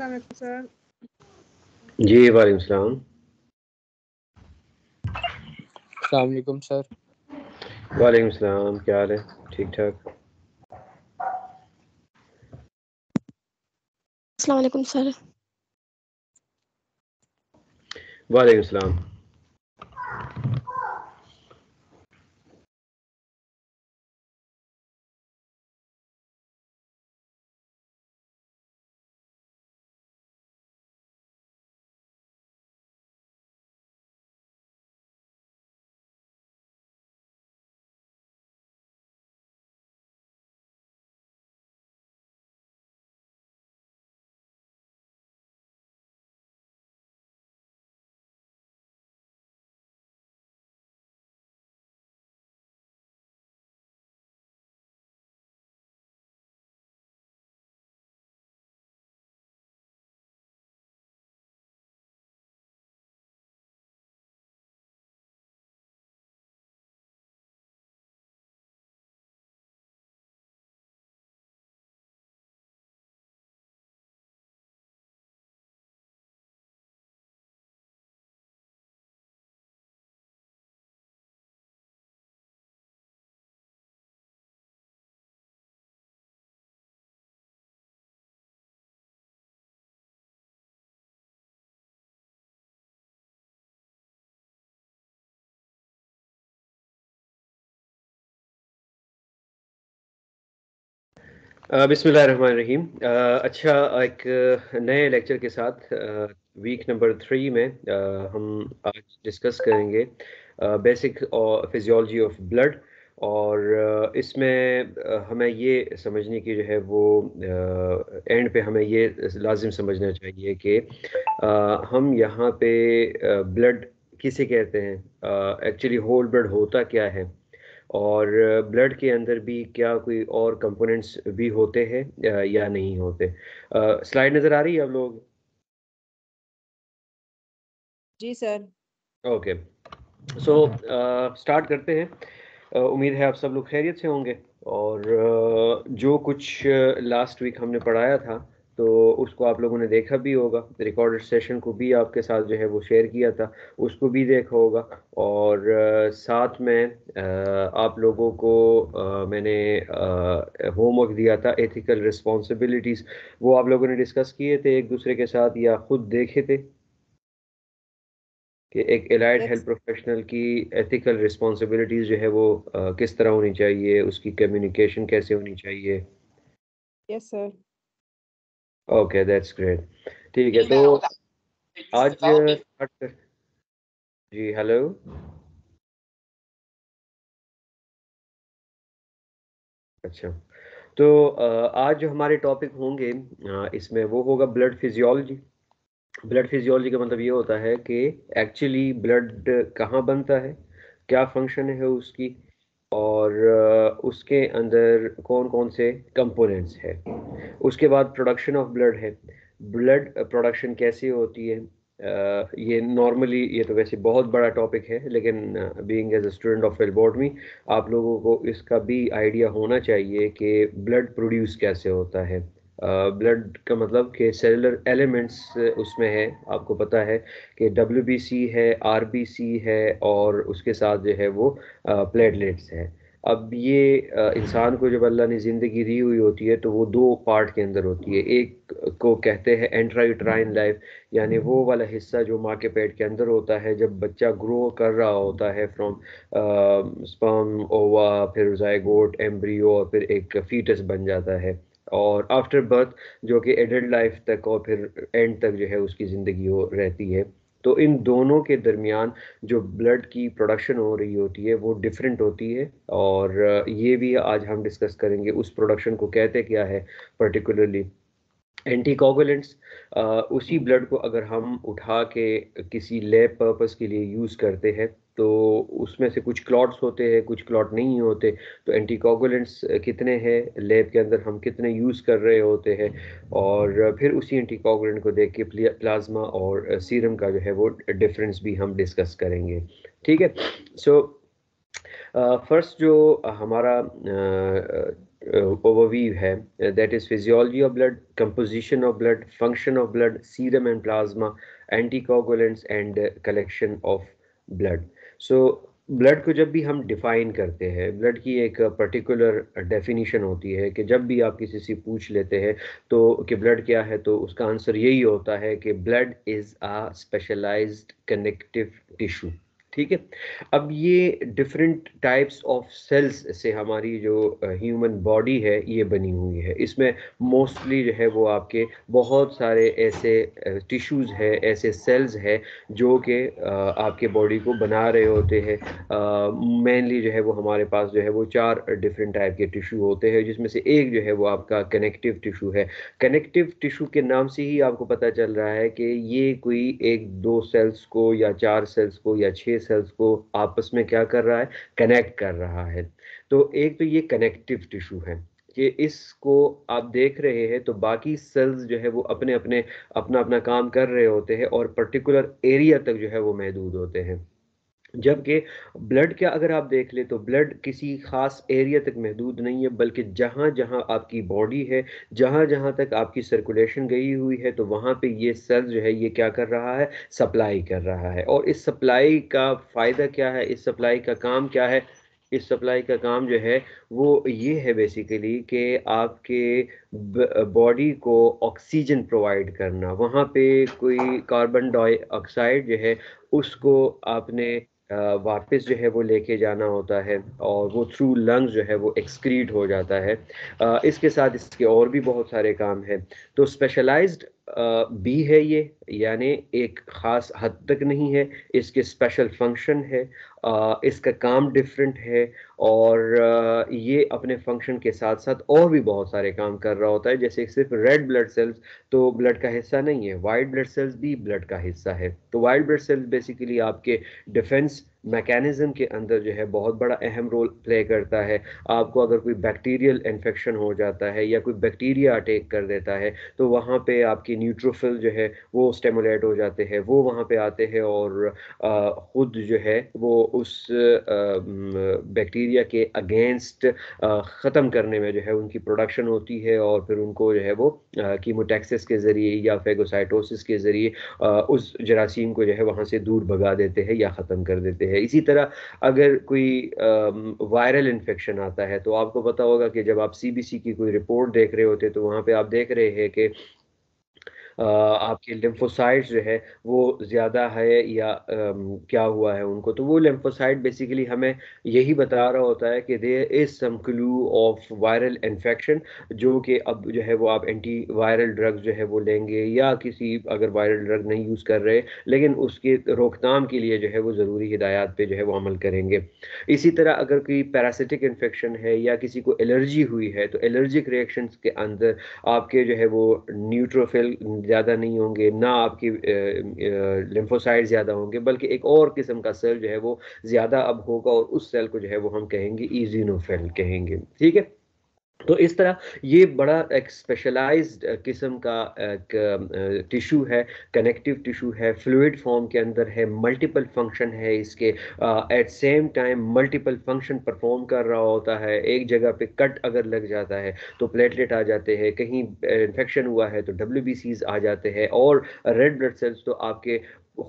जी वाले वालेकुम सर वालेकुम सलाम क्या हाल है ठीक ठाक अस्सलाम वालेकुम सर वालेकुम सलाम रहीम अच्छा एक नए लेक्चर के साथ वीक नंबर थ्री में हम आज डिस्कस करेंगे बेसिक फिजियोलॉजी ऑफ ब्लड और इसमें हमें ये समझने की जो है वो एंड पे हमें ये लाजिम समझना चाहिए कि हम यहाँ पे ब्लड किसे कहते हैं एक्चुअली होल ब्लड होता क्या है और ब्लड के अंदर भी क्या कोई और कंपोनेंट्स भी होते हैं या नहीं होते स्लाइड नज़र आ रही है आप लोग जी सर ओके सो स्टार्ट करते हैं uh, उम्मीद है आप सब लोग खैरियत से होंगे और uh, जो कुछ लास्ट uh, वीक हमने पढ़ाया था तो उसको आप लोगों ने देखा भी होगा रिकॉर्डेड सेशन को भी आपके साथ जो है वो शेयर किया था उसको भी देखा होगा और आ, साथ में आ, आप लोगों को आ, मैंने होमवर्क दिया था एथिकल रिस्पॉन्सिबिलिटीज़ वो आप लोगों ने डिस्कस किए थे एक दूसरे के साथ या खुद देखे थे कि एक एलाइड हेल्थ प्रोफेशनल की एथिकल रिस्पॉन्सिबिलिटीज़ जो है वो किस तरह होनी चाहिए उसकी कम्युनिकेशन कैसे होनी चाहिए yes yes, sir okay that's great ठीक है तो आज जी हेलो अच्छा तो आज जो हमारे टॉपिक होंगे इसमें वो होगा ब्लड फिजियोलॉजी ब्लड फिजियोलॉजी का मतलब ये होता है कि एक्चुअली ब्लड कहाँ बनता है क्या फंक्शन है उसकी और उसके अंदर कौन कौन से कंपोनेंट्स है उसके बाद प्रोडक्शन ऑफ ब्लड है ब्लड प्रोडक्शन कैसे होती है Uh, ये नॉर्मली ये तो वैसे बहुत बड़ा टॉपिक है लेकिन being as a student of एलबॉटमी आप लोगों को इसका भी आइडिया होना चाहिए कि ब्लड प्रोड्यूस कैसे होता है ब्लड का मतलब कि सेलुलर एलिमेंट्स उसमें है आपको पता है कि डब्ल्यू है आर है और उसके साथ जो है वो प्लेटलेट्स हैं अब ये इंसान को जब अल्लाह ने ज़िंदगी दी हुई होती है तो वो दो पार्ट के अंदर होती है एक को कहते हैं एंट्राइट्राइन लाइफ यानी वो वाला हिस्सा जो माँ के पेट के अंदर होता है जब बच्चा ग्रो कर रहा होता है फ्रॉम स्पर्म ओवा फिर जायगोट एम्ब्रियो और फिर एक फीटस बन जाता है और आफ्टर बर्थ जो कि एडल्ट लाइफ तक और फिर एंड तक जो है उसकी ज़िंदगी हो रहती है तो इन दोनों के दरमियान जो ब्लड की प्रोडक्शन हो रही होती है वो डिफरेंट होती है और ये भी आज हम डिस्कस करेंगे उस प्रोडक्शन को कहते क्या है पर्टिकुलरली एंटीकोगुलेंट्स उसी ब्लड को अगर हम उठा के किसी लैब पर्पस के लिए यूज़ करते हैं तो उसमें से कुछ क्लॉट्स होते हैं कुछ क्लॉट नहीं होते तो एंटीकोगुलेंट्स कितने हैं लेब के अंदर हम कितने यूज़ कर रहे होते हैं और फिर उसी एंटीकोगुलेंट को देख के प्लाज्मा और सीरम का जो है वो डिफरेंस भी हम डिस्कस करेंगे ठीक है सो फर्स्ट जो हमारा ओवरव्यू है that is physiology of blood composition of blood function of blood serum and plasma anticoagulants and collection of blood so so, blood को जब भी हम डिफाइन करते हैं ब्लड की एक पर्टिकुलर डेफिनेशन होती है कि जब भी आप किसी से पूछ लेते हैं तो कि ब्लड क्या है तो उसका आंसर यही होता है कि blood is a specialized connective tissue ठीक है अब ये डिफरेंट टाइप्स ऑफ सेल्स से हमारी जो ह्यूमन बॉडी है ये बनी हुई है इसमें मोस्टली जो है वो आपके बहुत सारे ऐसे टिश्यूज़ है ऐसे सेल्स है जो कि आपके बॉडी को बना रहे होते हैं मेनली जो है वो हमारे पास जो है वो चार डिफरेंट टाइप के टिश्यू होते हैं जिसमें से एक जो है वो आपका कनेक्टिव टिशू है कनेक्टिव टिशू के नाम से ही आपको पता चल रहा है कि ये कोई एक दो सेल्स को या चार सेल्स को या छः सेल्स को आपस में क्या कर रहा है कनेक्ट कर रहा है तो एक तो ये कनेक्टिव टिश्यू है कि इसको आप देख रहे हैं तो बाकी सेल्स जो है वो अपने अपने अपना अपना काम कर रहे होते हैं और पर्टिकुलर एरिया तक जो है वो महदूद होते हैं जबकि ब्लड का अगर आप देख ले तो ब्लड किसी खास एरिया तक महदूद नहीं है बल्कि जहाँ जहाँ आपकी बॉडी है जहाँ जहाँ तक आपकी सर्कुलेशन गई हुई है तो वहाँ पे ये सेल जो है ये क्या कर रहा है सप्लाई कर रहा है और इस सप्लाई का फ़ायदा क्या है इस सप्लाई का काम क्या है इस सप्लाई का काम जो है वो ये है बेसिकली कि आपके बॉडी को ऑक्सीजन प्रोवाइड करना वहाँ पे कोई कार्बन डाइऑक्साइड जो है उसको आपने वापस जो है वो लेके जाना होता है और वो थ्रू लंग्स जो है वो एक्सक्रीट हो जाता है इसके साथ इसके और भी बहुत सारे काम हैं तो स्पेशलाइज्ड भी है ये यानी एक ख़ास हद तक नहीं है इसके स्पेशल फंक्शन है इसका काम डिफरेंट है और ये अपने फंक्शन के साथ साथ और भी बहुत सारे काम कर रहा होता है जैसे सिर्फ रेड ब्लड सेल्स तो ब्लड का हिस्सा नहीं है वाइट ब्लड सेल्स भी ब्लड का हिस्सा है तो वाइट ब्लड सेल्स बेसिकली आपके डिफेंस मैकेनिज्म के अंदर जो है बहुत बड़ा अहम रोल प्ले करता है आपको अगर कोई बैक्टीरियल इन्फेक्शन हो जाता है या कोई बैक्टीरिया अटैक कर देता है तो वहाँ पे आपकी न्यूट्रोफिल जो है वो स्टेमुलेट हो जाते हैं वो वहाँ पे आते हैं और ख़ुद जो है वो उस बैक्टीरिया के अगेंस्ट ख़त्म करने में जो है उनकी प्रोडक्शन होती है और फिर उनको जो है वो कीमोटैक्सिस के ज़रिए या फेगोसाइटोसिस के ज़रिए उस जरासीम को जो है वहाँ से दूर भगा देते हैं या ख़त्म कर देते हैं इसी तरह अगर कोई वायरल इन्फेक्शन आता है तो आपको पता होगा कि जब आप सी की कोई रिपोर्ट देख रहे होते तो वहाँ पर आप देख रहे हैं कि आपके लिम्फोसाइट जो है वो ज़्यादा है या क्या हुआ है उनको तो वो लिम्फोसाइट बेसिकली हमें यही बता रहा होता है कि there is some clue of viral infection जो कि अब जो है वो आप एंटी वायरल ड्रग्स जो है वो लेंगे या किसी अगर वायरल ड्रग नहीं यूज़ कर रहे लेकिन उसके रोकथाम के लिए जो है वो ज़रूरी हिदायत पे जो है वो अमल करेंगे इसी तरह अगर कोई पैरासिटिक इन्फेक्शन है या किसी को एलर्जी हुई है तो एलर्जिक रिएक्शन के अंदर आपके जो है वो न्यूट्रोफिल ज़्यादा नहीं होंगे ना आपकी लिम्फोसाइड ज़्यादा होंगे बल्कि एक और किस्म का सेल जो है वो ज़्यादा अब होगा और उस सेल को जो है वो हम कहेंगे ईजीनोफेल कहेंगे ठीक है तो इस तरह ये बड़ा एक स्पेशलाइज्ड किस्म का टिश्यू है कनेक्टिव टिश्यू है फ्लूड फॉर्म के अंदर है मल्टीपल फंक्शन है इसके at same time multiple function perform कर रहा होता है एक जगह पे कट अगर लग जाता है तो प्लेटलेट आ जाते हैं कहीं इन्फेक्शन हुआ है तो डब्ल्यू आ जाते हैं और रेड ब्लड सेल्स तो आपके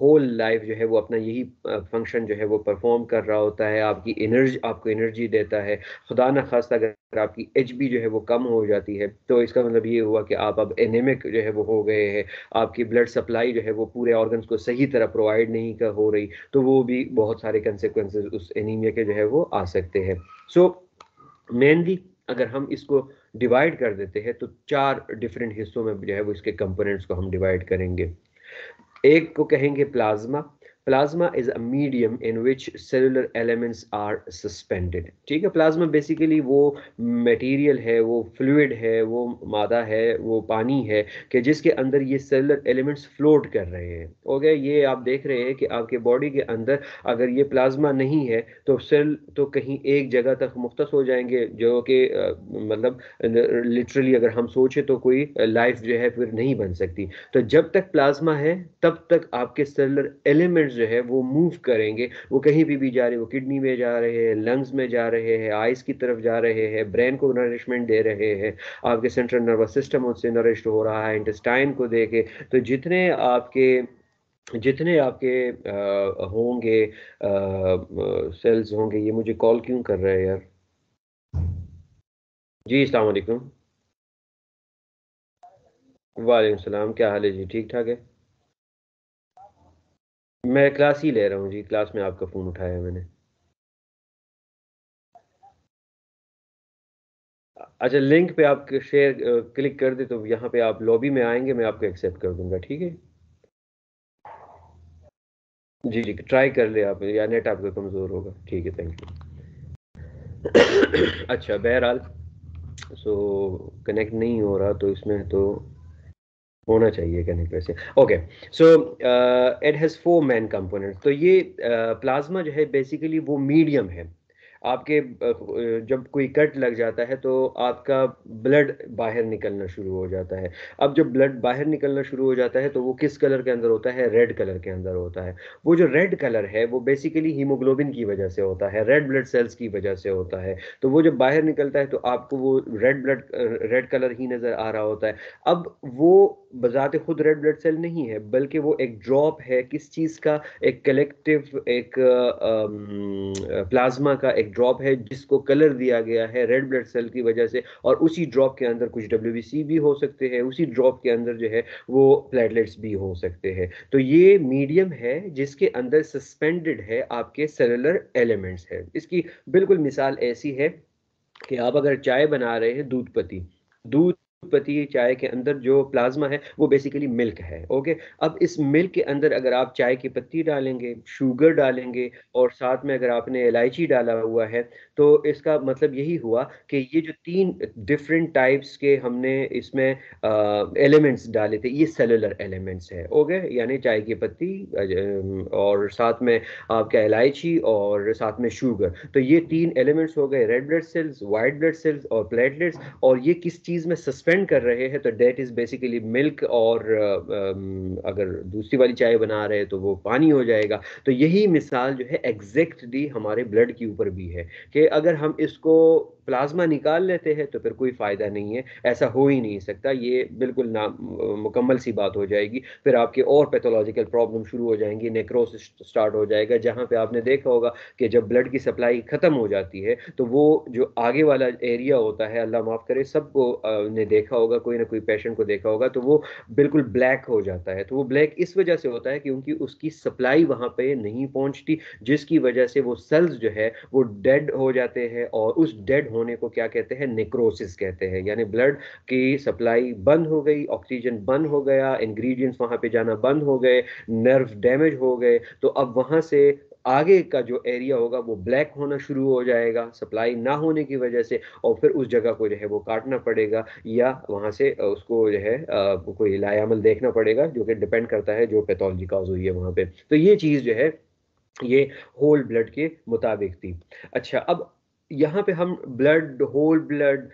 होल लाइफ जो है वो अपना यही फंक्शन जो है वो परफॉर्म कर रहा होता है आपकी एनर्जी आपको एनर्जी देता है खुदा न खास्ता अगर आपकी एच बी जो है वो कम हो जाती है तो इसका मतलब ये हुआ कि आप अब एनेमिक जो है वो हो गए हैं आपकी ब्लड सप्लाई जो है वो पूरे ऑर्गन्स को सही तरह प्रोवाइड नहीं कर हो रही तो वो भी बहुत सारे कंसिक्वेंसेज उस एनीमिया के जो है वो आ सकते हैं सो मेनली अगर हम इसको डिवाइड कर देते हैं तो चार डिफरेंट हिस्सों में जो है वो इसके कंपोनेंट्स को हम डिवाइड करेंगे एक को कहेंगे plasma plasma is a medium in which cellular elements are suspended ठीक है प्लाज्मा बेसिकली वो मटेरियल है वो फ्लूड है वो मादा है वो पानी है कि जिसके अंदर ये सेलुलर एलिमेंट्स फ्लोट कर रहे हैं ओके ये आप देख रहे हैं कि आपके बॉडी के अंदर अगर ये प्लाज्मा नहीं है तो सेल तो कहीं एक जगह तक मुख्त हो जाएंगे जो कि मतलब लिटरली अगर हम सोचें तो कोई लाइफ जो है फिर नहीं बन सकती तो जब तक प्लाज्मा है तब तक आपके सेलुलर एलिमेंट एलिमेंट्स जो है वो मूव करेंगे वो कहीं भी भी जा रहे हैं वो किडनी में जा रहे हैं लंग्स में जा रहे हैं आइज की तरफ जा रहे हैं ब्रेन को नरिशमेंट दे रहे हैं आपके सेंट्रल नर्वस सिस्टम उनसे नरिश्ड हो रहा है इंटेस्टाइन को देखे तो जितने आपके जितने आपके आ, होंगे आ, सेल्स होंगे ये मुझे कॉल क्यों कर रहे हैं यार जी अलैक्म वालेकुम सलाम क्या हाल है जी ठीक ठाक है मैं क्लास ही ले रहा हूँ जी क्लास में आपका फ़ोन उठाया है मैंने अच्छा लिंक पे आप शेयर क्लिक कर दे तो यहाँ पे आप लॉबी में आएंगे मैं आपको एक्सेप्ट कर दूंगा ठीक है जी जी ट्राई कर ले आप या नेट आपका कमज़ोर होगा ठीक है थैंक यू अच्छा बहरहाल सो कनेक्ट नहीं हो रहा तो इसमें तो होना चाहिए कहने से okay so it has four main component तो ये प्लाज्मा uh, जो है बेसिकली वो मीडियम है आपके जब कोई कट लग जाता है तो आपका ब्लड बाहर निकलना शुरू हो जाता है अब जब ब्लड बाहर निकलना शुरू हो जाता है तो वो किस कलर के अंदर होता है रेड कलर के अंदर होता है वो जो रेड कलर है वो बेसिकली हीमोग्लोबिन की वजह से होता है रेड ब्लड सेल्स की वजह से होता है तो वो जब बाहर निकलता है तो आपको वो रेड ब्लड रेड कलर ही नज़र आ रहा होता है अब वो बजाते खुद रेड ब्लड सेल नहीं है बल्कि वो एक ड्रॉप है किस चीज़ का एक कलेक्टिव एक प्लाज्मा का एक ड्रॉप है जिसको कलर दिया गया है रेड ब्लड सेल की वजह से और उसी ड्रॉप के अंदर कुछ डब्ल्यू भी हो सकते हैं उसी ड्रॉप के अंदर जो है वो प्लेटलेट्स भी हो सकते हैं तो ये मीडियम है जिसके अंदर सस्पेंडेड है आपके सेलुलर एलिमेंट्स है इसकी बिल्कुल मिसाल ऐसी है कि आप अगर चाय बना रहे हैं दूध पति दूध उत्पत्ति चाय के अंदर जो प्लाज्मा है वो बेसिकली मिल्क है ओके अब इस मिल्क के अंदर अगर आप चाय की पत्ती डालेंगे शुगर डालेंगे और साथ में अगर आपने इलायची डाला हुआ है तो इसका मतलब यही हुआ कि ये जो तीन डिफरेंट टाइप्स के हमने इसमें एलिमेंट्स डाले थे ये सेलुलर एलिमेंट्स है ओके यानी चाय की पत्ती और साथ में आपका इलायची और साथ में शुगर तो ये तीन एलिमेंट्स हो गए red blood cells white blood cells और प्लेटलेट्स और ये किस चीज़ में सस्पेंड स्पेंड कर रहे हैं तो डेट इज़ बेसिकली मिल्क और अगर दूसरी वाली चाय बना रहे तो वो पानी हो जाएगा तो यही मिसाल जो है एग्जैक्टली हमारे ब्लड के ऊपर भी है कि अगर हम इसको प्लाज्मा निकाल लेते हैं तो फिर कोई फ़ायदा नहीं है ऐसा हो ही नहीं सकता ये बिल्कुल ना मुकम्मल सी बात हो जाएगी फिर आपके और पैथोलॉजिकल प्रॉब्लम शुरू हो जाएंगी नेक्रोसिस स्टार्ट हो जाएगा जहाँ पे आपने देखा होगा कि जब ब्लड की सप्लाई ख़त्म हो जाती है तो वो जो आगे वाला एरिया होता है अल्लाह माफ़ करे सबको ने देखा होगा कोई ना कोई पेशेंट को देखा होगा तो वो बिल्कुल ब्लैक हो जाता है तो वो ब्लैक इस वजह से होता है क्योंकि उसकी सप्लाई वहाँ पर नहीं पहुँचती जिसकी वजह से वो सेल्स जो है वो डेड हो जाते हैं और उस डेड होने को क्या कहते हैं नेक्रोसिस कहते हैं यानी ब्लड की सप्लाई बंद हो गई ऑक्सीजन बंद हो गया इंग्रेडिएंट्स वहां पे जाना बंद हो गए नर्व डैमेज हो गए तो अब वहां से आगे का जो एरिया होगा वो ब्लैक होना शुरू हो जाएगा सप्लाई ना होने की वजह से और फिर उस जगह को जो है वो काटना पड़ेगा या वहाँ से उसको जो है कोई लायामल देखना पड़ेगा जो कि डिपेंड करता है जो पैथोलॉजी काज हुई है वहाँ पे तो ये चीज़ जो है ये होल ब्लड के मुताबिक थी अच्छा अब यहाँ पे हम ब्लड होल ब्लड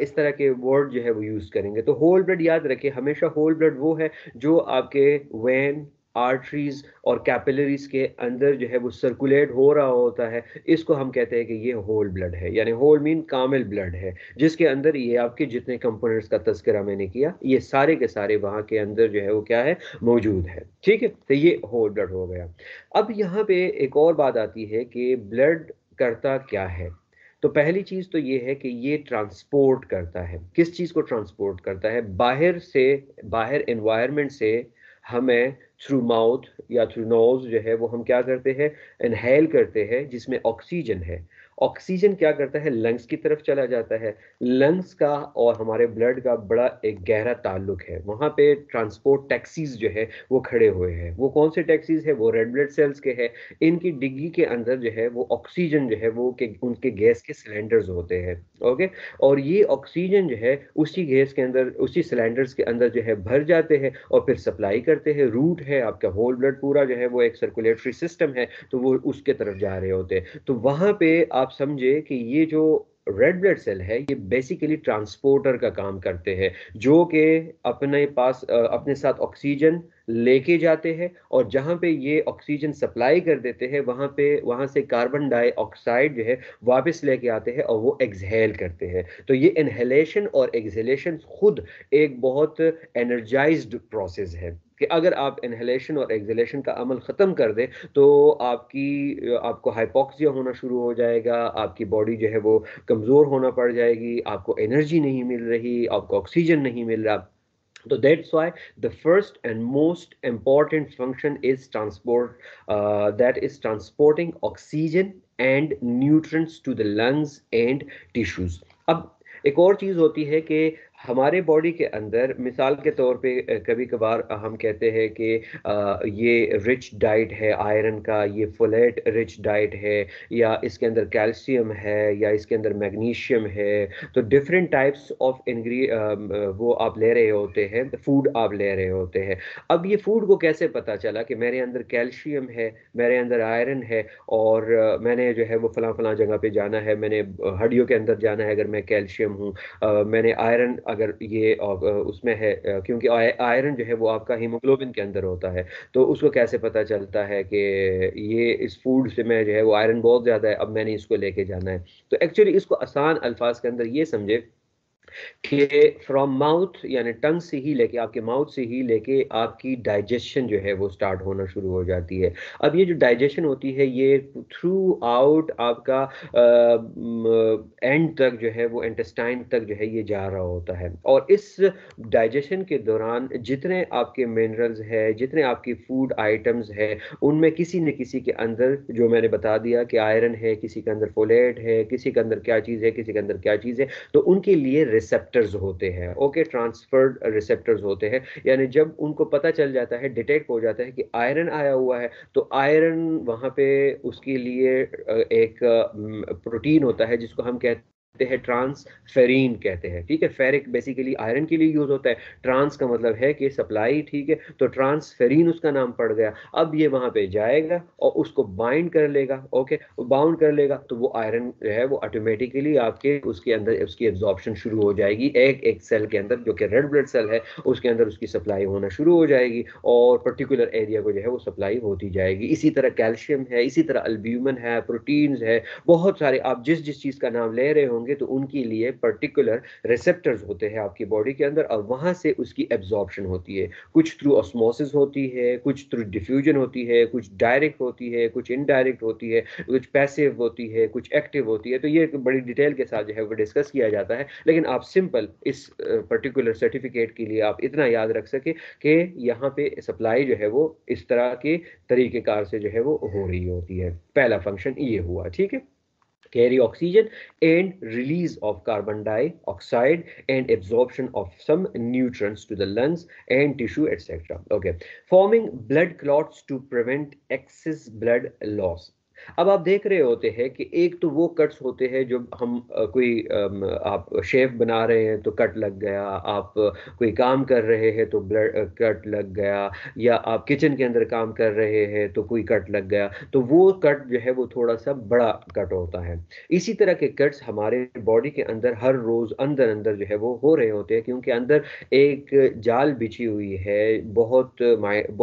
इस तरह के वर्ड जो है वो यूज़ करेंगे तो होल ब्लड याद रखें हमेशा होल ब्लड वो है जो आपके वैन आर्टरीज और कैपिलरीज के अंदर जो है वो सर्कुलेट हो रहा होता है इसको हम कहते हैं कि ये होल ब्लड है यानी होल मीन कामिल ब्लड है जिसके अंदर ये आपके जितने कंपोनेंट्स का तस्करा मैंने किया ये सारे के सारे वहाँ के अंदर जो है वो क्या है मौजूद है ठीक है तो ये होल ब्लड हो गया अब यहाँ पे एक और बात आती है कि ब्लड करता क्या है तो पहली चीज तो ये है कि ये ट्रांसपोर्ट करता है किस चीज को ट्रांसपोर्ट करता है बाहर से बाहर एनवायरनमेंट से हमें थ्रू माउथ या थ्रू नोज जो है वो हम क्या करते हैं इनहेल करते हैं जिसमें ऑक्सीजन है ऑक्सीजन क्या करता है लंग्स की तरफ चला जाता है लंग्स का और हमारे ब्लड का बड़ा एक गहरा ताल्लुक है वहाँ पे ट्रांसपोर्ट टैक्सीज जो है वो खड़े हुए हैं वो कौन से टैक्सीज है वो रेड ब्लड सेल्स के हैं इनकी डिग्गी के अंदर जो है वो ऑक्सीजन जो है वो के, उनके गैस के सिलेंडर्स होते हैं ओके और ये ऑक्सीजन जो है उसी गैस के अंदर उसी सिलेंडर्स के अंदर जो है भर जाते हैं और फिर सप्लाई करते हैं रूट है आपका होल ब्लड पूरा जो है वो एक सर्कुलेटरी सिस्टम है तो वो उसके तरफ जा रहे होते हैं तो वहाँ पे आप आप समझे कि ये जो रेड ब्लड सेल है ये बेसिकली ट्रांसपोर्टर का काम करते हैं जो कि अपने पास अपने साथ ऑक्सीजन लेके जाते हैं और जहाँ पे ये ऑक्सीजन सप्लाई कर देते हैं वहाँ पे वहाँ से कार्बन डाइऑक्साइड जो है वापस लेके आते हैं और वो एक्सहेल करते हैं तो ये इनहेलेशन और एक्सहेलेशन खुद एक बहुत एनर्जाइज्ड प्रोसेस है कि अगर आप इनहेलेशन और एक्सहेलेशन का अमल ख़त्म कर दें तो आपकी आपको हाइपोक्सिया होना शुरू हो जाएगा आपकी बॉडी जो है वो कमज़ोर होना पड़ जाएगी आपको एनर्जी नहीं मिल रही आपको ऑक्सीजन नहीं मिल रहा So that's why the first and most important function is transport, uh, that is transporting oxygen and nutrients to the lungs and tissues. अब एक और चीज होती है हमारे बॉडी के अंदर मिसाल के तौर पे कभी कभार हम कहते हैं कि ये रिच डाइट है आयरन का ये फोलेट रिच डाइट है या इसके अंदर कैल्शियम है या इसके अंदर मैग्नीशियम है तो डिफरेंट टाइप्स ऑफ इनग्री वो आप ले रहे होते हैं फूड आप ले रहे होते हैं अब ये फूड को कैसे पता चला कि मेरे अंदर कैल्शियम है मेरे अंदर आयरन है और मैंने जो है वो फला फला जगह पर जाना है मैंने हड्डियों के अंदर जाना है अगर मैं कैल्शियम हूँ मैंने आयरन अगर ये उसमें है क्योंकि आयरन जो है वो आपका हीमोग्लोबिन के अंदर होता है तो उसको कैसे पता चलता है कि ये इस फूड से मैं जो है वो आयरन बहुत ज़्यादा है अब मैंने इसको लेके जाना है तो एक्चुअली इसको आसान अल्फाज के अंदर ये समझे कि फ्रॉम माउथ यानी टंग से ही लेके आपके माउथ से ही लेके आपकी डाइजेशन जो है वो स्टार्ट होना शुरू हो जाती है अब ये जो डाइजेशन होती है ये थ्रू आउट आपका एंड तक जो है वो इंटेस्टाइन तक जो है ये जा रहा होता है और इस डाइजेशन के दौरान जितने आपके मिनरल्स है जितने आपकी फूड आइटम्स है उनमें किसी न किसी के अंदर जो मैंने बता दिया कि आयरन है किसी के अंदर फोलेट है किसी के अंदर क्या चीज़ है किसी के अंदर क्या चीज़ है तो उनके लिए रिसेप्टर्स होते हैं ओके ट्रांसफर्ड रिसेप्टर्स होते हैं यानी जब उनको पता चल जाता है डिटेक्ट हो जाता है कि आयरन आया हुआ है तो आयरन वहाँ पे उसके लिए एक प्रोटीन होता है जिसको हम कहते कहते हैं ट्रांसफेरिन कहते हैं ठीक है फेरिक बेसिकली आयरन के लिए यूज होता है ट्रांस का मतलब है कि सप्लाई ठीक है तो ट्रांसफेरिन उसका नाम पड़ गया अब ये वहां पे जाएगा और उसको बाइंड कर लेगा ओके बाउंड कर लेगा तो वो आयरन जो है वो ऑटोमेटिकली आपके उसके अंदर उसकी एब्जॉर्बन शुरू हो जाएगी एक एक सेल के अंदर जो कि रेड ब्लड सेल है उसके अंदर उसकी सप्लाई होना शुरू हो जाएगी और पर्टिकुलर एरिया को जो है वो सप्लाई होती जाएगी इसी तरह कैल्शियम है इसी तरह अल्ब्यूमन है प्रोटीन है बहुत सारे आप जिस जिस चीज़ का नाम ले रहे हो होंगे तो उनके लिए पर्टिकुलर रिसेप्टर्स होते हैं आपकी बॉडी के अंदर और वहाँ से उसकी एब्जॉर्प्शन होती है कुछ थ्रू ऑस्मोसिस होती है कुछ थ्रू डिफ्यूजन होती है कुछ डायरेक्ट होती है कुछ इनडायरेक्ट होती है कुछ पैसिव होती है कुछ एक्टिव होती है तो ये बड़ी डिटेल के साथ जो है वो डिस्कस किया जाता है लेकिन आप सिंपल इस पर्टिकुलर सर्टिफिकेट के लिए आप इतना याद रख सके कि यहाँ पे सप्लाई जो है वो इस तरह के तरीक़ेकार से जो है वो हो रही होती है पहला फंक्शन ये हुआ ठीक है carry oxygen and release of carbon dioxide and absorption of some nutrients to the lungs and tissue etc okay forming blood clots to prevent excess blood loss अब आप देख रहे होते हैं कि एक तो वो कट्स होते हैं जो हम कोई आप शेफ बना रहे हैं तो कट लग गया आप कोई काम कर रहे हैं तो ब्लड कट लग गया या आप किचन के अंदर काम कर रहे हैं तो कोई कट लग गया तो वो कट जो है वो थोड़ा सा बड़ा कट होता है इसी तरह के कट्स हमारे बॉडी के अंदर हर रोज़ अंदर अंदर जो है वो हो रहे होते हैं क्योंकि अंदर एक जाल बिछी हुई है बहुत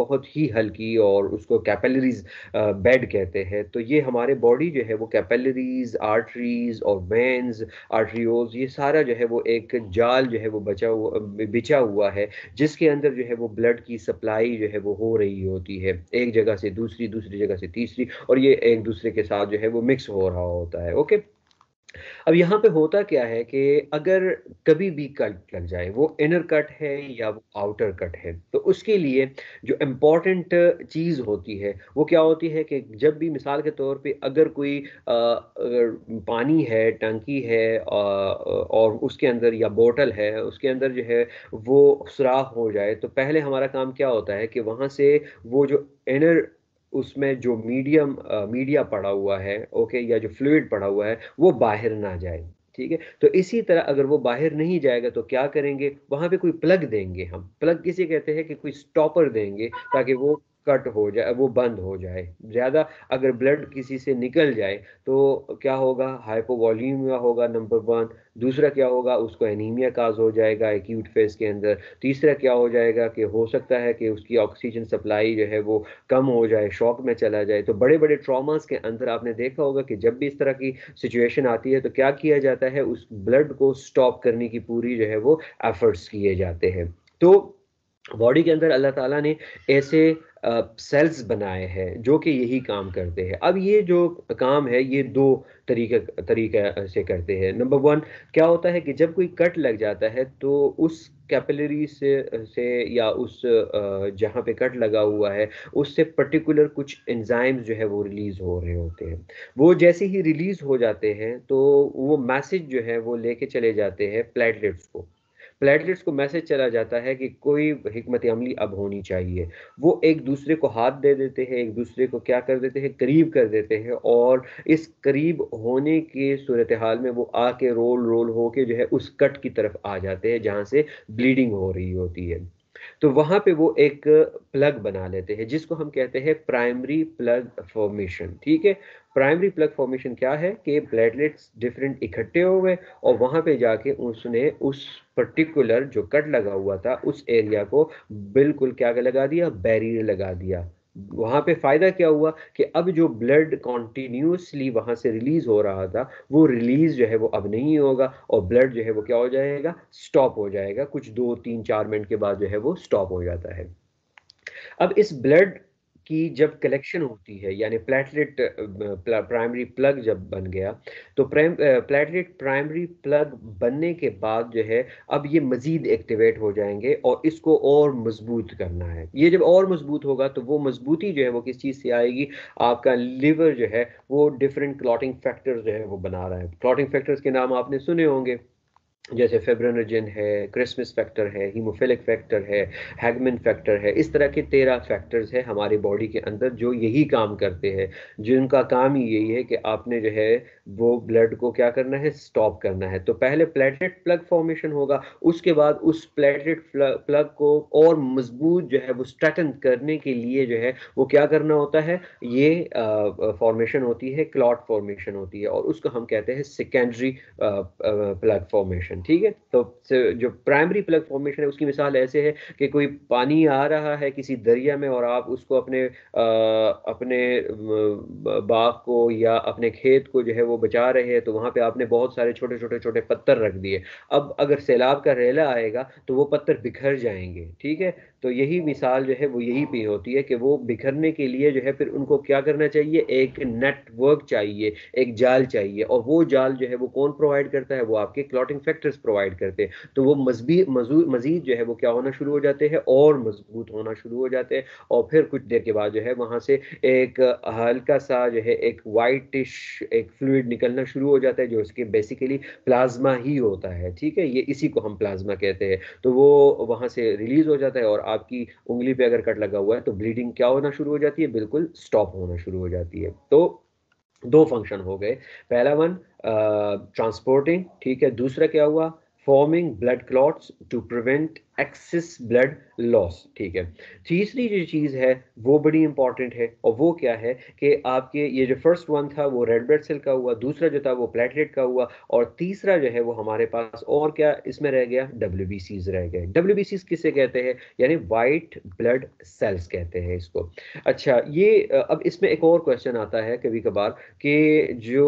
बहुत ही हल्की और उसको कैपेलरीज बेड कहते हैं तो ये हमारे बॉडी जो है वो कैपेलरीज आर्टरीज और वेंस आर्ट्रियोज ये सारा जो है वो एक जाल जो है वो बचा हुआ बिछा हुआ है जिसके अंदर जो है वो ब्लड की सप्लाई जो है वो हो रही होती है एक जगह से दूसरी दूसरी जगह से तीसरी और ये एक दूसरे के साथ जो है वो मिक्स हो रहा होता है ओके अब यहाँ पे होता क्या है कि अगर कभी भी कट लग जाए वो इनर कट है या वो आउटर कट है तो उसके लिए जो इम्पोर्टेंट चीज़ होती है वो क्या होती है कि जब भी मिसाल के तौर पे अगर कोई आ, अगर पानी है टंकी है आ, और उसके अंदर या बोतल है उसके अंदर जो है वो सुराख हो जाए तो पहले हमारा काम क्या होता है कि वहाँ से वो जो इनर उसमें जो मीडियम मीडिया पड़ा हुआ है ओके या जो फ्लूड पड़ा हुआ है वो बाहर ना जाए ठीक है तो इसी तरह अगर वो बाहर नहीं जाएगा तो क्या करेंगे वहां पे कोई प्लग देंगे हम प्लग किसे कहते हैं कि कोई स्टॉपर देंगे ताकि वो कट हो जाए वो बंद हो जाए ज़्यादा अगर ब्लड किसी से निकल जाए तो क्या होगा हाइपोवॉल्यूमिया होगा नंबर वन दूसरा क्या होगा उसको एनीमिया काज हो जाएगा एक्यूट फेज के अंदर तीसरा क्या हो जाएगा कि हो सकता है कि उसकी ऑक्सीजन सप्लाई जो है वो कम हो जाए शॉक में चला जाए तो बड़े बड़े ट्रॉमास के अंदर आपने देखा होगा कि जब भी इस तरह की सिचुएशन आती है तो क्या किया जाता है उस ब्लड को स्टॉप करने की पूरी जो है वो एफर्ट्स किए जाते हैं तो बॉडी के अंदर अल्लाह ताला ने ऐसे सेल्स बनाए हैं जो कि यही काम करते हैं अब ये जो काम है ये दो तरीके तरीके से करते हैं नंबर वन क्या होता है कि जब कोई कट लग जाता है तो उस कैपिलरी से से या उस जहाँ पे कट लगा हुआ है उससे पर्टिकुलर कुछ एंजाइम्स जो है वो रिलीज़ हो रहे होते हैं वो जैसे ही रिलीज़ हो जाते हैं तो वो मैसेज जो है वो लेके चले जाते हैं प्लेटलेट्स को प्लेटलेट्स को मैसेज चला जाता है कि कोई हमत अमली अब होनी चाहिए वो एक दूसरे को हाथ दे देते हैं एक दूसरे को क्या कर देते हैं करीब कर देते हैं और इस करीब होने के सूरत हाल में वो आके रोल रोल हो के जो है उस कट की तरफ आ जाते हैं जहाँ से ब्लीडिंग हो रही होती है तो वहाँ पे वो एक प्लग बना लेते हैं जिसको हम कहते हैं प्राइमरी प्लग फॉर्मेशन ठीक है प्राइमरी प्लग फॉर्मेशन क्या है कि प्लेटलेट्स डिफरेंट इकट्ठे हो गए और वहां पे जाके उसने उस पर्टिकुलर जो कट लगा हुआ था उस एरिया को बिल्कुल क्या लगा दिया बैरियर लगा दिया वहां पे फायदा क्या हुआ कि अब जो ब्लड कॉन्टिन्यूसली वहां से रिलीज हो रहा था वो रिलीज जो है वो अब नहीं होगा और ब्लड जो है वो क्या हो जाएगा स्टॉप हो जाएगा कुछ दो तीन चार मिनट के बाद जो है वो स्टॉप हो जाता है अब इस ब्लड की जब कलेक्शन होती है यानी प्लेटलेट प्राइमरी प्लग जब बन गया तो प्लेटलेट प्राइमरी प्लग बनने के बाद जो है अब ये मज़ीद एक्टिवेट हो जाएंगे और इसको और मजबूत करना है ये जब और मजबूत होगा तो वो मजबूती जो है वो किस चीज़ से आएगी आपका लीवर जो है वो डिफरेंट क्लॉटिंग फैक्टर्स जो है वो बना रहा है क्लॉटिंग फैक्टर्स के नाम आपने सुने होंगे जैसे फेब्रोनोजन है क्रिसमस फैक्टर है हीमोफेलिक फैक्टर है हैगमिन फैक्टर है इस तरह के तेरह फैक्टर्स हैं हमारे बॉडी के अंदर जो यही काम करते हैं जिनका काम ही यही है कि आपने जो है वो ब्लड को क्या करना है स्टॉप करना है तो पहले प्लेटलेट प्लग फॉर्मेशन होगा उसके बाद उस प्लेटलेट प्लग को और मजबूत जो है वो स्ट्रेटन करने के लिए जो है वो क्या करना होता है ये फॉर्मेशन होती है क्लॉट फॉर्मेशन होती है और उसको हम कहते हैं सेकेंडरी प्लग फॉर्मेशन फॉर्मेशन ठीक है तो जो प्राइमरी प्लग फॉर्मेशन है उसकी मिसाल ऐसे है कि कोई पानी आ रहा है किसी दरिया में और आप उसको अपने आ, अपने बाग को या अपने खेत को जो है वो बचा रहे हैं तो वहाँ पे आपने बहुत सारे छोटे छोटे छोटे पत्थर रख दिए अब अगर सैलाब का रेला आएगा तो वो पत्थर बिखर जाएंगे ठीक है तो यही मिसाल जो है वो यही भी होती है कि वो बिखरने के लिए जो है फिर उनको क्या करना चाहिए एक नेटवर्क चाहिए एक जाल चाहिए और वो जाल जो है वो कौन प्रोवाइड करता है वो आपके क्लॉटिंग फैक्टर फैक्टर्स प्रोवाइड करते हैं तो वो मजबी मजीद जो है वो क्या होना शुरू हो जाते हैं और मजबूत होना शुरू हो जाते हैं और फिर कुछ देर के बाद जो है वहाँ से एक हल्का सा जो है एक वाइटिश एक फ्लूड निकलना शुरू हो जाता है जो उसके बेसिकली प्लाज्मा ही होता है ठीक है ये इसी को हम प्लाज्मा कहते हैं तो वो वहाँ से रिलीज हो जाता है और आपकी उंगली पे अगर कट लगा हुआ है तो ब्लीडिंग क्या होना शुरू हो जाती है बिल्कुल स्टॉप होना शुरू हो जाती है तो दो फंक्शन हो गए पहला वन ट्रांसपोर्टिंग uh, ठीक है दूसरा क्या हुआ forming blood clots to prevent excess blood loss ठीक है तीसरी जो चीज़ है वो बड़ी इंपॉर्टेंट है और वो क्या है कि आपके ये जो फर्स्ट वन था वो रेड ब्लड सेल का हुआ दूसरा जो था वो प्लेटलेट का हुआ और तीसरा जो है वो हमारे पास और क्या इसमें रह गया डब्ल्यू रह गए डब्ल्यू किसे कहते हैं यानी वाइट ब्लड सेल्स कहते हैं इसको अच्छा ये अब इसमें एक और क्वेश्चन आता है कभी कभार कि जो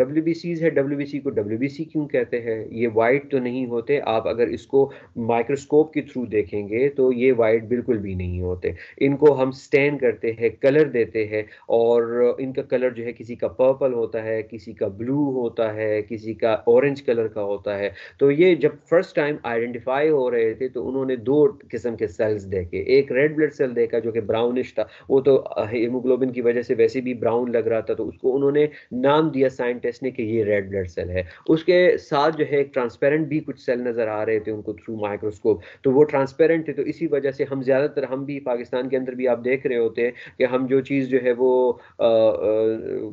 डब्ल्यू है डब्ल्यू को डब्ल्यू क्यों कहते हैं ये वाइट तो नहीं होते आप अगर इसको माइक्रोस्कोप माइक्रोस्कोप के थ्रू देखेंगे तो ये वाइट बिल्कुल भी नहीं होते इनको हम स्टैन करते हैं कलर देते हैं और इनका कलर जो है किसी का पर्पल होता है किसी का ब्लू होता है किसी का ऑरेंज कलर का होता है तो ये जब फर्स्ट टाइम आइडेंटिफाई हो रहे थे तो उन्होंने दो किस्म के सेल्स देखे एक रेड ब्लड सेल देखा जो कि ब्राउनिश था वो तो हीमोग्लोबिन की वजह से वैसे भी ब्राउन लग रहा था तो उसको उन्होंने नाम दिया साइंटिस्ट ने कि ये रेड ब्लड सेल है उसके साथ जो है एक ट्रांसपेरेंट भी कुछ सेल नज़र आ रहे थे उनको थ्रू माइक्रोस्कोप तो वो ट्रांसपेरेंट थे तो इसी वजह से हम ज़्यादातर हम भी पाकिस्तान के अंदर भी आप देख रहे होते हैं कि हम जो चीज़ जो है वो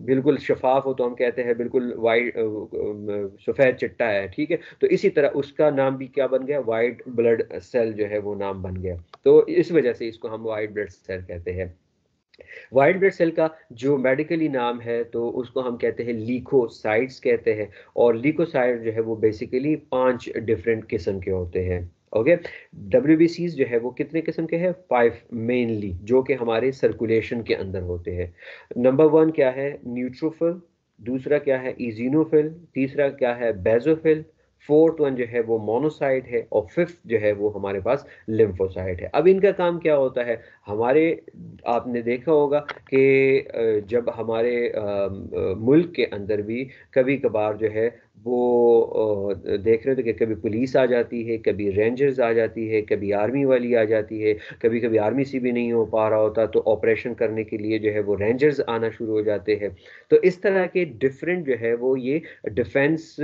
बिल्कुल शफाफ हो तो हम कहते हैं बिल्कुल वाइट सफ़ेद चिट्टा है ठीक है तो इसी तरह उसका नाम भी क्या बन गया वाइट ब्लड सेल जो है वो नाम बन गया तो इस वजह से इसको हम वाइट ब्लड सेल कहते हैं वाइट ब्लड सेल का जो मेडिकली नाम है तो उसको हम कहते हैं लीकोसाइड्स कहते हैं और लीकोसाइड जो है वो बेसिकली पांच डिफरेंट किस्म के होते हैं ओके डब्ल्यू जो है वो कितने किस्म के हैं फाइव मेनली जो कि हमारे सर्कुलेशन के अंदर होते हैं नंबर वन क्या है न्यूट्रोफिल दूसरा क्या है इजीनोफिल तीसरा क्या है बेजोफिल फोर्थ वन जो है वो मोनोसाइट है और फिफ्थ जो है वो हमारे पास लिम्फोसाइट है अब इनका काम क्या होता है हमारे आपने देखा होगा कि जब हमारे मुल्क के अंदर भी कभी कभार जो है वो देख रहे थे कि कभी पुलिस आ जाती है कभी रेंजर्स आ जाती है कभी आर्मी वाली आ जाती है कभी कभी आर्मी से भी नहीं हो पा रहा होता तो ऑपरेशन करने के लिए जो है वो रेंजर्स आना शुरू हो जाते हैं तो इस तरह के डिफरेंट जो है वो ये डिफेंस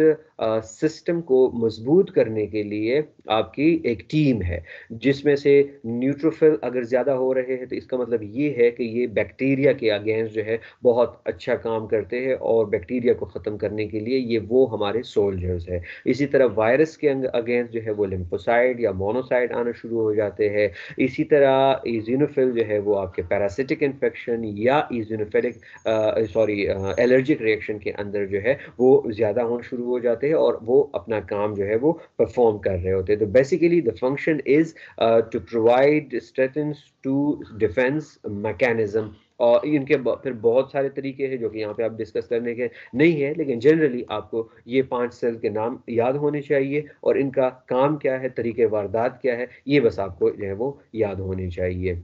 सिस्टम को मजबूत करने के लिए आपकी एक टीम है जिसमें से न्यूट्रोफिल अगर ज़्यादा हो रहे हैं तो इसका मतलब ये है कि ये बैक्टीरिया के अगेंस्ट जो है बहुत अच्छा काम करते हैं और बैक्टीरिया को ख़त्म करने के लिए ये वो हम हमारे सोल्जर्स है इसी तरह वायरस के अगेंस्ट जो है वो लिम्फोसाइड या मोनोसाइड आना शुरू हो जाते हैं इसी तरह इजीनोफिल जो है वो आपके पैरासिटिक इन्फेक्शन या इजीनोफिलिक सॉरी एलर्जिक रिएक्शन के अंदर जो है वो ज़्यादा होना शुरू हो जाते हैं और वो अपना काम जो है वो परफॉर्म कर रहे होते हैं तो basically the function is to provide strength to defence mechanism और इनके फिर बहुत सारे तरीके हैं जो कि यहाँ पे आप डिस्कस करने के नहीं है लेकिन जनरली आपको ये पांच सेल के नाम याद होने चाहिए और इनका काम क्या है तरीके वारदात क्या है ये बस आपको जो है वो याद होने चाहिए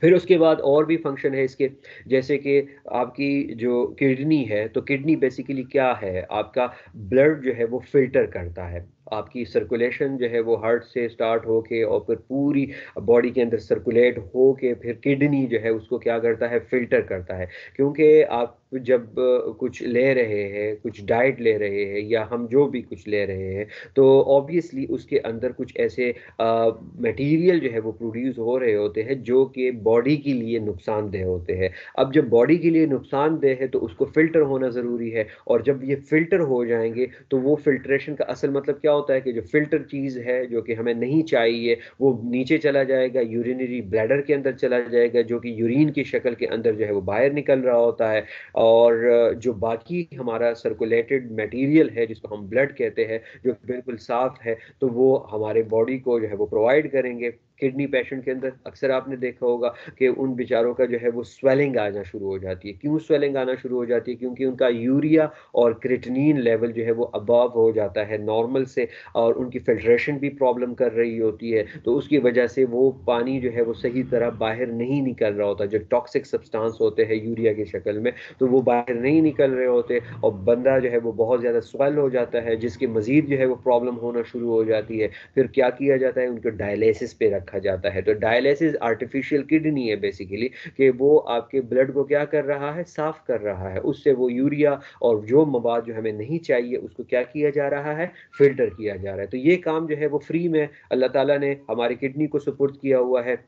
फिर उसके बाद और भी फंक्शन है इसके जैसे कि आपकी जो किडनी है तो किडनी बेसिकली क्या है आपका ब्लड जो है वो फिल्टर करता है आपकी सर्कुलेशन जो है वो हार्ट से स्टार्ट हो के और फिर पूरी बॉडी के अंदर सर्कुलेट हो के फिर किडनी जो है उसको क्या करता है फिल्टर करता है क्योंकि आप जब कुछ ले रहे हैं कुछ डाइट ले रहे हैं या हम जो भी कुछ ले रहे हैं तो ऑब्वियसली उसके अंदर कुछ ऐसे मटेरियल जो है वो प्रोड्यूस हो रहे होते हैं जो कि बॉडी के लिए नुकसानदेह होते हैं अब जब बॉडी के लिए नुकसानदेह है तो उसको फिल्टर होना ज़रूरी है और जब ये फिल्टर हो जाएंगे तो वो फिल्ट्रेशन का असल मतलब क्या होता है कि जो फिल्टर चीज़ है जो कि हमें नहीं चाहिए वो नीचे चला जाएगा यूरिनरी ब्लैडर के अंदर चला जाएगा जो कि यूरिन की शक्ल के अंदर जो है वो बाहर निकल रहा होता है और जो बाकी हमारा सर्कुलेटेड मटेरियल है जिसको हम ब्लड कहते हैं जो बिल्कुल साफ है तो वो हमारे बॉडी को जो है वो प्रोवाइड करेंगे किडनी पेशेंट के अंदर अक्सर आपने देखा होगा कि उन बेचारों का जो है वो स्वेलिंग आना शुरू हो जाती है क्यों स्वेलिंग आना शुरू हो जाती है क्योंकि उनका यूरिया और क्रिटनिन लेवल जो है वो अबव हो जाता है नॉर्मल से और उनकी फिल्ट्रेशन भी प्रॉब्लम कर रही होती है तो उसकी वजह से वो पानी जो है वो सही तरह बाहर नहीं निकल रहा होता जो टॉक्सिक सब्सटांस होते हैं यूरिया की शक्ल में तो वो बाहर नहीं निकल रहे होते और बंदा जो है वो बहुत ज़्यादा स्वेल हो जाता है जिसकी मज़ीद जो है वो प्रॉब्लम होना शुरू हो जाती है फिर क्या किया जाता है उनको डायलिसिस पे रख रखा जाता है तो डायलिसिस आर्टिफिशियल किडनी है बेसिकली कि वो आपके ब्लड को क्या कर रहा है साफ कर रहा है उससे वो यूरिया और जो मवाद जो हमें नहीं चाहिए उसको क्या किया जा रहा है फिल्टर किया जा रहा है तो ये काम जो है वो फ्री में अल्लाह ताला ने हमारी किडनी को सपोर्ट किया हुआ है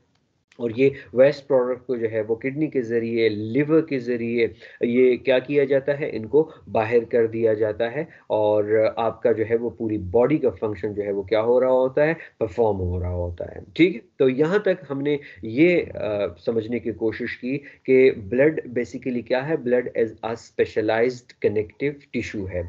और ये वेस्ट प्रोडक्ट को जो है वो किडनी के ज़रिए लिवर के ज़रिए ये क्या किया जाता है इनको बाहर कर दिया जाता है और आपका जो है वो पूरी बॉडी का फंक्शन जो है वो क्या हो रहा होता है परफॉर्म हो रहा होता है ठीक है तो यहाँ तक हमने ये आ, समझने की कोशिश की कि ब्लड बेसिकली क्या है blood as a specialize connective tissue है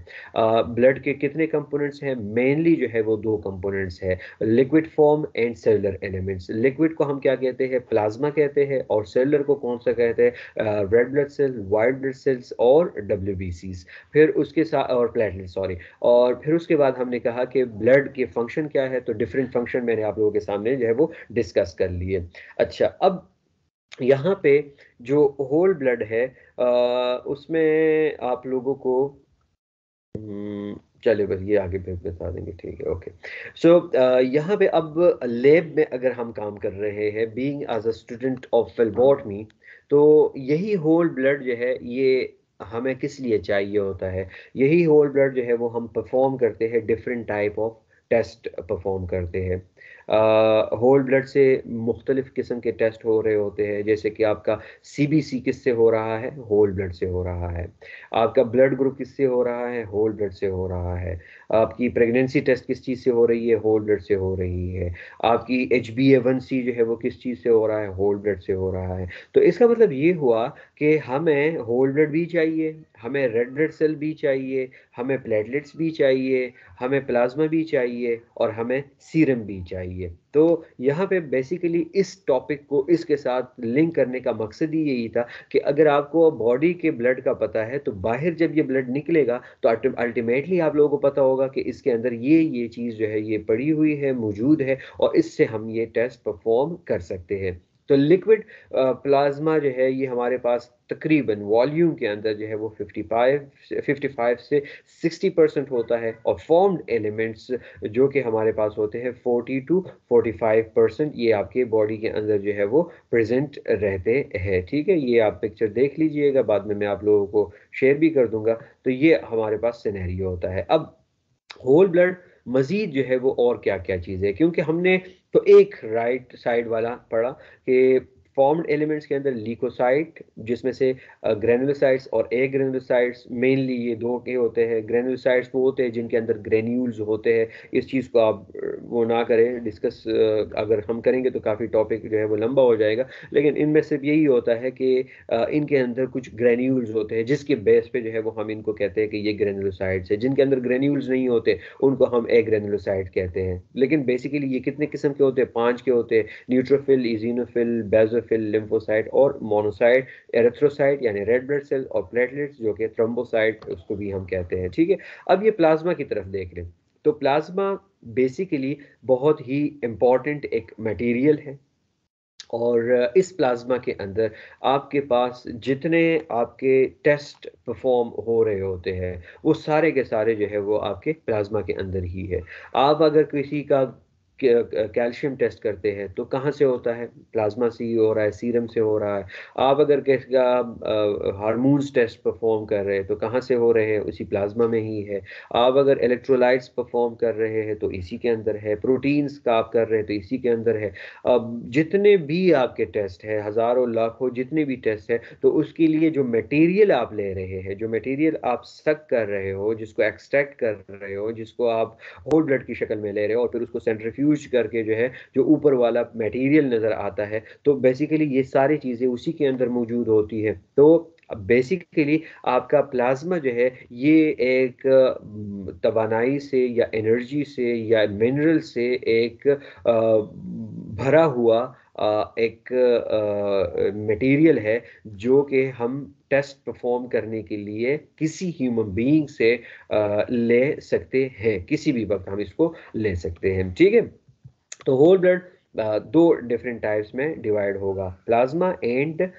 ब्लड के कितने कंपोनेंट्स हैं मेनली जो है वो दो कंपोनेंट्स है liquid form and cellular elements liquid को हम क्या कहते हैं हैं प्लाज्मा कहते हैं और सेलुलर को कौन सा कहते हैं red blood cell white blood cells और डब्ल्यू फिर उसके साथ और प्लेटलेट सॉरी और फिर उसके बाद हमने कहा कि ब्लड के फंक्शन क्या है तो डिफरेंट फंक्शन मैंने आप लोगों के सामने जो है वो डिस्कस कर लिए अच्छा अब यहाँ पे जो होल ब्लड है आ, उसमें आप लोगों को हम्म, चलिए बस ये आगे भी बता देंगे ठीक है ओके सो uh, यहाँ पे अब लेब में अगर हम काम कर रहे हैं being as a student of phlebotomy तो यही होल ब्लड जो है ये हमें किस लिए चाहिए होता है यही होल ब्लड जो है वो हम परफॉर्म करते हैं different type of test perform करते हैं होल ब्लड से मुख्तलिफ़ किस्म के टेस्ट हो रहे होते हैं जैसे कि आपका सी बी सी किस से हो रहा है होल ब्लड से हो रहा है आपका ब्लड ग्रुप किससे हो रहा है होल ब्लड से हो रहा है आपकी प्रेगनेंसी टेस्ट किस चीज़ से हो रही है होल ब्लड से हो रही है आपकी H B A one C जो है वो किस चीज़ से हो रहा है होल ब्लड से हो रहा है तो इसका मतलब ये हुआ कि हमें होल ब्लड भी चाहिए हमें रेड ब्लड सेल भी चाहिए हमें प्लेटलेट्स भी चाहिए हमें प्लाज्मा भी चाहिए और हमें सीरम भी चाहिए तो यहाँ पे बेसिकली इस टॉपिक को इसके साथ लिंक करने का मकसद ही यही था कि अगर आपको बॉडी के ब्लड का पता है तो बाहर जब ये ब्लड निकलेगा तो अल्टीमेटली आप लोगों को पता होगा कि इसके अंदर ये ये चीज़ जो है ये पड़ी हुई है मौजूद है और इससे हम ये टेस्ट परफॉर्म कर सकते हैं तो लिक्विड प्लाज्मा जो है ये हमारे पास तकरीबन वॉल्यूम के अंदर जो है वो 55 55 से 60 परसेंट होता है और फॉर्म्ड एलिमेंट्स जो कि हमारे पास होते हैं 40 टू 45 परसेंट ये आपके बॉडी के अंदर जो है वो प्रेजेंट रहते हैं ठीक है ये आप पिक्चर देख लीजिएगा बाद में मैं आप लोगों को शेयर भी कर दूंगा तो ये हमारे पास सिनेरियो होता है अब होल ब्लड मज़ीद जो है वो और क्या क्या चीज़ें क्योंकि हमने तो एक राइट साइड वाला पढ़ा कि फॉर्म्ड एलिमेंट्स के अंदर लीकोसाइट जिसमें से ग्रेनुलसाइट्स और ए ग्रेनुलसाइट्स मेनली ये दो के होते हैं ग्रेनुलसाइट्स वो होते हैं जिनके अंदर ग्रेन्यूल्स होते हैं इस चीज़ को आप वो ना करें डिस्कस अगर हम करेंगे तो काफ़ी टॉपिक जो है वो लंबा हो जाएगा लेकिन इनमें सिर्फ यही होता है कि इनके अंदर कुछ ग्रेन्यूल्स होते हैं जिसके बेस पे जो है वो हम इनको कहते हैं कि ये ग्रेनुलसाइट्स है जिनके अंदर ग्रेन्यूल्स नहीं होते उनको हम ए ग्रेनुलसाइट कहते हैं लेकिन बेसिकली ये कितने किस्म के होते हैं पाँच के होते हैं neutrophil eosinophil basophil neutrophil lymphocyte और मोनोसाइट एरेथ्रोसाइट यानी रेड ब्लड सेल और प्लेटलेट्स जो कि थ्रम्बोसाइट उसको भी हम कहते हैं ठीक है अब ये प्लाज्मा की तरफ देख रहे हैं तो प्लाज्मा बेसिकली बहुत ही इम्पॉर्टेंट एक मटेरियल है और इस प्लाज्मा के अंदर आपके पास जितने आपके टेस्ट परफॉर्म हो रहे होते हैं वो सारे के सारे जो है वो आपके प्लाज्मा के अंदर ही है आप अगर किसी का कैल्शियम टेस्ट करते हैं तो कहाँ से होता है प्लाज्मा से ही हो रहा है सीरम से हो रहा है आप अगर हारमोन्स टेस्ट परफॉर्म कर रहे हैं तो कहाँ से हो रहे हैं उसी प्लाज्मा में ही है आप अगर इलेक्ट्रोलाइट्स परफॉर्म कर रहे हैं तो इसी के अंदर है प्रोटीन्स का आप कर रहे हैं तो इसी के अंदर है अब जितने भी आपके टेस्ट है हज़ारों लाखों जितने भी टेस्ट हैं तो उसके लिए जो मटेरियल आप ले रहे हैं जो मटेरियल आप सक कर रहे हो जिसको एक्सट्रैक्ट कर रहे हो जिसको आप होल ब्लड की शक्ल में ले रहे हो और फिर उसको सेंट्रीफ्यूज फ्यूज करके जो है जो ऊपर वाला मटेरियल नज़र आता है तो बेसिकली ये सारी चीज़ें उसी के अंदर मौजूद होती है तो बेसिकली आपका प्लाज्मा जो है ये एक तोानाई से या एनर्जी से या मिनरल से एक भरा हुआ एक मटेरियल है जो कि हम टेस्ट परफॉर्म करने के लिए किसी ह्यूमन बीइंग से ले सकते हैं किसी भी वक्त हम इसको ले सकते हैं ठीक है तो होल ब्लड दो डिफरेंट टाइप्स में डिवाइड होगा प्लाज्मा एंड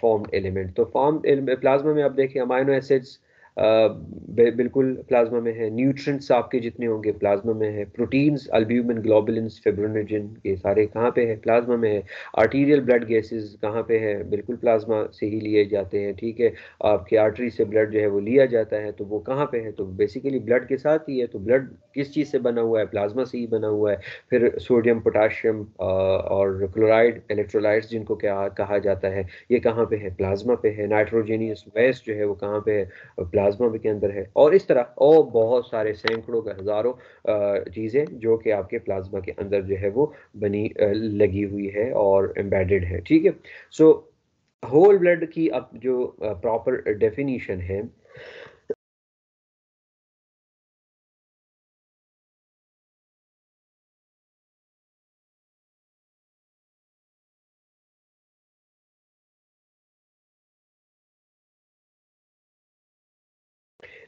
फॉर्म एलिमेंट तो फॉर्म प्लाज्मा में आप देखिए अमाइनो एसिड्स बिल्कुल प्लाज्मा में है न्यूट्रंट्स आपके जितने होंगे प्लाज्मा में है प्रोटीन्स अल्ब्यूमिन ग्लोबुलिन फेब्रोनोजिन ये सारे कहाँ पे है प्लाज्मा में है आर्टीरियल ब्लड गैसेस कहाँ पे है बिल्कुल प्लाज्मा से ही लिए जाते हैं ठीक है आपके आर्टरी से ब्लड जो है वो लिया जाता है तो वो कहाँ पे है तो बेसिकली ब्लड के साथ ही है तो ब्लड किस चीज़ से बना हुआ है प्लाज्मा से ही बना हुआ है फिर सोडियम पोटाशियम और क्लोराइड इलेक्ट्रोलाइट्स जिनको क्या कहा जाता है ये कहाँ पे है प्लाज्मा पे है नाइट्रोजेनियस वेस्ट जो है वो कहाँ पे है प्लाज्मा भी के अंदर है और इस तरह और बहुत सारे सैकड़ों हजारों चीज़ें जो कि आपके प्लाज्मा के अंदर जो है वो बनी लगी हुई है और एम्बेडेड है ठीक है सो होल ब्लड की अब जो प्रॉपर डेफिनीशन है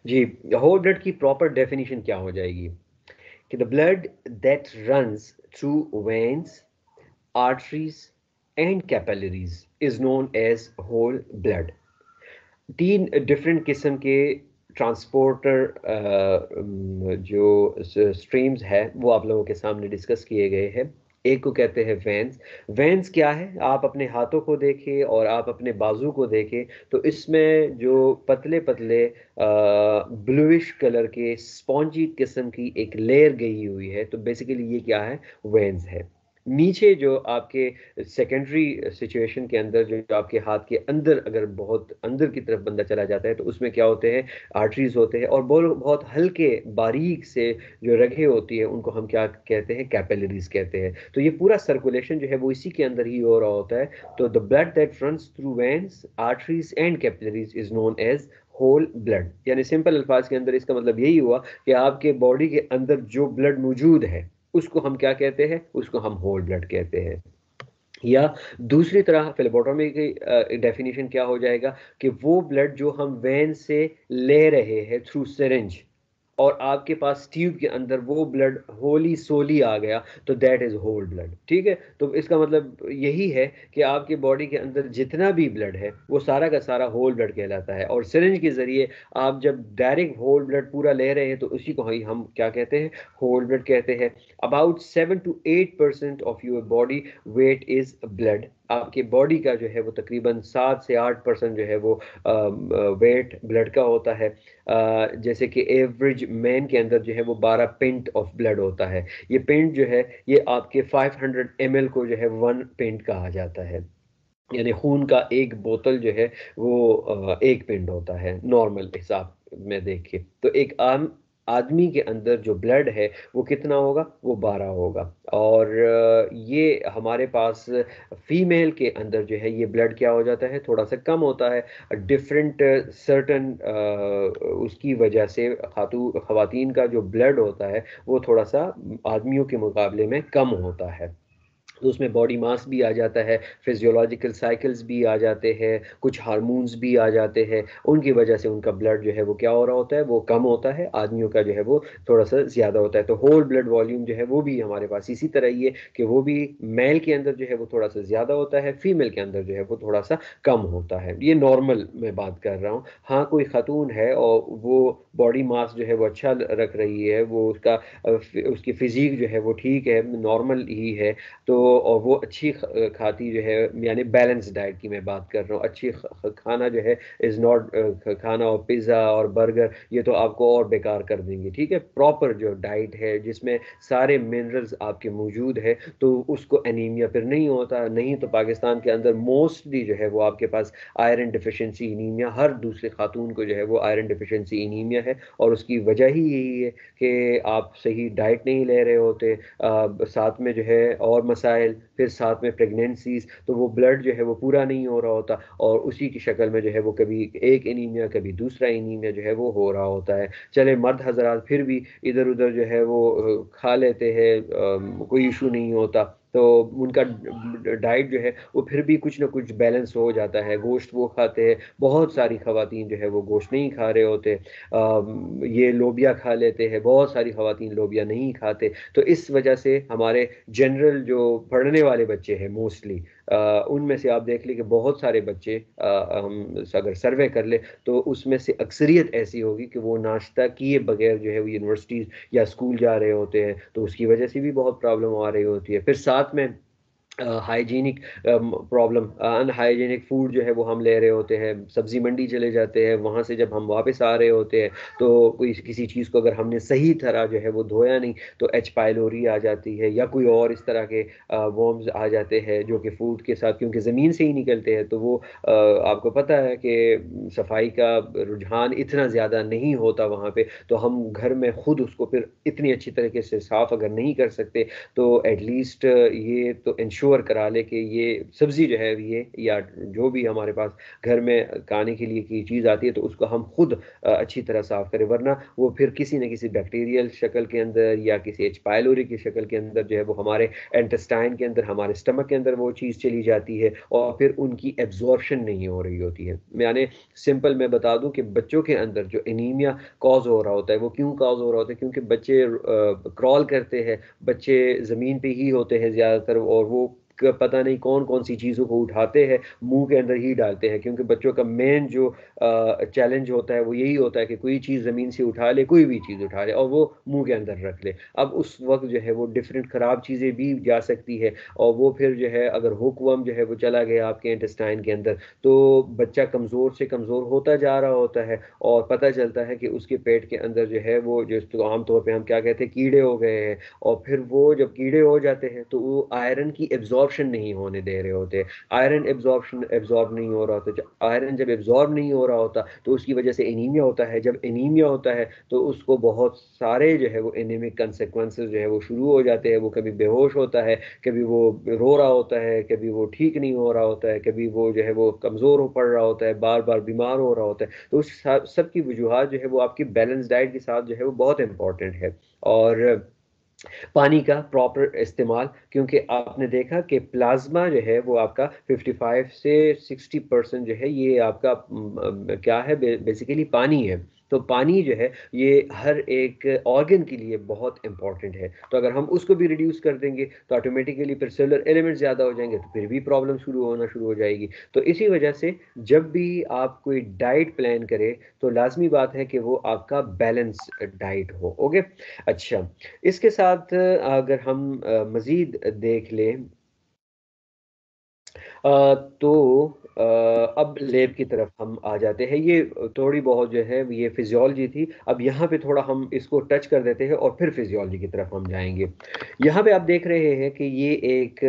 जी होल ब्लड की प्रॉपर डेफिनेशन क्या हो जाएगी कि the blood that runs through veins arteries and capillaries is known as whole blood तीन डिफरेंट किस्म के ट्रांसपोर्टर uh, um, जो स्ट्रीम्स uh, है वो आप लोगों के सामने डिस्कस किए गए हैं एक को कहते हैं वेंस वेंस क्या है आप अपने हाथों को देखें और आप अपने बाजू को देखें तो इसमें जो पतले पतले ब्लूइश कलर के स्पॉन्जी किस्म की एक लेयर गई हुई है तो बेसिकली ये क्या है वेंस है नीचे जो आपके सेकेंडरी सिचुएशन के अंदर जो आपके हाथ के अंदर अगर बहुत अंदर की तरफ बंदा चला जाता है तो उसमें क्या होते हैं आर्टरीज होते हैं और बहुत बहुत हल्के बारीक से जो रगे होती है उनको हम क्या कहते हैं कैपेलरीज कहते हैं तो ये पूरा सर्कुलेशन जो है वो इसी के अंदर ही हो रहा होता है तो the blood that runs through veins arteries and capillaries is known as whole blood यानी सिंपल अल्फाज के अंदर इसका मतलब यही हुआ कि आपके बॉडी के अंदर जो ब्लड मौजूद है उसको हम क्या कहते हैं उसको हम होल ब्लड कहते हैं या दूसरी तरह फिलबोटोमी की डेफिनेशन क्या हो जाएगा कि वो ब्लड जो हम वैन से ले रहे हैं थ्रू सरेंज और आपके पास ट्यूब के अंदर वो ब्लड होली सोली आ गया तो दैट इज़ होल ब्लड ठीक है तो इसका मतलब यही है कि आपके बॉडी के अंदर जितना भी ब्लड है वो सारा का सारा होल ब्लड कहलाता है और सिरिंज के ज़रिए आप जब डायरेक्ट होल ब्लड पूरा ले रहे हैं तो उसी को ही हम क्या कहते हैं होल ब्लड कहते हैं about seven to eight percent of your body weight is blood आपकी बॉडी का जो है वो तकरीबन सात से आठ परसेंट जो है वो वेट ब्लड का होता है जैसे कि एवरेज मैन के अंदर जो है वो बारह पेंट ऑफ ब्लड होता है ये पेंट जो है ये आपके फाइव हंड्रेड एम एल को जो है वन पेंट कहा जाता है यानी खून का एक बोतल जो है वो एक पेंट होता है नॉर्मल हिसाब में देखिए तो एक आम आदमी के अंदर जो ब्लड है वो कितना होगा वो बारह होगा और ये हमारे पास फीमेल के अंदर जो है ये ब्लड क्या हो जाता है थोड़ा सा कम होता है डिफरेंट सर्टन उसकी वजह से खातू खातन का जो ब्लड होता है वो थोड़ा सा आदमियों के मुकाबले में कम होता है तो उसमें बॉडी मास भी आ जाता है फिजियोलॉजिकल साइकिल्स भी आ जाते हैं कुछ हारमोन्स भी आ जाते हैं उनकी वजह से उनका ब्लड जो है वो क्या हो रहा होता है वो कम होता है आदमियों का जो है वो थोड़ा सा ज़्यादा होता है तो होल ब्लड वॉल्यूम जो है वो भी हमारे पास इसी तरह ही है कि वो भी मेल के अंदर जो है वो थोड़ा सा ज़्यादा होता है फीमेल के अंदर जो है वो थोड़ा सा कम होता है ये नॉर्मल मैं बात कर रहा हूँ हाँ कोई ख़तून है और वो बॉडी मास जो है वो अच्छा रख रही है वो उसका उसकी फ़िज़ीक जो है वो ठीक है नॉर्मल ही है तो और वो अच्छी खाती जो है यानी बैलेंस डाइट की मैं बात कर रहा हूँ अच्छी खाना जो है इज़ नॉट खाना और पिज़्ज़ा और बर्गर ये तो आपको और बेकार कर देंगे ठीक है प्रॉपर जो डाइट है जिसमें सारे मिनरल्स आपके मौजूद है तो उसको एनीमिया फिर नहीं होता नहीं तो पाकिस्तान के अंदर मोस्टली जो है वो आपके पास आयरन डिफिशेंसी इनीमिया हर दूसरे खातून को जो है वो आयरन डिफिशेंसी इनीमिया है और उसकी वजह ही यही है कि आप सही डाइट नहीं ले रहे होते आ, साथ में जो है और मसाइल मसाइल फिर साथ में प्रेगनेंसीज तो वो ब्लड जो है वो पूरा नहीं हो रहा होता और उसी की शक्ल में जो है वो कभी एक एनीमिया कभी दूसरा एनीमिया जो है वो हो रहा होता है चले मर्द हजरात फिर भी इधर उधर जो है वो खा लेते हैं कोई इशू नहीं होता तो उनका डाइट जो है वो फिर भी कुछ ना कुछ बैलेंस हो जाता है गोश्त वो खाते हैं बहुत सारी खातन जो है वो गोश्त नहीं खा रहे होते आ, ये लोबिया खा लेते हैं बहुत सारी खातन लोबिया नहीं खाते तो इस वजह से हमारे जनरल जो पढ़ने वाले बच्चे हैं मोस्टली उनमें से आप देख लें कि बहुत सारे बच्चे हम अगर सर्वे कर ले तो उसमें से अक्सरियत ऐसी होगी कि वो नाश्ता किए बगैर जो है वो यूनिवर्सिटीज़ या स्कूल जा रहे होते हैं तो उसकी वजह से भी बहुत प्रॉब्लम आ रही होती है फिर साथ में हाइजीनिक प्रॉब्लम अनहाइजीनिक फूड जो है वो हम ले रहे होते हैं सब्ज़ी मंडी चले जाते हैं वहाँ से जब हम वापस आ रहे होते हैं तो कोई किसी चीज़ को अगर हमने सही तरह जो है वो धोया नहीं तो एच पायलोरी आ जाती है या कोई और इस तरह के वॉम्स आ जाते हैं जो कि फूड के साथ क्योंकि ज़मीन से ही निकलते हैं तो वो आपको पता है कि सफाई का रुझान इतना ज़्यादा नहीं होता वहाँ पर तो हम घर में ख़ुद उसको फिर इतनी अच्छी तरीके से साफ़ अगर नहीं कर सकते तो एटलीस्ट ये तो इंश्योर श्योर करा ले कि ये सब्ज़ी जो है ये या जो भी हमारे पास घर में खाने के लिए की चीज़ आती है तो उसको हम खुद अच्छी तरह साफ़ करें वरना वो फिर किसी न किसी बैक्टीरियल शक्ल के अंदर या किसी एच पायलोरी की शक्ल के अंदर जो है वो हमारे एंटेस्टाइन के अंदर हमारे स्टमक के अंदर वो चीज़ चली जाती है और फिर उनकी एब्जॉर्बशन नहीं हो रही होती है मैंने सिंपल मैं बता दूँ कि बच्चों के अंदर जो एनीमिया कॉज हो रहा होता है वो क्यों कॉज हो रहा होता है क्योंकि बच्चे क्रॉल करते हैं बच्चे ज़मीन पर ही होते हैं ज़्यादातर और वो पता नहीं कौन कौन सी चीज़ों को उठाते हैं मुंह के अंदर ही डालते हैं क्योंकि बच्चों का मेन जो चैलेंज होता है वो यही होता है कि कोई चीज़ ज़मीन से उठा ले कोई भी चीज़ उठा ले और वो मुंह के अंदर रख ले अब उस वक्त जो है वो डिफरेंट ख़राब चीज़ें भी जा सकती है और वो फिर जो है अगर हुक्म जो है वो चला गया आपके इंटेस्टाइन के अंदर तो बच्चा कमज़ोर से कमज़ोर होता जा रहा होता है और पता चलता है कि उसके पेट के अंदर जो है वो जो तो आमतौर पर हम क्या कहते हैं कीड़े हो गए हैं और फिर वो जब कीड़े हो जाते हैं तो वो आयरन की एब्जॉर्ब एब्जॉर्बशन नहीं होने दे रहे होते आयरन एब्जॉर्बशन एब्जॉर्ब नहीं हो रहा होता आयरन जब एब्जॉर्ब नहीं हो रहा होता तो उसकी वजह से एनीमिया होता है जब एनीमिया होता है तो उसको बहुत सारे जो है वो एनीमिक कंसिक्वेंसेज जो है वो शुरू हो जाते हैं वो कभी बेहोश होता है कभी वो रो रहा होता है कभी वो ठीक नहीं हो रहा होता है कभी वो जो है वो कमज़ोर हो पड़ रहा होता है बार बार बीमार हो रहा होता है तो उस सबकी वजूहत जो है वो आपकी बैलेंस डाइट के साथ जो है वो बहुत इंपॉर्टेंट है और पानी का प्रॉपर इस्तेमाल क्योंकि आपने देखा कि प्लाज्मा जो है वो आपका 55 से 60 परसेंट जो है ये आपका क्या है बेसिकली पानी है तो पानी जो है ये हर एक ऑर्गन के लिए बहुत इंपॉर्टेंट है तो अगर हम उसको भी रिड्यूस कर देंगे तो ऑटोमेटिकली फिर सेलर एलिमेंट ज़्यादा हो जाएंगे तो फिर भी प्रॉब्लम शुरू होना शुरू हो जाएगी तो इसी वजह से जब भी आप कोई डाइट प्लान करें तो लाजमी बात है कि वो आपका बैलेंस डाइट हो ओके अच्छा इसके साथ अगर हम मज़ीद देख लें तो अब लेब की तरफ हम आ जाते हैं ये थोड़ी बहुत जो है ये फिजियोलॉजी थी अब यहाँ पे थोड़ा हम इसको टच कर देते हैं और फिर फिजियोलॉजी की तरफ हम जाएंगे यहाँ पे आप देख रहे हैं कि ये एक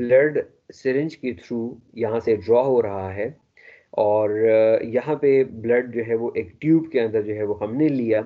ब्लड सिरिंज के थ्रू यहाँ से ड्रॉ हो रहा है और यहाँ पे ब्लड जो है वो एक ट्यूब के अंदर जो है वो हमने लिया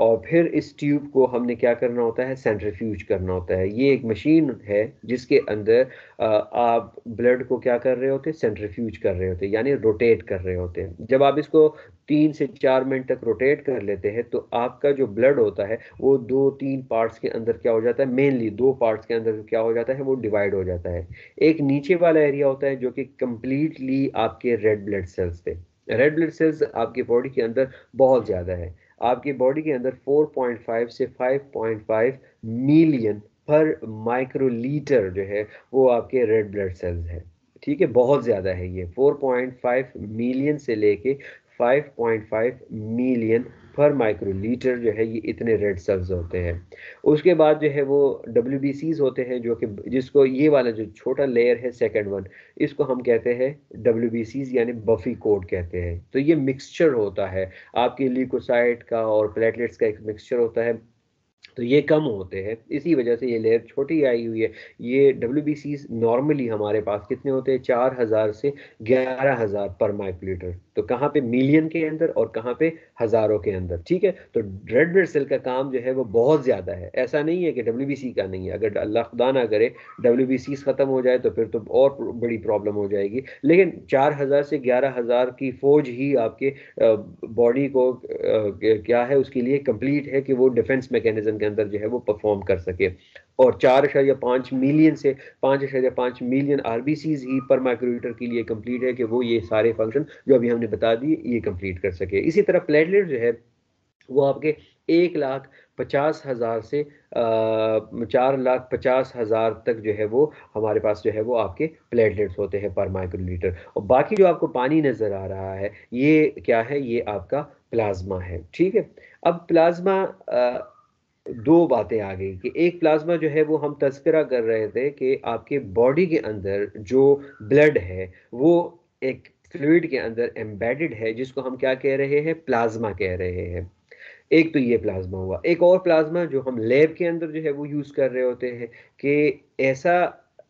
और फिर इस ट्यूब को हमने क्या करना होता है सेंट्रीफ्यूज करना होता है ये एक मशीन है जिसके अंदर आप ब्लड को क्या कर रहे होते सेंट्रीफ्यूज कर रहे होते यानी रोटेट कर रहे होते हैं जब आप इसको तीन से चार मिनट तक रोटेट कर लेते हैं तो आपका जो ब्लड होता है वो दो तीन पार्ट्स के अंदर क्या हो जाता है मेनली दो पार्ट्स के अंदर क्या हो जाता है वो डिवाइड हो जाता है एक नीचे वाला एरिया होता है जो कि कंप्लीटली आपके रेड ब्लड सेल्स थे रेड ब्लड सेल्स आपके बॉडी के अंदर बहुत ज़्यादा है आपकी बॉडी के अंदर 4.5 से 5.5 मिलियन पर माइक्रोलीटर जो है वो आपके रेड ब्लड सेल्स हैं ठीक है बहुत ज़्यादा है ये 4.5 मिलियन से लेके 5.5 मिलियन पर माइक्रोलीटर जो है ये इतने रेड सेल्स होते हैं उसके बाद जो है वो डब्ल्यू होते हैं जो कि जिसको ये वाला जो छोटा लेयर है सेकेंड वन इसको हम कहते हैं डब्ल्यू यानी बफी कोड कहते हैं तो ये मिक्सचर होता है आपके लिकोसाइट का और प्लेटलेट्स का एक मिक्सचर होता है तो ये कम होते हैं इसी वजह से ये लेयर छोटी आई हुई है ये डब्ल्यू नॉर्मली हमारे पास कितने होते हैं चार हज़ार से ग्यारह हज़ार पर माइक्रोलीटर तो कहाँ पे मिलियन के अंदर और कहाँ पे हजारों के अंदर ठीक है तो रेड ब्लड सेल का काम जो है वो बहुत ज्यादा है ऐसा नहीं है कि डब्ल्यू का नहीं है अगर अल्लाह खुदा ना करे डब्ल्यू खत्म हो जाए तो फिर तो और बड़ी प्रॉब्लम हो जाएगी लेकिन चार हजार से ग्यारह हजार की फौज ही आपके बॉडी को क्या है उसके लिए कंप्लीट है कि वो डिफेंस मैकेनिज्म के अंदर जो है वो परफॉर्म कर सके और चार अशारिया पाँच मिलियन से पाँच अशारिया पाँच मिलियन आर बी सीज ही पर माइक्रोलीटर के लिए कंप्लीट है कि वो ये सारे फंक्शन जो अभी हमने बता दिए ये कंप्लीट कर सके इसी तरह प्लेटलेट जो है वो आपके एक लाख पचास हज़ार से चार लाख पचास हज़ार तक जो है वो हमारे पास जो है वो आपके प्लेटलेट्स होते हैं पर माइक्रोलीटर और बाकी जो आपको पानी नज़र आ रहा है ये क्या है ये आपका प्लाज्मा है ठीक है अब प्लाज्मा दो बातें आ गई कि एक प्लाज्मा जो है वो हम तस्करा कर रहे थे कि आपके बॉडी के अंदर जो ब्लड है वो एक फ्लूड के अंदर एम्बेडेड है जिसको हम क्या कह रहे हैं प्लाज्मा कह रहे हैं एक तो ये प्लाज्मा हुआ एक और प्लाज्मा जो हम लैब के अंदर जो है वो यूज़ कर रहे होते हैं कि ऐसा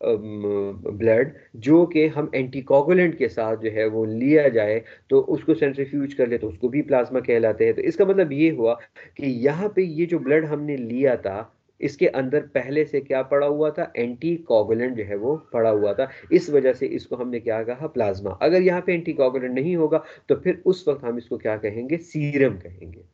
ब्लड जो कि हम एंटीकोगुलेंट के साथ जो है वो लिया जाए तो उसको सेंट्रीफ्यूज कर ले तो उसको भी प्लाज्मा कहलाते हैं तो इसका मतलब ये हुआ कि यहाँ पे ये जो ब्लड हमने लिया था इसके अंदर पहले से क्या पड़ा हुआ था एंटी कॉगुलेंट जो है वो पड़ा हुआ था इस वजह से इसको हमने क्या कहा प्लाज्मा अगर यहाँ पे एंटी नहीं होगा तो फिर उस वक्त हम इसको क्या कहेंगे सीरम कहेंगे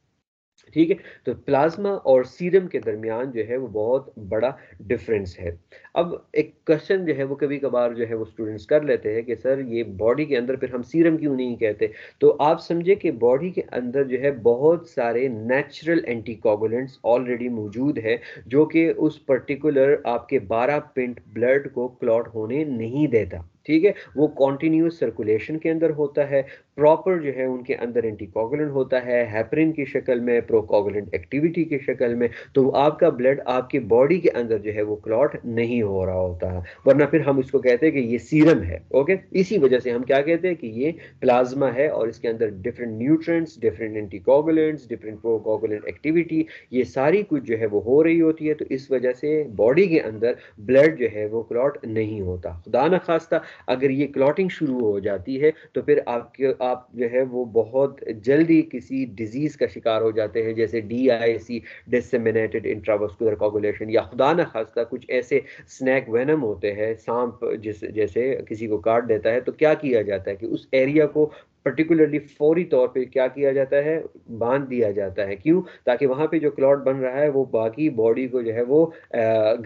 ठीक है तो प्लाज्मा और सीरम के दरमियान जो है वो बहुत बड़ा डिफरेंस है अब एक क्वेश्चन जो है वो कभी कभार जो है वो स्टूडेंट्स कर लेते हैं कि सर ये बॉडी के अंदर फिर हम सीरम क्यों नहीं कहते तो आप समझे कि बॉडी के अंदर जो है बहुत सारे नेचुरल एंटीकॉगुलेंट्स ऑलरेडी मौजूद है जो कि उस पर्टिकुलर आपके बारह पिंट ब्लड को क्लॉट होने नहीं देता ठीक है वो कॉन्टीन्यूस सर्कुलेशन के अंदर होता है प्रॉपर जो है उनके अंदर एंटीकोगुलेंट होता है हैपरिन की शक्ल में प्रोकोगुलेंट एक्टिविटी की शक्ल में तो आपका ब्लड आपकी बॉडी के अंदर जो है वो क्लॉट नहीं हो रहा होता वरना फिर हम इसको कहते हैं कि ये सीरम है ओके इसी वजह से हम क्या कहते हैं कि ये प्लाज्मा है और इसके अंदर different nutrients different anticoagulants different procoagulant activity ये सारी कुछ जो है वो हो रही होती है तो इस वजह से बॉडी के अंदर ब्लड जो है वो क्लॉट नहीं होता खुदा न खास्ता अगर ये क्लॉटिंग शुरू हो जाती है तो फिर आपके आप जो है वो बहुत जल्दी किसी डिजीज़ का शिकार हो जाते हैं जैसे D I C disseminated intravascular coagulation या खुदा न खास्ता कुछ ऐसे स्नैक वेनम होते हैं सांप जिस जैसे किसी को काट देता है तो क्या किया जाता है कि उस एरिया को पर्टिकुलरली फौरी तौर पे क्या किया जाता है बांध दिया जाता है क्यों ताकि वहाँ पे जो क्लॉट बन रहा है वो बाकी बॉडी को जो है वो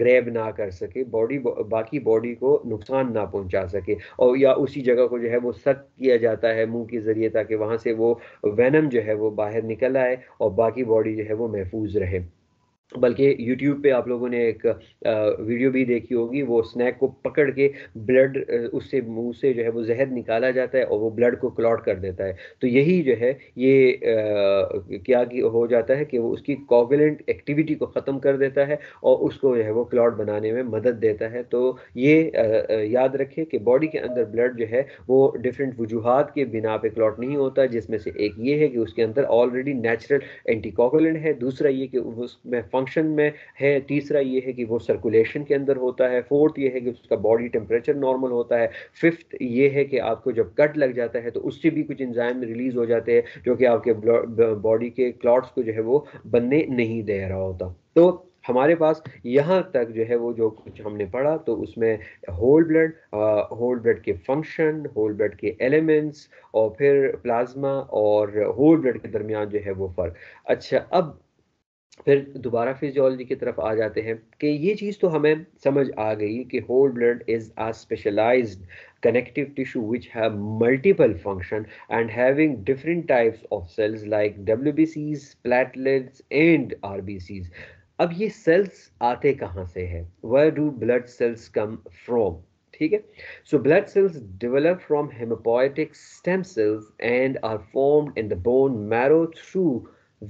ग्रैब ना कर सके बॉडी बाकी बॉडी को नुकसान ना पहुँचा सके और या उसी जगह को जो है वो सख्त किया जाता है मुंह के ज़रिए ताकि वहाँ से वो वैनम जो है वो बाहर निकल आए और बाकी बॉडी जो है वो महफूज रहे बल्कि YouTube पे आप लोगों ने एक वीडियो भी देखी होगी वो स्नैक को पकड़ के ब्लड उससे मुंह से जो है वो जहर निकाला जाता है और वो ब्लड को क्लॉट कर देता है तो यही जो है ये क्या हो जाता है कि वो उसकी कॉगुलेंट एक्टिविटी को ख़त्म कर देता है और उसको जो है वो क्लॉट बनाने में मदद देता है तो ये याद रखें कि बॉडी के अंदर ब्लड जो है वो डिफरेंट वजूहत के बिना पे क्लॉट नहीं होता जिसमें से एक ये है कि उसके अंदर ऑलरेडी नेचुरल एंटीकोगुलेंट है दूसरा ये कि उसमें फंक्शन में है तीसरा ये है कि वो सर्कुलेशन के अंदर होता है फोर्थ ये है कि उसका बॉडी टेम्परेचर नॉर्मल होता है फिफ्थ ये है कि आपको जब कट लग जाता है तो उससे भी कुछ इंजाइम रिलीज हो जाते हैं जो कि आपके बॉडी के क्लॉट्स को जो है वो बनने नहीं दे रहा होता तो हमारे पास यहाँ तक जो है वो जो कुछ हमने पढ़ा तो उसमें होल ब्लड होल ब्लड के फंक्शन होल ब्लड के एलिमेंट्स और फिर प्लाज्मा और होल ब्लड के दरमियान जो है वो फ़र्क अच्छा अब फिर दोबारा फिजियोलॉजी की तरफ आ जाते हैं कि ये चीज़ तो हमें समझ आ गई कि whole blood is a specialize connective tissue which have multiple function and having different types of cells like W B Cs platelets and R B Cs अब ये सेल्स आते कहाँ से है where do blood cells come from ठीक है so blood cells develop from haemopoietic stem cells and are formed in the bone marrow through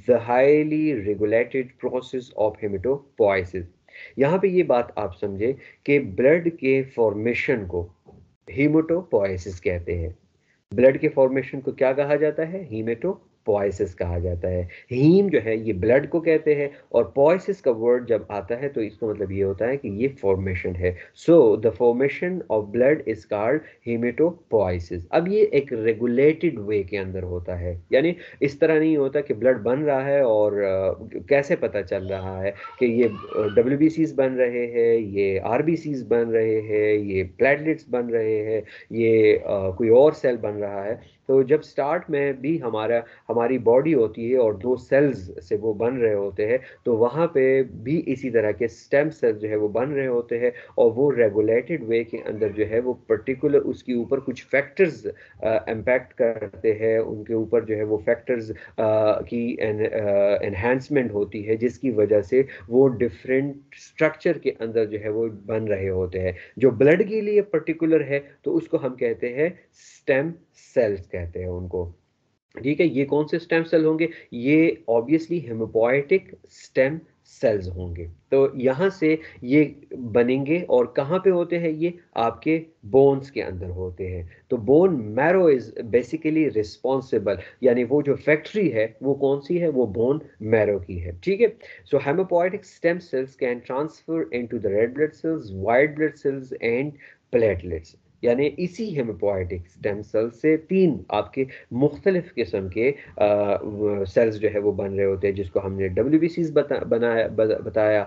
the highly regulated process of haematopoiesis यहाँ पे ये बात आप समझे कि ब्लड के फॉर्मेशन को हीमोटोपोइसिस कहते हैं ब्लड के फॉर्मेशन को क्या कहा जाता है हीमेटो पॉइसिस कहा जाता है हीम जो है ये ब्लड को कहते हैं और पॉइसिस का वर्ड जब आता है तो इसको मतलब ये होता है कि ये फॉर्मेशन है so the formation of blood is called haematopoiesis अब ये एक रेगुलेटेड वे के अंदर होता है यानी इस तरह नहीं होता कि ब्लड बन रहा है और कैसे पता चल रहा है कि ये डब्ल्यू बन रहे हैं ये आर बन रहे हैं ये प्लेटलेट्स बन रहे हैं ये कोई और सेल बन रहा है तो जब स्टार्ट में भी हमारा हमारी बॉडी होती है और दो सेल्स से वो बन रहे होते हैं तो वहाँ पे भी इसी तरह के स्टेम सेल जो है वो बन रहे होते हैं और वो रेगुलेटेड वे के अंदर जो है वो पर्टिकुलर उसके ऊपर कुछ फैक्टर्स इम्पैक्ट करते हैं उनके ऊपर जो है वो फैक्टर्स की एनहेंसमेंट होती है जिसकी वजह से वो डिफरेंट स्ट्रक्चर के अंदर जो है वो बन रहे होते हैं जो ब्लड के लिए पर्टिकुलर है तो उसको हम कहते हैं स्टेम सेल्स कहते कहते हैं उनको ठीक है ये कौन से स्टेम सेल होंगे ये ऑब्वियसली हेमोपोएटिक स्टेम सेल्स होंगे तो यहाँ से ये बनेंगे और कहाँ पे होते हैं ये आपके बोन्स के अंदर होते हैं तो bone marrow is basically responsible यानी वो जो फैक्ट्री है वो कौन सी है वो बोन मैरो की है ठीक है so haemopoietic stem cells can transfer into the red blood cells white blood cells and platelets यानी इसी हेमोपोइटिक स्टेम सेल से तीन आपके मुख्तलिफ किस्म के सेल्स जो है वो बन रहे होते हैं जिसको हमने डब्ल्यू बी सीज बनाया बताया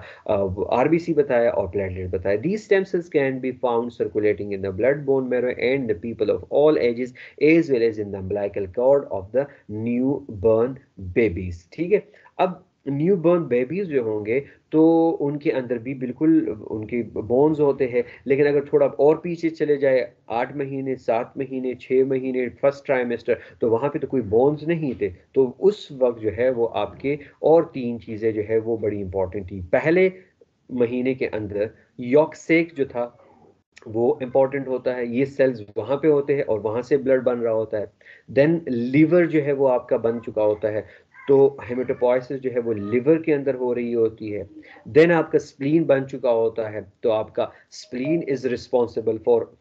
आर बी सी बताया और प्लेटलेट बताया these stem cells can be found circulating in the blood bone marrow and the people of all ages as well as in the umbilical cord of the newborn babies ठीक है अब new born babies जो होंगे तो उनके अंदर भी बिल्कुल उनके बोन्स होते हैं लेकिन अगर थोड़ा और पीछे चले जाए आठ महीने सात महीने छः महीने फर्स्ट ट्राइमेस्टर तो वहाँ पे तो कोई बोन्स नहीं थे तो उस वक्त जो है वो आपके और तीन चीज़ें जो है वो बड़ी इंपॉर्टेंट थी पहले महीने के अंदर यॉक्सेक जो था वो इम्पॉर्टेंट होता है ये सेल्स वहाँ पे होते हैं और वहाँ से ब्लड बन रहा होता है देन लीवर जो है वो आपका बन चुका होता है तो हेमेटोपॉइसिस जो है वो लिवर के अंदर हो रही होती है देन आपका स्प्लीन बन चुका होता है तो आपका spleen is responsible for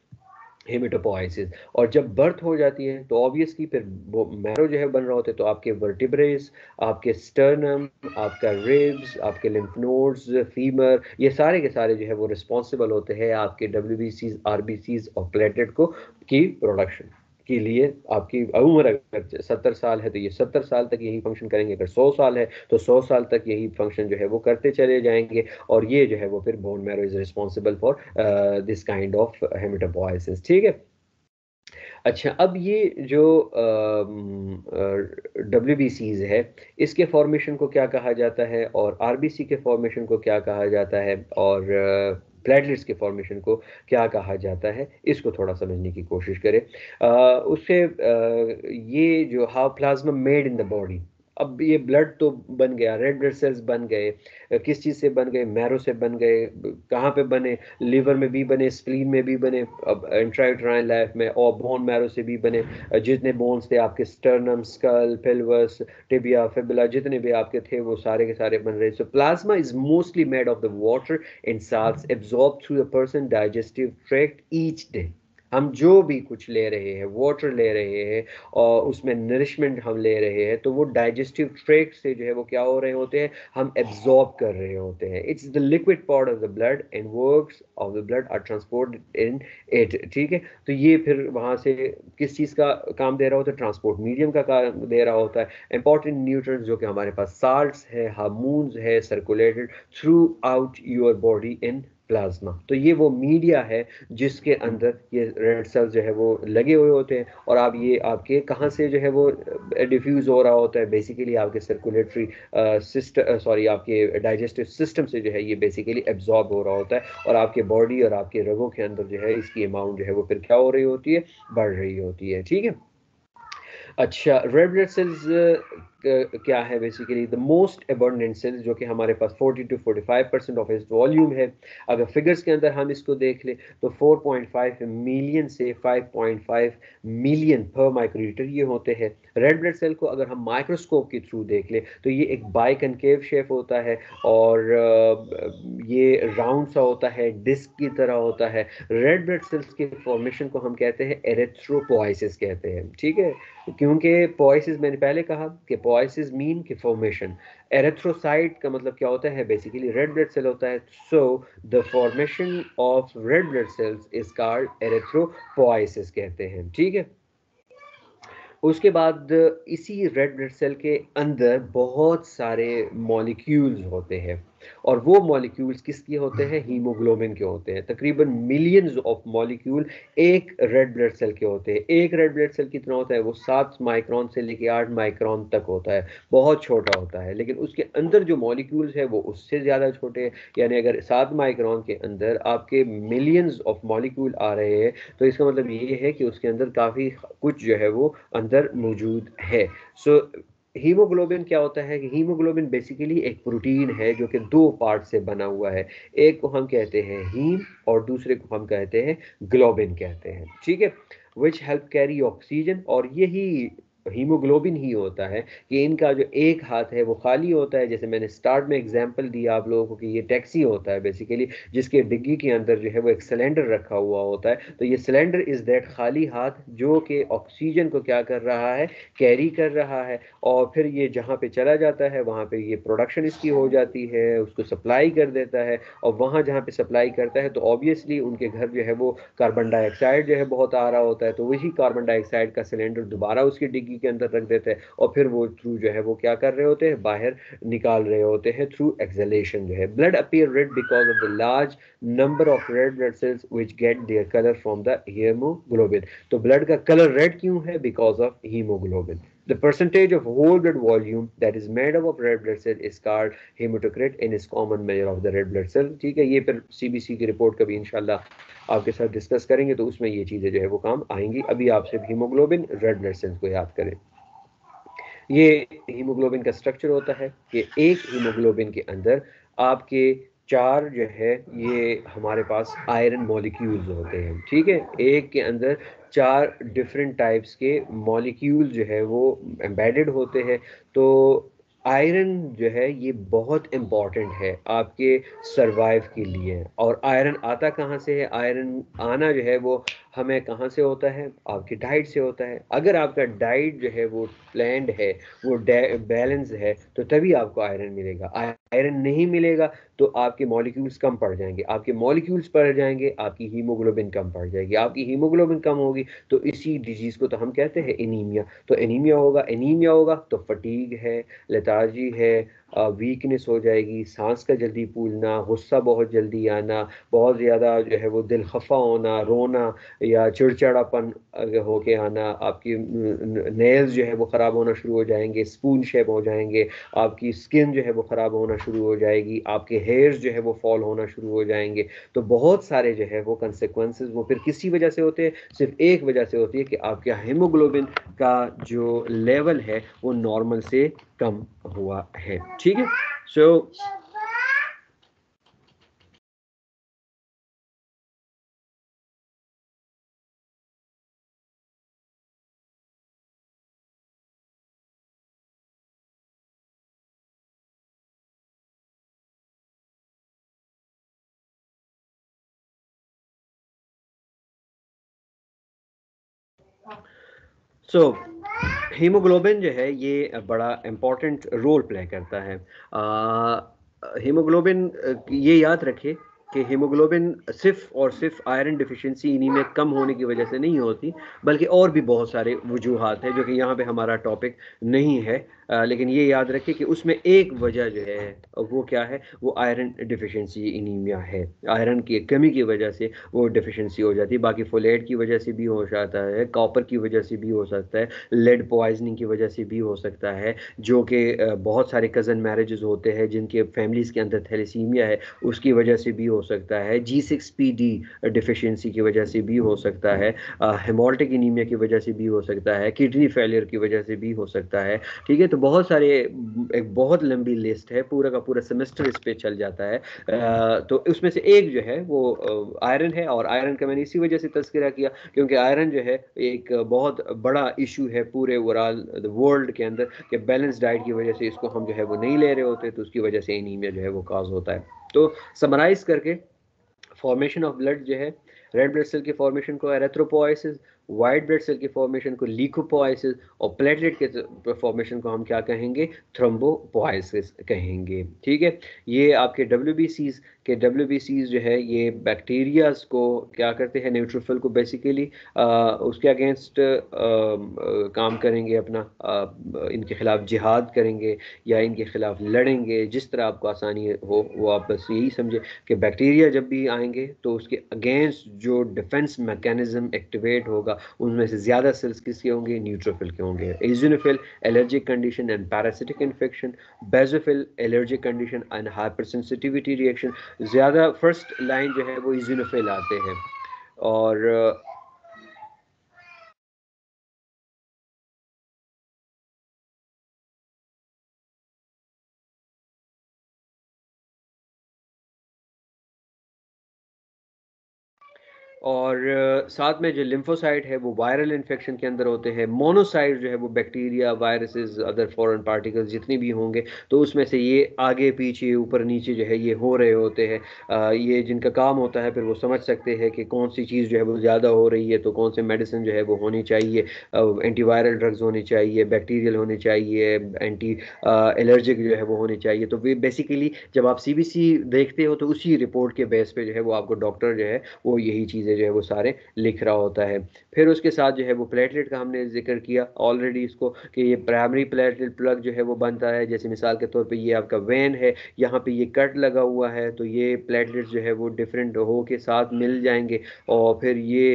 haematopoiesis और जब बर्थ हो जाती है तो ऑब्वियसली फिर वो मैरो जो है बन रहा होता है तो आपके वर्टिब्रेस आपके स्टर्नम आपका रिब्स आपके लिम्फ नोड्स फीमर ये सारे के सारे जो है वो रिस्पॉन्सिबल होते हैं आपके W B Cs R B Cs और प्लेटेड को की प्रोडक्शन के लिए आपकी उम्र अगर सत्तर साल है तो ये सत्तर साल तक यही फंक्शन करेंगे अगर सौ साल है तो सौ साल तक यही फंक्शन जो है वो करते चले जाएंगे और ये जो है वो फिर bone marrow is responsible for this kind of haematopoiesis ठीक है अच्छा अब ये जो डब्ल्यू बी सीज है इसके फॉर्मेशन को क्या कहा जाता है और आर बी सी के फॉर्मेशन को क्या कहा जाता है और uh, प्लेटलेट्स के फॉर्मेशन को क्या कहा जाता है इसको थोड़ा समझने की कोशिश करें उससे ये जो half plasma made in the body अब ये ब्लड तो बन गया रेड ब्लड सेल्स बन गए किस चीज़ से बन गए मैरो से बन गए कहाँ पे बने लीवर में भी बने स्प्लीन में भी बने अब इंट्राइट्राइन लाइफ में और बोन मैरो से भी बने जितने बोन्स थे आपके sternum skull pelvis tibia fibula जितने भी आपके थे वो सारे के सारे बन रहे so plasma is mostly made of the water in salts absorb through the person digestive tract each day हम जो भी कुछ ले रहे हैं वाटर ले रहे हैं और उसमें नरिशमेंट हम ले रहे हैं तो वो डाइजेस्टिव ट्रेक से जो है वो क्या हो रहे होते हैं हम एब्जॉर्ब कर रहे होते हैं it's the liquid part of the blood and works of the blood are transport in at ठीक है तो ये फिर वहाँ से किस चीज़ का काम दे रहा होता है ट्रांसपोर्ट मीडियम का काम दे रहा होता है इंपॉर्टेंट न्यूट्रंस जो कि हमारे पास साल्ट है हारमोन्स है circulated throughout your body in plasma तो ये वो मीडिया है जिसके अंदर ये रेड सेल्स जो है वो लगे हुए होते हैं और आप ये आपके कहाँ से जो है वो डिफ्यूज हो रहा होता है बेसिकली आपके सर्कुलेटरी सिस्टम सॉरी आपके डाइजेस्टिव सिस्टम से जो है ये बेसिकली एब्जॉर्ब हो रहा होता है और आपके बॉडी और आपके रगों के अंदर जो है इसकी अमाउंट जो है वो फिर क्या हो रही होती है बढ़ रही होती है ठीक है अच्छा रेड ब्लड सेल्स क्या है basically the most abundant cells जो कि हमारे पास 40 टू 45 परसेंट ऑफ इस वॉल्यूम है अगर फिगर्स के अंदर हम इसको देख लें तो 4.5 मिलियन से 5.5 मिलियन पर माइक्रोलीटर ये होते हैं रेड ब्लड सेल को अगर हम माइक्रोस्कोप के थ्रू देख लें तो ये एक बाई कनकेव शेप होता है और ये राउंड सा होता है डिस्क की तरह होता है रेड ब्लड सेल्स के फॉर्मेशन को हम कहते हैं एरेथ्रोपोइसिस कहते हैं ठीक है क्योंकि पॉइसिस मैंने पहले कहा कि वॉइस मीन के फॉर्मेशन एरेथ्रोसाइट का मतलब क्या होता है बेसिकली रेड ब्लड सेल होता है so the formation of red blood cells is called erythropoiesis कहते हैं ठीक है उसके बाद इसी रेड ब्लड सेल के अंदर बहुत सारे मॉलिक्यूल्स होते हैं और वो मॉलिक्यूल्स किसके होते हैं हीमोग्लोबिन के होते हैं तकरीबन मिलियंस ऑफ मॉलिक्यूल एक रेड ब्लड सेल के होते हैं एक रेड ब्लड सेल कितना होता है वो सात माइक्रॉन से लेके आठ माइक्रॉन तक होता है बहुत छोटा होता है लेकिन उसके अंदर जो मॉलिक्यूल्स है वो उससे ज़्यादा छोटे हैं यानी अगर सात माइक्रॉन के अंदर आपके मिलियंस ऑफ मॉलिक्यूल आ रहे हैं तो इसका मतलब ये है कि उसके अंदर काफ़ी कुछ जो है वो अंदर मौजूद है सो so, हीमोग्लोबिन क्या होता है हीमोग्लोबिन बेसिकली एक प्रोटीन है जो कि दो पार्ट से बना हुआ है एक को हम कहते हैं हीम और दूसरे को हम कहते हैं ग्लोबिन कहते हैं ठीक है विच हेल्प कैरी ऑक्सीजन और यही हीमोग्लोबिन तो ही होता है कि इनका जो एक हाथ है वो खाली होता है जैसे मैंने स्टार्ट में एग्जांपल दिया आप लोगों को कि ये टैक्सी होता है बेसिकली जिसके डिग्गी के अंदर जो है वो एक सिलेंडर रखा हुआ होता है तो ये सिलेंडर इज़ दैट खाली हाथ जो कि ऑक्सीजन को क्या कर रहा है कैरी कर रहा है और फिर ये जहाँ पे चला जाता है वहाँ पे ये प्रोडक्शन इसकी हो जाती है उसको सप्लाई कर देता है और वहाँ जहाँ पे सप्लाई करता है तो ऑब्वियसली उनके घर जो है वो कार्बन डाइऑक्साइड जो है बहुत आ रहा होता है तो वही कार्बन डाइऑक्साइड का सिलेंडर दोबारा उसकी डिग्गी के अंदर रख देते हैं और फिर वो थ्रू जो है वो क्या कर रहे होते हैं बाहर निकाल रहे होते हैं थ्रू एक्सलेशन जो है blood appear red because of the large number of red blood cells which get their colour from the haemoglobin तो ब्लड का कलर रेड क्यों है because of haemoglobin The percentage of whole blood volume that is made up of red blood cell is called hematocrit and is common measure of the red blood cell. ठीक है ये फिर CBC की report कभी इंशाल्लाह आपके साथ discuss करेंगे तो उसमें ये चीज़ें जो है वो काम आएंगी अभी आप सिर्फ हीमोग्लोबिन रेड ब्लड सेल्स को याद करें ये हीमोग्लोबिन का स्ट्रक्चर होता है कि एक हीमोग्लोबिन के अंदर आपके चार जो है ये हमारे पास आयरन मॉलिक्यूल्स होते हैं ठीक है एक के अंदर चार डिफरेंट टाइप्स के मॉलिक्यूल जो है वो एम्बेडेड होते हैं तो आयरन जो है ये बहुत इम्पॉर्टेंट है आपके सर्वाइव के लिए और आयरन आता कहाँ से है आयरन आना जो है वो हमें कहाँ से होता है आपकी डाइट से होता है अगर आपका डाइट जो है वो प्लैंड है वो बैलेंस है तो तभी आपको आयरन मिलेगा आयरन नहीं मिलेगा तो आपके मॉलिक्यूल्स कम पड़ जाएंगे आपके मॉलिक्यूल्स पड़ जाएंगे आपकी हीमोग्लोबिन कम पड़ जाएगी आपकी हीमोग्लोबिन कम होगी तो इसी डिजीज़ को तो हम कहते हैं एनीमिया तो एनीमिया होगा एनीमिया होगा तो फटीग है लताजी है वीकनेस हो जाएगी सांस का जल्दी फूलना गुस्सा बहुत जल्दी आना बहुत ज़्यादा जो है वो दिल खफा होना रोना या चिड़चिड़ापन होके आना आपकी नेल्स जो है वो ख़राब होना शुरू हो जाएंगे स्पून शेप हो जाएंगे आपकी स्किन जो है वो ख़राब होना शुरू हो जाएगी आपके हेयर्स जो है वो फॉल होना शुरू हो जाएंगे तो बहुत सारे जो है वो कंसिक्वेंस वो फिर किसी वजह से होते हैं सिर्फ एक वजह से होती है कि आपका हेमोग्लोबिन का जो लेवल है वो नॉर्मल से कम हुआ है ठीक है सो So हीमोग्लोबिन जो है ये बड़ा इम्पोर्टेंट रोल प्ले करता है हीमोग्लोबिन ये याद रखे कि हीमोग्लोबिन सिर्फ और सिर्फ आयरन डिफिशेंसी इन्हीं में कम होने की वजह से नहीं होती बल्कि और भी बहुत सारे वजूहत हैं जो कि यहाँ पे हमारा टॉपिक नहीं है लेकिन ये याद रखें कि उसमें एक वजह जो है वो क्या है वो आयरन डिफिशेंसी इनीमिया है आयरन की कमी की वजह से वो डिफिशेंसी हो जाती है बाकी फोलेट की वजह से भी हो जाता है कॉपर की वजह से भी हो सकता है लेड पॉइजनिंग की वजह से भी हो सकता है जो कि बहुत सारे कज़न मैरिज होते हैं जिनके फैमिलीज़ के अंदर थैलीसीमिया है उसकी वजह से भी हो सकता है G six P D deficiency की वजह से भी हो सकता है हेमोल्टिक इनीमिया की वजह से भी हो सकता है किडनी फेलियर की वजह से भी हो सकता है ठीक है तो बहुत सारे एक बहुत लंबी लिस्ट है पूरा का पूरा सेमेस्टर इस पे चल जाता है तो उसमें से एक जो है वो आयरन है और आयरन का मैंने इसी वजह से तस्करा किया क्योंकि आयरन जो है एक बहुत बड़ा इशू है पूरे ओवरऑल वर्ल्ड के अंदर कि बैलेंस डाइट की वजह से इसको हम जो है वो नहीं ले रहे होते तो उसकी वजह से एनीमिया जो है वो काज होता है तो समराइज करके फॉर्मेशन ऑफ ब्लड जो है रेड ब्लड सेल की फॉर्मेशन को एरेथ्रोपोइसिस वाइट ब्लड सेल की फॉर्मेशन को लीकोपोइसिस और प्लेटलेट के फॉर्मेशन को हम क्या कहेंगे थ्रम्बोपोइसिस कहेंगे ठीक है ये आपके डब्ल्यू के डब्ल्यू जो है ये बैक्टीरियाज को क्या करते हैं न्यूट्रोफिल को बेसिकली उसके अगेंस्ट काम करेंगे अपना आ, इनके खिलाफ जिहाद करेंगे या इनके खिलाफ लड़ेंगे जिस तरह आपको आसानी हो वो आप बस यही समझे कि बैक्टीरिया जब भी आएंगे तो उसके अगेंस्ट जो डिफेंस मैकेनिज्म एक्टिवेट होगा उनमें से ज़्यादा सेल्स किसके होंगे न्यूट्रोफिल के होंगे eosinophil allergic condition and parasitic infection basophil allergic condition and hypersensitivity reaction ज़्यादा फर्स्ट लाइन जो है वो एजोनोफिल आते हैं और और साथ में जो लिम्फोसाइट है वो वायरल इन्फेक्शन के अंदर होते हैं मोनोसाइट जो है वो bacteria viruses other foreign particles जितने भी होंगे तो उसमें से ये आगे पीछे ऊपर नीचे जो है ये हो रहे होते हैं ये जिनका काम होता है फिर वो समझ सकते हैं कि कौन सी चीज़ जो है वो ज़्यादा हो रही है तो कौन से मेडिसिन जो है वो होनी चाहिए एंटीवायरल ड्रग्स होनी चाहिए बैक्टीरियल होने चाहिए एंटी एलर्जिक जो है वो होने चाहिए तो बेसिकली जब आप सी देखते हो तो उसी रिपोर्ट के बेस पर जो है वो आपको डॉक्टर जो है वो यही चीज़ चीज़ें जो है वो सारे लिख रहा होता है फिर उसके साथ जो है वो प्लेटलेट का हमने जिक्र किया ऑलरेडी इसको कि ये प्राइमरी प्लेटलेट प्लग जो है वो बनता है जैसे मिसाल के तौर पे ये आपका वैन है यहाँ पे ये कट लगा हुआ है तो ये प्लेटलेट जो है वो डिफरेंट हो के साथ मिल जाएंगे और फिर ये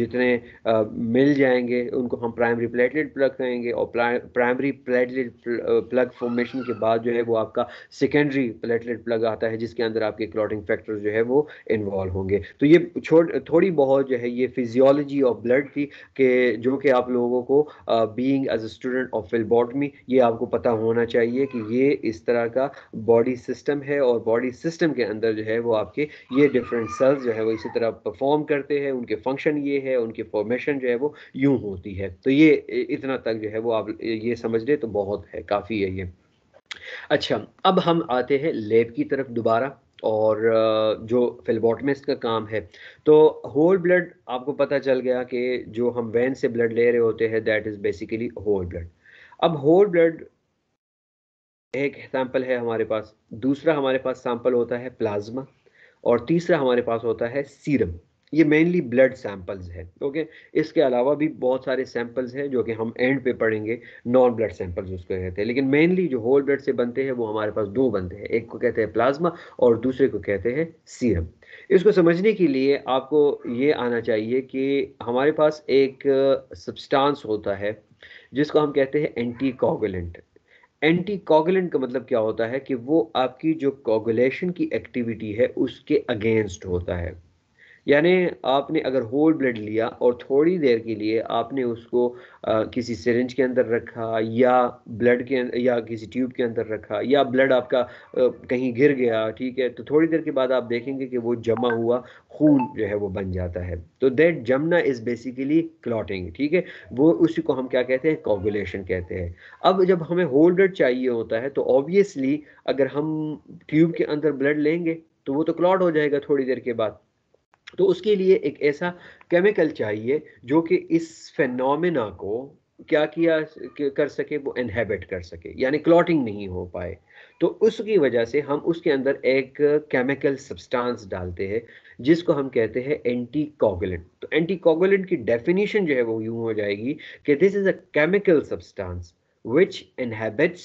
जितने आ, मिल जाएंगे उनको हम प्राइमरी प्लेटलेट प्लग कहेंगे और प्राइमरी प्लेटलेट प्लग फॉर्मेशन के बाद जो है वो आपका सेकेंडरी प्लेटलेट प्लग आता है जिसके अंदर आपके क्लॉटिंग फैक्टर जो है वो इन्वॉल्व होंगे तो ये छोट थोड़ी बहुत जो है ये फिजियोलॉजी ऑफ ब्लड थी कि जो कि आप लोगों को being as a student of phlebotomy ये आपको पता होना चाहिए कि ये इस तरह का बॉडी सिस्टम है और बॉडी सिस्टम के अंदर जो है वो आपके ये डिफरेंट सेल्स जो है वो इसी तरह परफॉर्म करते हैं उनके फंक्शन ये है उनके फॉर्मेशन जो है वो यूँ होती है तो ये इतना तक जो है वो आप ये समझ लें तो बहुत है काफ़ी है ये अच्छा अब हम आते हैं लेब की तरफ दोबारा और जो फिलबॉटमिस्ट का काम है तो होल ब्लड आपको पता चल गया कि जो हम वैन से ब्लड ले रहे होते हैं that is basically whole blood अब होल ब्लड एक सैंपल है हमारे पास दूसरा हमारे पास सैंपल होता है प्लाज्मा और तीसरा हमारे पास होता है सीरम ये मेनली ब्लड सैंपल्स है ओके इसके अलावा भी बहुत सारे सैंपल्स हैं जो कि हम एंड पे पढ़ेंगे नॉन ब्लड सैंपल्स उसको कहते हैं लेकिन मेनली जो होल ब्लड से बनते हैं वो हमारे पास दो बनते हैं एक को कहते हैं प्लाज्मा और दूसरे को कहते हैं सीरम इसको समझने के लिए आपको ये आना चाहिए कि हमारे पास एक सब्सटांस uh, होता है जिसको हम कहते हैं एंटी कागुलेंट एंटी कागुलेंट का मतलब क्या होता है कि वो आपकी जो कॉगुलेशन की एक्टिविटी है उसके अगेंस्ट होता है यानी आपने अगर होल ब्लड लिया और थोड़ी देर के लिए आपने उसको आ, किसी सिरिंज के अंदर रखा या ब्लड के अं-, या किसी ट्यूब के अंदर रखा या ब्लड आपका आ, कहीं गिर गया ठीक है तो थोड़ी देर के बाद आप देखेंगे कि वो जमा हुआ खून जो है वो बन जाता है तो देट जमना इज़ बेसिकली क्लॉटिंग ठीक है वो उसी को हम क्या कहते हैं कॉगुलेशन कहते हैं अब जब हमें होल ब्लड चाहिए होता है तो ऑब्वियसली अगर हम ट्यूब के अंदर ब्लड लेंगे तो वो तो क्लॉट हो जाएगा थोड़ी देर के बाद तो उसके लिए एक ऐसा केमिकल चाहिए जो कि इस फेनोमेना को क्या किया कर सके वो इनहेबिट कर सके यानी क्लॉटिंग नहीं हो पाए तो उसकी वजह से हम उसके अंदर एक केमिकल सब्सटेंस डालते हैं जिसको हम कहते हैं एंटी कॉगुलेंट तो एंटी कॉगुलेंट की डेफिनेशन जो है वो यूं हो जाएगी कि this is a chemical substance which inhibits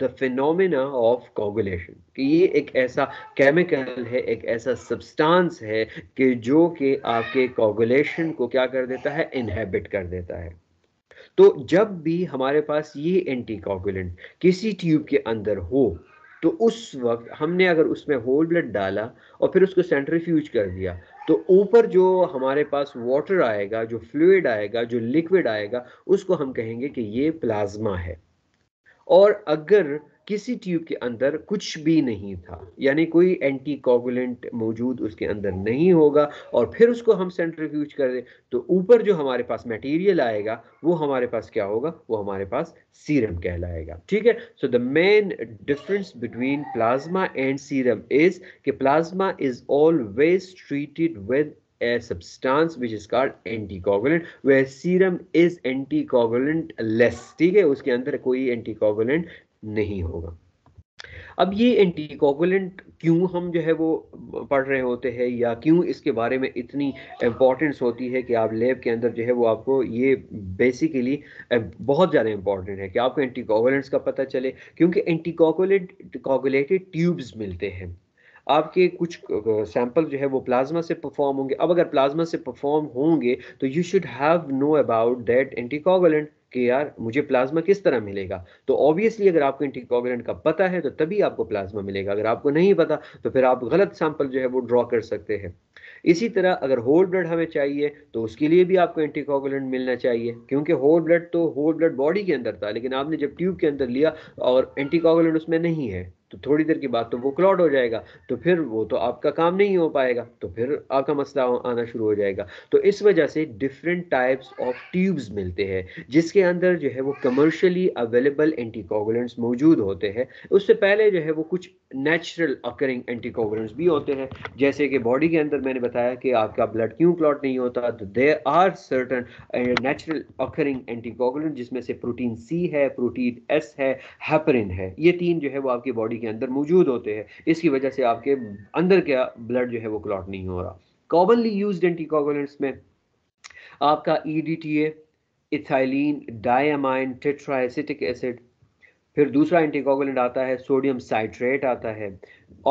the phenomena of coagulation कि ये एक ऐसा केमिकल है एक ऐसा सब्सटेंस है कि जो कि आपके कोगुलेशन को क्या कर देता है इनहेबिट कर देता है तो जब भी हमारे पास ये एंटी कोगुलेंट किसी ट्यूब के अंदर हो तो उस वक्त हमने अगर उसमें होल ब्लड डाला और फिर उसको सेंट्रीफ्यूज कर दिया तो ऊपर जो हमारे पास वाटर आएगा जो फ्लूड आएगा जो लिक्विड आएगा उसको हम कहेंगे कि ये प्लाज्मा है और अगर किसी ट्यूब के अंदर कुछ भी नहीं था यानी कोई एंटी कोगुलेंट मौजूद उसके अंदर नहीं होगा और फिर उसको हम सेंट्रीफ्यूज कर दें तो ऊपर जो हमारे पास मटेरियल आएगा वो हमारे पास क्या होगा वो हमारे पास सीरम कहलाएगा ठीक है so the main difference between plasma and serum is कि plasma is always treated with a substance which is called anticoagulant where serum is anticoagulant less ठीक है उसके अंदर कोई anticoagulant नहीं होगा अब ये एंटीकोगुलेंट क्यों हम जो है वो पढ़ रहे होते हैं या क्यों इसके बारे में इतनी इम्पॉर्टेंस होती है कि आप लैब के अंदर जो है वो आपको ये बेसिकली बहुत ज़्यादा इम्पॉर्टेंट है कि आपको एंटीकोगुलेंट्स का पता चले क्योंकि एंटीकोगुलेंट कोगुलेटेड ट्यूब्स मिलते हैं आपके कुछ सैंपल जो है वो प्लाज्मा से परफॉर्म होंगे अब अगर प्लाज्मा से परफॉर्म होंगे तो you should have know about that anticoagulant कि यार मुझे प्लाज्मा किस तरह मिलेगा तो ऑब्वियसली अगर आपको एंटीकॉगोलेंट का पता है तो तभी आपको प्लाज्मा मिलेगा अगर आपको नहीं पता तो फिर आप गलत सैंपल जो है वो ड्रॉ कर सकते हैं इसी तरह अगर होल ब्लड हमें चाहिए तो उसके लिए भी आपको एंटीकॉगुलेंट मिलना चाहिए क्योंकि होल ब्लड तो होल ब्लड बॉडी के अंदर था लेकिन आपने जब ट्यूब के अंदर लिया और एंटीकॉगुलेंट उसमें नहीं है तो थोड़ी देर के बाद तो वो क्लॉड हो जाएगा तो फिर वो तो आपका काम नहीं हो पाएगा तो फिर आपका मसला आना शुरू हो जाएगा तो इस वजह से डिफरेंट टाइप्स ऑफ ट्यूब्स मिलते हैं जिसके अंदर जो है वो कमर्शली अवेलेबल एंटीकोगुलेंट्स मौजूद होते हैं उससे पहले जो है वो कुछ नेचुरल अकरिंग एंटीकोगुलेंट्स भी होते हैं जैसे कि बॉडी के अंदर मैंने बताया कि आपका ब्लड क्यों क्लॉट नहीं होता तो there are certain natural occurring anticoagulant जिसमें से प्रोटीन सी है प्रोटीन एस है है ये तीन जो है वो आपकी बॉडी बॉडी के अंदर मौजूद होते हैं इसकी वजह से आपके अंदर का ब्लड जो है वो क्लॉट नहीं हो रहा कॉमनली यूज एंटीकोगुलेंट्स में आपका E D T A ethylene diamine tetraacetic acid फिर दूसरा एंटीकोगुलेंट आता है सोडियम साइट्रेट आता है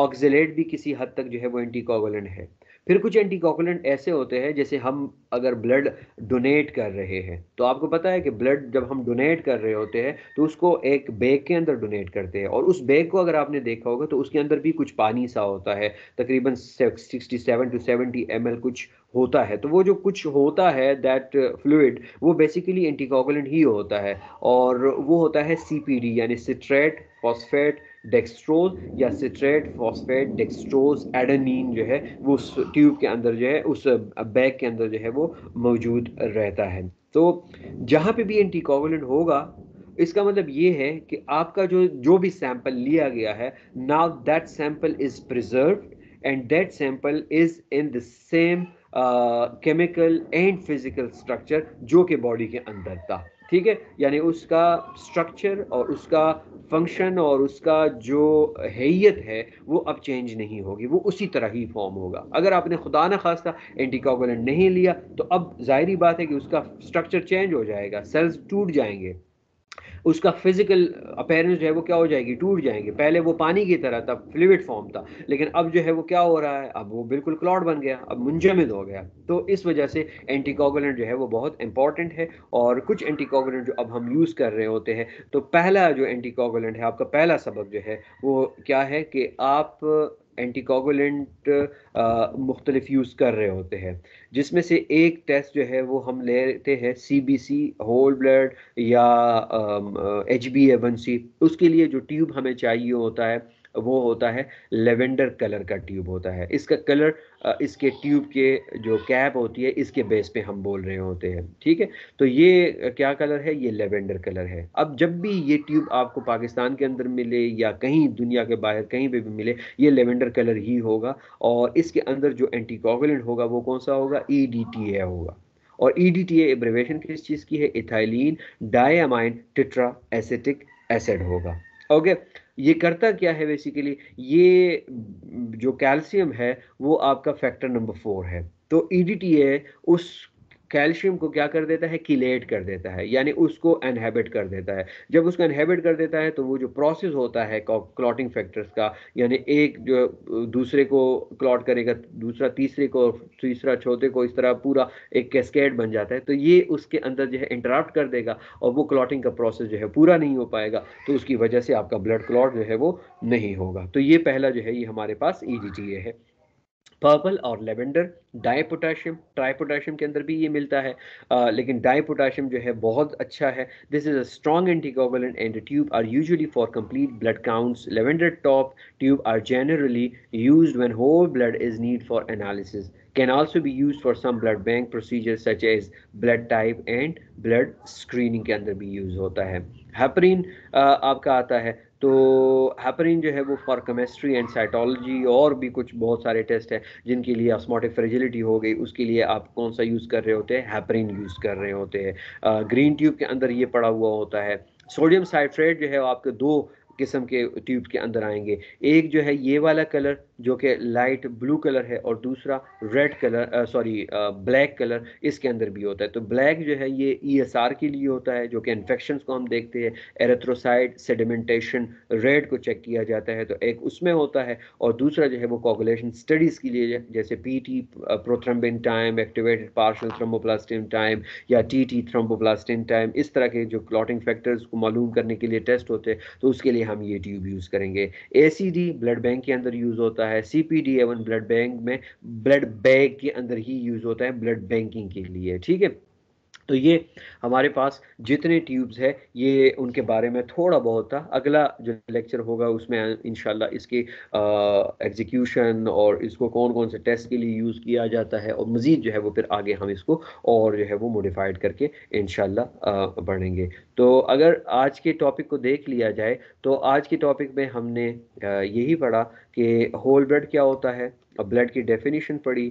ऑक्जिलेट भी किसी हद तक जो है वो एंटीकोगुलेंट है फिर कुछ एंटीकॉकुलेंट ऐसे होते हैं जैसे हम अगर ब्लड डोनेट कर रहे हैं तो आपको पता है कि ब्लड जब हम डोनेट कर रहे होते हैं तो उसको एक बैग के अंदर डोनेट करते हैं और उस बैग को अगर आपने देखा होगा तो उसके अंदर भी कुछ पानी सा होता है तकरीबन sixty seven to seventy M कुछ होता है तो वो जो कुछ होता है दैट फ्लूड वो बेसिकली एंटीकोकुलेंट ही होता है और वो होता है सी यानी सिट्रेट फॉस्फेट डेक्सट्रोज या सिट्रेट फॉस्फेट डेक्सट्रोज एडनिन जो है वो उस ट्यूब के अंदर जो है उस बैग के अंदर जो है वो मौजूद रहता है तो जहाँ पे भी एंटीकोवलेंट होगा इसका मतलब ये है कि आपका जो जो भी सैंपल लिया गया है now that sample is preserve and that sample is in the same chemical and physical structure जो कि बॉडी के अंदर था ठीक है यानी उसका स्ट्रक्चर और उसका फंक्शन और उसका जो हैत है वो अब चेंज नहीं होगी वो उसी तरह ही फॉर्म होगा अगर आपने खुदा न खास्ता एंटीकॉगोलेंट नहीं लिया तो अब जाहरी बात है कि उसका स्ट्रक्चर चेंज हो जाएगा सेल्स टूट जाएंगे उसका फिजिकल अपेयरेंस जो है वो क्या हो जाएगी टूट जाएंगे पहले वो पानी की तरह था फ्लूड फॉर्म था लेकिन अब जो है वो क्या हो रहा है अब वो बिल्कुल क्लॉड बन गया अब मुंजमद हो गया तो इस वजह से एंटीकोगुलेंट जो है वो बहुत इंपॉर्टेंट है और कुछ एंटीकोगुलेंट जो अब हम यूज़ कर रहे होते हैं तो पहला जो एंटीकोगुलेंट है आपका पहला सबक जो है वो क्या है कि आप एंटीकोगुलेंट uh, मुख्तलिफ यूज़ कर रहे होते हैं जिसमें से एक टेस्ट जो है वो हम लेते हैं C B C whole blood या H B A one C उसके लिए जो ट्यूब हमें चाहिए होता है वो होता है लेवेंडर कलर का ट्यूब होता है इसका कलर इसके ट्यूब के जो कैप होती है इसके बेस पे हम बोल रहे होते हैं ठीक है तो ये क्या कलर है ये लेवेंडर कलर है अब जब भी ये ट्यूब आपको पाकिस्तान के अंदर मिले या कहीं दुनिया के बाहर कहीं पर भी मिले ये लेवेंडर कलर ही होगा और इसके अंदर जो एंटीकोगुलेंट होगा वो कौन सा होगा ई e होगा और ई e एब्रेवेशन किस चीज़ की है ethylene diamine tetra acetic acid होगा ओके okay, ये करता क्या है बेसिकली ये जो कैल्शियम है वो आपका फैक्टर नंबर फोर है तो ई e उस कैल्शियम को क्या कर देता है किलेट कर देता है यानी उसको एनहेबिट कर देता है जब उसको एनहेबिट कर देता है तो वो जो प्रोसेस होता है क्लॉटिंग फैक्टर्स का यानी एक जो दूसरे को क्लॉट करेगा दूसरा तीसरे को तीसरा चौथे को इस तरह पूरा एक कैस्केड बन जाता है तो ये उसके अंदर जो है इंटरप्ट कर देगा और वो क्लॉटिंग का प्रोसेस जो है पूरा नहीं हो पाएगा तो उसकी वजह से आपका ब्लड क्लॉट जो है वो नहीं होगा तो ये पहला जो है ये हमारे पास ई e है पर्पल और lavender dipotassium tripotassium के अंदर भी ये मिलता है आ, लेकिन डाई पोटाशियम जो है बहुत अच्छा है this is a strong anticoagulant and tube are usually for complete blood counts lavender top tube are generally use when whole blood is need for analysis can also be use for some blood bank procedure such as blood type and blood screening के अंदर भी use होता है heparin आपका आता है तो heparin जो है वो फॉर केमिस्ट्री एंड साइटोलॉजी और भी कुछ बहुत सारे टेस्ट हैं जिनके लिए ऑस्मोटिक फ्रेजिलिटी हो गई उसके लिए आप कौन सा यूज़ कर रहे होते हैं हैपरिन यूज़ कर रहे होते हैं ग्रीन ट्यूब के अंदर ये पड़ा हुआ होता है सोडियम साइट्रेट जो है आपके दो किस्म के ट्यूब के अंदर आएंगे एक जो है ये वाला कलर जो कि लाइट ब्लू कलर है और दूसरा red colour sorry black colour इसके अंदर भी होता है तो ब्लैक जो है ये ई एस आर के लिए होता है जो कि इन्फेक्शन को हम देखते हैं एरेथ्रोसाइड सेडिमेंटेशन रेड को चेक किया जाता है तो एक उसमें होता है और दूसरा जो है वो कॉगुलेशन स्टडीज़ के लिए जैसे P T prothrombin time activated partial thromboplastin time या टी टी थ्रम्बोप्लास्टिन टाइम इस तरह के जो क्लॉटिंग फैक्टर्स को मालूम करने के लिए टेस्ट होते हैं तो उसके लिए हम ये ट्यूब यूज़ करेंगे ए ब्लड बैंक के अंदर यूज़ होता है C P D blood bank में ब्लड बैग के अंदर ही यूज़ होता है ब्लड बैंकिंग के लिए ठीक है तो ये हमारे पास जितने ट्यूब्स है ये उनके बारे में थोड़ा बहुत था अगला जो लेक्चर होगा उसमें इन इसके एग्जीक्यूशन और इसको कौन कौन से टेस्ट के लिए यूज़ किया जाता है और मज़ीद जो है वो फिर आगे हम इसको और जो है वो मोडिफाइड करके इन बढ़ेंगे तो अगर आज के टॉपिक को देख लिया जाए तो आज के टॉपिक में हमने यही पढ़ा कि होल ब्रेड क्या होता है ब्लड की डेफिनेशन पढ़ी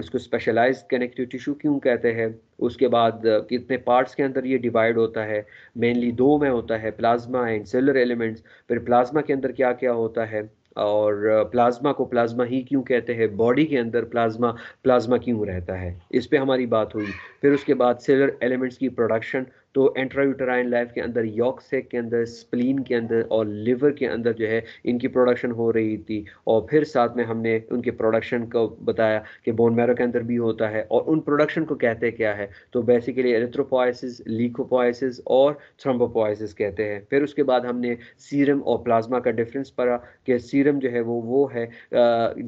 उसको स्पेशलाइज कनेक्टिव टिश्यू क्यों कहते हैं उसके बाद कितने पार्ट्स के अंदर ये डिवाइड होता है मेनली दो में होता है प्लाज्मा एंड सेलर एलिमेंट्स फिर प्लाज्मा के अंदर क्या क्या होता है और प्लाज्मा को प्लाज्मा ही क्यों कहते हैं बॉडी के अंदर प्लाज्मा प्लाज्मा क्यों रहता है इस पे हमारी बात हुई फिर उसके बाद सेलर एलिमेंट्स की प्रोडक्शन तो एंट्रायूटराइन लाइफ के अंदर यॉक सेक के अंदर स्प्लीन के अंदर और लिवर के अंदर जो है इनकी प्रोडक्शन हो रही थी और फिर साथ में हमने उनके प्रोडक्शन को बताया कि बोन मैरो के अंदर भी होता है और उन प्रोडक्शन को कहते क्या है तो बेसिकली एरिथ्रोपोइसिस लीकोपोइसिस और थ्रम्बोपोइसिस कहते हैं फिर उसके बाद हमने सीरम और प्लाज्मा का डिफरेंस पढ़ा कि सीरम जो है वो वो है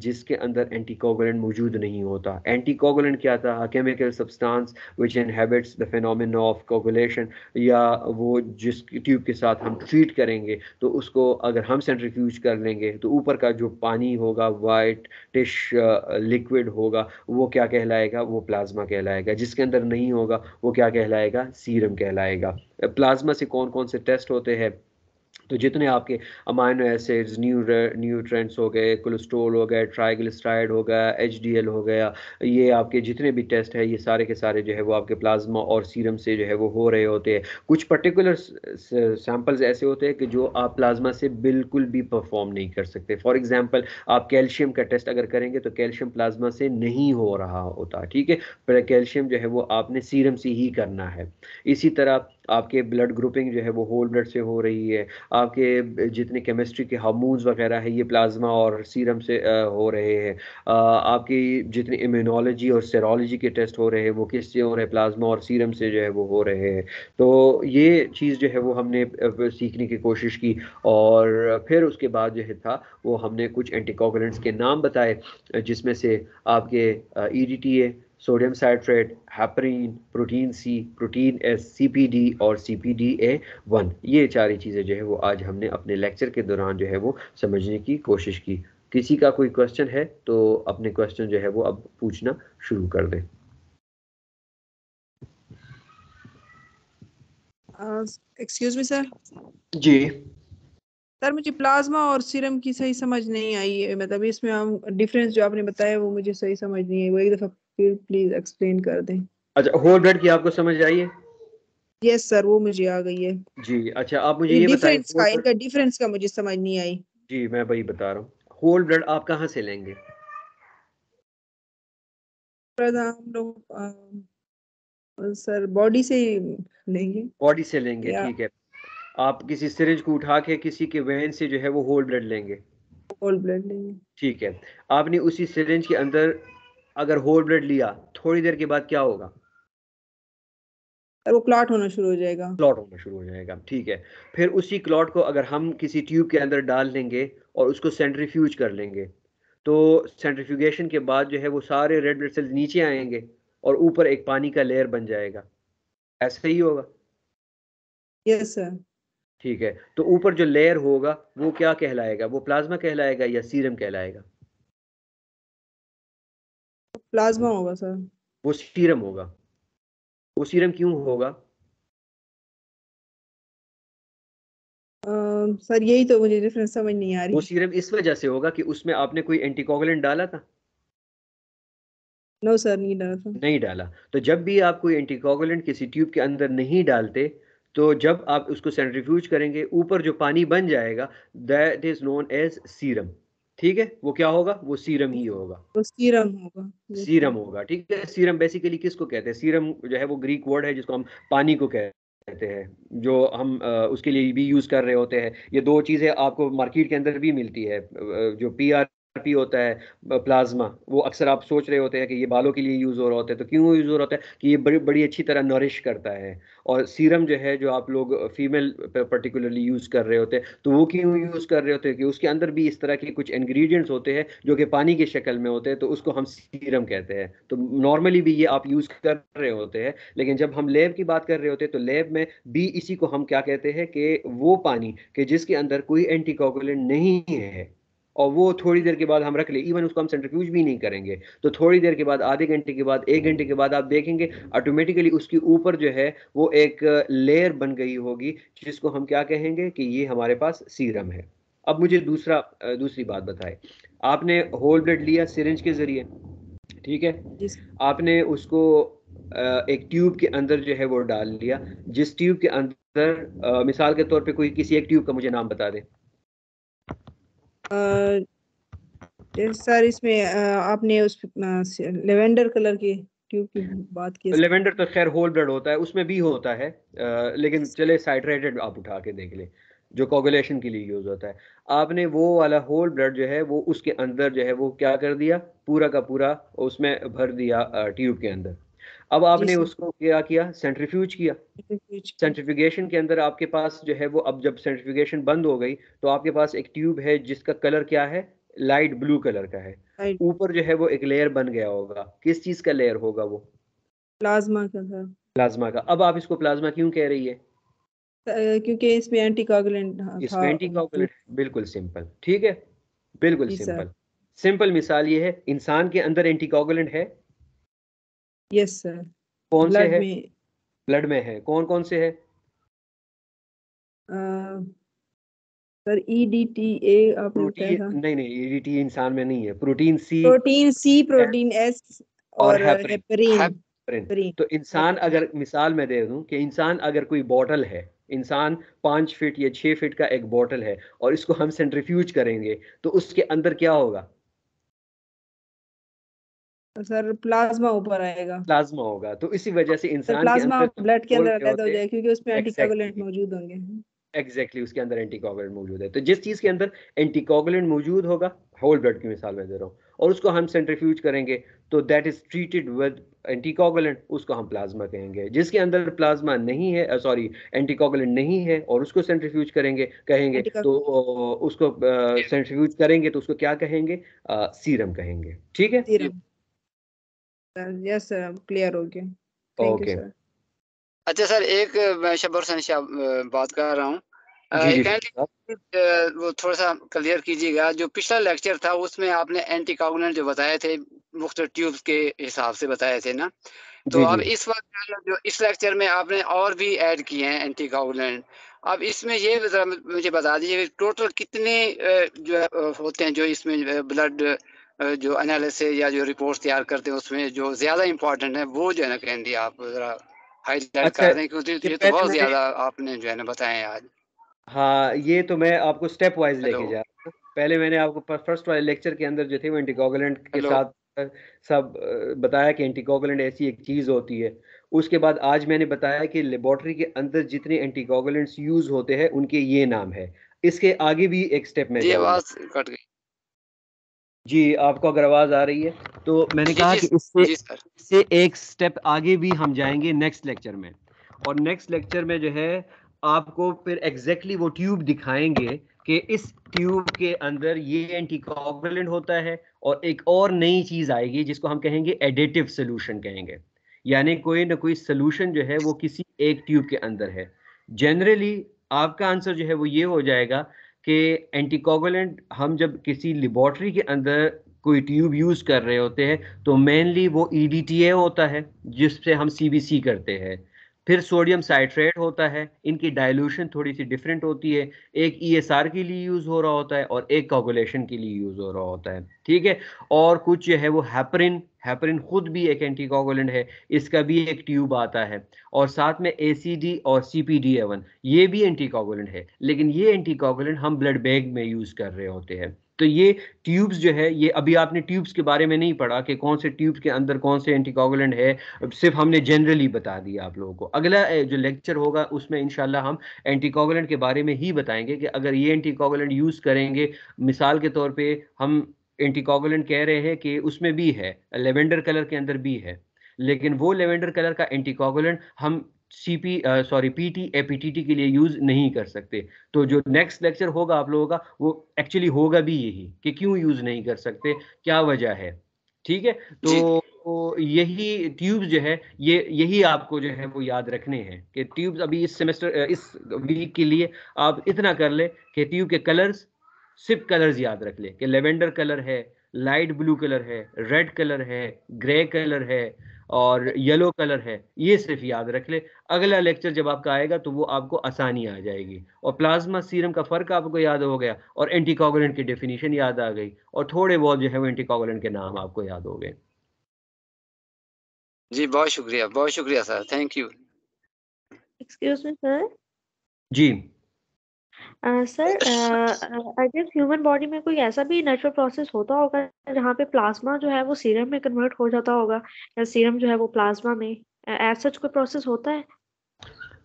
जिसके अंदर एंटीकोगुलेंट मौजूद नहीं होता एंटीकोगुलेंट क्या था chemical substance which inhibits the phenomenon of coagulation solution या वो जिस ट्यूब के साथ हम ट्रीट करेंगे तो उसको अगर हम सेंट्रीफ्यूज कर लेंगे तो ऊपर का जो पानी होगा वाइट टिश लिक्विड होगा वो क्या कहलाएगा वो प्लाज्मा कहलाएगा जिसके अंदर नहीं होगा वो क्या कहलाएगा सीरम कहलाएगा प्लाज्मा से कौन कौन से टेस्ट होते हैं तो जितने आपके अमाइनो एसिड्स न्यू न्यूट्रेंट्स हो गए कोलेस्ट्रोल हो गए ट्राइग्लिसराइड हो गया एच हो गया ये आपके जितने भी टेस्ट हैं ये सारे के सारे जो है वो आपके प्लाज्मा और सीरम से जो है वो हो रहे होते हैं कुछ पर्टिकुलर सैम्पल्स ऐसे होते हैं कि जो आप प्लाज्मा से बिल्कुल भी परफॉर्म नहीं कर सकते फॉर एग्जाम्पल आप कैल्शियम का टेस्ट अगर करेंगे तो कैल्शियम प्लाज्मा से नहीं हो रहा होता ठीक है कैल्शियम जो है वो आपने सीरम से ही करना है इसी तरह आपके ब्लड ग्रुपिंग जो है वो होल ब्लड से हो रही है आपके जितने केमिस्ट्री के हार्मोन्स वगैरह है ये प्लाज्मा और सीरम से हो रहे हैं आपकी जितनी इम्यूनोलॉजी और सेरोलॉजी के टेस्ट हो रहे हैं वो किस से हो रहे हैं प्लाज्मा और सीरम से जो है वो हो रहे हैं तो ये चीज़ जो है वो हमने सीखने की कोशिश की और फिर उसके बाद जो है था वो हमने कुछ एंटीकोगुलेंट्स के नाम बताए जिसमें से आपके E D T A sodium citrate heparin, protein C protein S C और C P D A one ये सारी चीज़ें जो है वो आज हमने अपने लेक्चर के दौरान जो है वो समझने की कोशिश की किसी का कोई क्वेश्चन है तो अपने क्वेश्चन जो है वो अब पूछना शुरू कर दें एक्सक्यूज मी सर जी सर मुझे प्लाज्मा और सीरम की सही समझ नहीं आई है मतलब इसमें हम डिफरेंस जो आपने बताया वो मुझे सही समझ नहीं आई वो एक दफ़ा फिर प्लीज एक्सप्लेन कर दें अच्छा होल ब्रेड की आपको समझ आई है यस सर वो मुझे आ गई है जी अच्छा आप मुझे ये डिफरेंस का इनका डिफरेंस का मुझे समझ नहीं आई जी मैं वही बता रहा हूँ होल ब्लड आप कहाँ से लेंगे हम लोग सर बॉडी से लेंगे बॉडी से लेंगे ठीक है आप किसी सिरिंज को उठा के किसी के वेन से जो है वो होल ब्लड लेंगे होल ब्लड लेंगे ठीक है आपने उसी सिरिंज के अंदर अगर होल ब्लड लिया थोड़ी देर के बाद क्या होगा वो क्लॉट होना शुरू हो जाएगा क्लॉट होना शुरू हो जाएगा ठीक है फिर उसी क्लॉट को अगर हम किसी ट्यूब के अंदर डाल लेंगे और उसको सेंट्रीफ्यूज कर लेंगे तो सेंट्रीफ्यूगेशन के बाद जो है वो सारे रेड ब्लड सेल्स नीचे आएंगे और ऊपर एक पानी का लेयर बन जाएगा ऐसे ही होगा यस सर ठीक है तो ऊपर जो लेयर होगा वो क्या कहलाएगा वो प्लाज्मा कहलाएगा या सीरम कहलाएगा प्लाज्मा होगा सर वो सीरम होगा वो सीरम क्यों होगा आ, सर यही तो मुझे डिफरेंस समझ नहीं आ रही वो सीरम इस वजह से होगा कि उसमें आपने कोई एंटीकोगुलेंट डाला था नो no, सर नहीं डाला था नहीं डाला तो जब भी आप कोई एंटीकोगुलेंट किसी ट्यूब के अंदर नहीं डालते तो जब आप उसको सेंट्रीफ्यूज करेंगे ऊपर जो पानी बन जाएगा that is known as serum ठीक है वो क्या होगा वो सीरम ही होगा वो सीरम होगा सीरम होगा ठीक है सीरम बेसिकली किसको कहते हैं सीरम जो है वो ग्रीक वर्ड है जिसको हम पानी को कहते हैं जो हम उसके लिए भी यूज कर रहे होते हैं ये दो चीजें आपको मार्केट के अंदर भी मिलती है जो पी आर पी होता है प्लाज्मा वो अक्सर आप सोच रहे होते हैं कि ये बालों के लिए यूज़ हो रहा होता है तो क्यों यूज़ हो रहा होता है कि ये बड़ी बड़ी अच्छी तरह नरिश करता है और सीरम जो है जो आप लोग फीमेल पर्टिकुलरली यूज़ कर रहे होते हैं तो वो क्यों यूज़ कर रहे होते हैं कि उसके अंदर भी इस तरह के कुछ इन्ग्रीडियंट्स होते हैं जो कि पानी की शक्ल में होते हैं तो उसको हम सीरम कहते हैं तो नॉर्मली भी ये आप यूज़ कर रहे होते हैं लेकिन जब हम लेब की बात कर रहे होते हैं तो लेब में भी इसी को हम क्या कहते हैं कि वो पानी के जिसके अंदर कोई एंटीकोगुलेंट नहीं है और वो थोड़ी देर के बाद हम रख ले इवन उसको हम सेंट्रीफ्यूज भी नहीं करेंगे तो थोड़ी देर के बाद आधे घंटे के बाद एक घंटे के बाद आप देखेंगे ऑटोमेटिकली उसके ऊपर जो है वो एक लेयर बन गई होगी जिसको हम क्या कहेंगे कि ये हमारे पास सीरम है अब मुझे दूसरा दूसरी बात बताए आपने होल ब्लड लिया सिरिंज के जरिए ठीक है आपने उसको एक ट्यूब के अंदर जो है वो डाल लिया जिस ट्यूब के अंदर मिसाल के तौर पे कोई किसी एक ट्यूब का मुझे नाम बता दे सर इसमें आपने उस लेवेंडर कलर की ट्यूब की बात की लेवेंडर तो खैर होल ब्लड होता है उसमें भी होता है लेकिन चले साइट्रेटेड आप उठा के देख लें जो कोगुलेशन के लिए यूज होता है आपने वो वाला होल ब्लड जो है वो उसके अंदर जो है वो क्या कर दिया पूरा का पूरा उसमें भर दिया ट्यूब के अंदर अब आपने उसको क्या किया सेंट्रीफ्यूज किया सेंट्रीफिकेशन के अंदर आपके पास जो है वो अब जब सेंट्रीफिकेशन बंद हो गई तो आपके पास एक ट्यूब है जिसका कलर क्या है लाइट ब्लू कलर का है ऊपर जो है वो एक लेयर बन गया होगा किस चीज का लेयर होगा वो प्लाज्मा का प्लाज्मा का अब आप इसको प्लाज्मा क्यों कह रही है क्योंकि इसमें एंटीकोगुलेंट इसमें एंटीकोगुलेंट बिल्कुल सिंपल ठीक है बिल्कुल सिंपल सिंपल मिसाल ये है इंसान के अंदर एंटीकोगुलेंट है यस सर कौन से है ब्लड में है कौन कौन से है सर ईडीटीए e आप नहीं नहीं ईडीटी e इंसान में नहीं है protein C protein C protein S और, हेपरिन तो इंसान अगर मिसाल मैं दे दूं कि इंसान अगर कोई बॉटल है इंसान पांच फीट या छह फीट का एक बॉटल है और इसको हम सेंट्रीफ्यूज करेंगे तो उसके अंदर क्या होगा तो सर प्लाज्मा ऊपर आएगा प्लाज्मा होगा तो इसी वजह से इंसान प्लाज्मा ब्लड के अंदर अटैच हो जाए क्योंकि उसमें एंटीकोगुलेंट मौजूद होंगे एग्जैक्टली exactly, उसके अंदर एंटीकोगुलेंट मौजूद है तो जिस चीज के अंदर एंटीकोगुलेंट मौजूद होगा होल ब्लड की मिसाल में दे रहा हूँ और उसको हम सेंट्रीफ्यूज करेंगे तो that is treated with anticoagulant उसको हम प्लाज्मा कहेंगे जिसके अंदर प्लाज्मा नहीं है सॉरी एंटीकोगुलेंट नहीं है और उसको सेंट्रीफ्यूज करेंगे कहेंगे तो उसको सेंट्रीफ्यूज करेंगे तो उसको क्या कहेंगे सीरम कहेंगे ठीक है यस क्लियर हो गया ओके अच्छा सर एक मैं शबर हसन शाह बात कर रहा हूँ वो थोड़ा सा क्लियर कीजिएगा जो पिछला लेक्चर था उसमें आपने एंटी कागुलेंट जो बताए थे मुख्त ट्यूब्स के हिसाब से बताए थे ना तो अब इस वक्त जो इस लेक्चर में आपने और भी ऐड किए हैं एंटी कागुलेंट अब इसमें ये मुझे बता दीजिए टोटल कितने जो होते हैं जो इसमें ब्लड जो एनालिसिस या जो रिपोर्ट तैयार करते हैं उसमें जो ज्यादा इम्पोर्टेंट है वो जो है ना कहती आप जरा हाईलाइट अच्छा, कर क्योंकि ये तो बहुत ज्यादा आपने जो है ना आज हाँ ये तो मैं आपको स्टेप वाइज लेके जा रहा हूँ पहले मैंने आपको फर्स्ट वाले लेक्चर के अंदर जो थे वो एंटीकोगुलेंट के साथ सब बताया कि एंटीकोगुलेंट ऐसी एक चीज होती है उसके बाद आज मैंने बताया कि लेबोरेटरी के अंदर जितने एंटीकोगुलेंट्स यूज होते हैं उनके ये नाम है इसके आगे भी एक स्टेप में ये आवाज कट गई जी आपको अगर आवाज आ रही है तो मैंने कहा कि इससे इससे एक स्टेप आगे भी हम जाएंगे नेक्स्ट लेक्चर में और नेक्स्ट लेक्चर में जो है आपको फिर एग्जैक्टली exactly वो ट्यूब दिखाएंगे कि इस ट्यूब के अंदर ये एंटीकोगुलेंट होता है और एक और नई चीज आएगी जिसको हम कहेंगे एडिटिव सोल्यूशन कहेंगे यानी कोई ना कोई सोल्यूशन जो है वो किसी एक ट्यूब के अंदर है जनरली आपका आंसर जो है वो ये हो जाएगा कि एंटीकोगुलेंट हम जब किसी लेबॉर्ट्री के अंदर कोई ट्यूब यूज़ कर रहे होते हैं तो मेनली वो ई e होता है जिससे हम सी करते हैं फिर सोडियम साइट्रेट होता है इनकी डाइल्यूशन थोड़ी सी डिफरेंट होती है एक आर e के लिए यूज़ हो रहा होता है और एक कॉगुलेशन के लिए यूज़ हो रहा होता है ठीक है और कुछ जो है वो हैपरिन हैपरिन खुद भी एक एंटीकॉगोलेंट है इसका भी एक ट्यूब आता है और साथ में ए और सी पी ये भी एंटीकॉगोलेंट है लेकिन ये एंटीकॉगोलेंट हम ब्लड बैग में यूज़ कर रहे होते हैं तो ये ट्यूब्स जो है ये अभी आपने ट्यूब्स के बारे में नहीं पढ़ा कि कौन से ट्यूब के अंदर कौन से एंटीकोगुलेंट है सिर्फ हमने जनरली बता दिया आप लोगों को अगला जो लेक्चर होगा उसमें इनशाला हम एंटीकोगुलेंट के बारे में ही बताएंगे कि अगर ये एंटीकोगुलेंट यूज़ करेंगे मिसाल के तौर पर हम एंटीकोगुलेंट कह रहे हैं कि उसमें भी है लेवेंडर कलर के अंदर भी है लेकिन वो लेवेंडर कलर का एंटीकोगुलेंट हम CP sorry PT APTT T के लिए यूज़ नहीं कर सकते तो जो नेक्स्ट लेक्चर होगा आप लोगों का वो एक्चुअली होगा भी यही कि क्यों यूज़ नहीं कर सकते क्या वजह है ठीक है तो यही ट्यूब्स जो है ये यही आपको जो है वो याद रखने हैं कि ट्यूब्स अभी इस सेमेस्टर इस वीक के लिए आप इतना कर ले कि ट्यूब के कलर्स सिर्फ कलर्स याद रख ले कि लेवेंडर कलर है लाइट ब्लू कलर है रेड कलर है ग्रे कलर है और येलो कलर है ये सिर्फ याद रख ले अगला लेक्चर जब आपका आएगा तो वो आपको आसानी आ जाएगी और प्लाज्मा सीरम का फ़र्क आपको याद हो गया और एंटीकॉगोलेंट की डेफिनेशन याद आ गई और थोड़े बहुत जो है वो एंटीकॉगोलेंट के नाम आपको याद हो गए जी बहुत शुक्रिया बहुत शुक्रिया sir thank you excuse me sir जी sir I guess human body में कोई ऐसा भी नेचुरल प्रोसेस होता होगा जहाँ पे प्लाज़्मा जो है वो सीरम में कन्वर्ट हो जाता होगा या सीरम जो है वो प्लाज़्मा में एज़ सच कोई प्रोसेस होता है?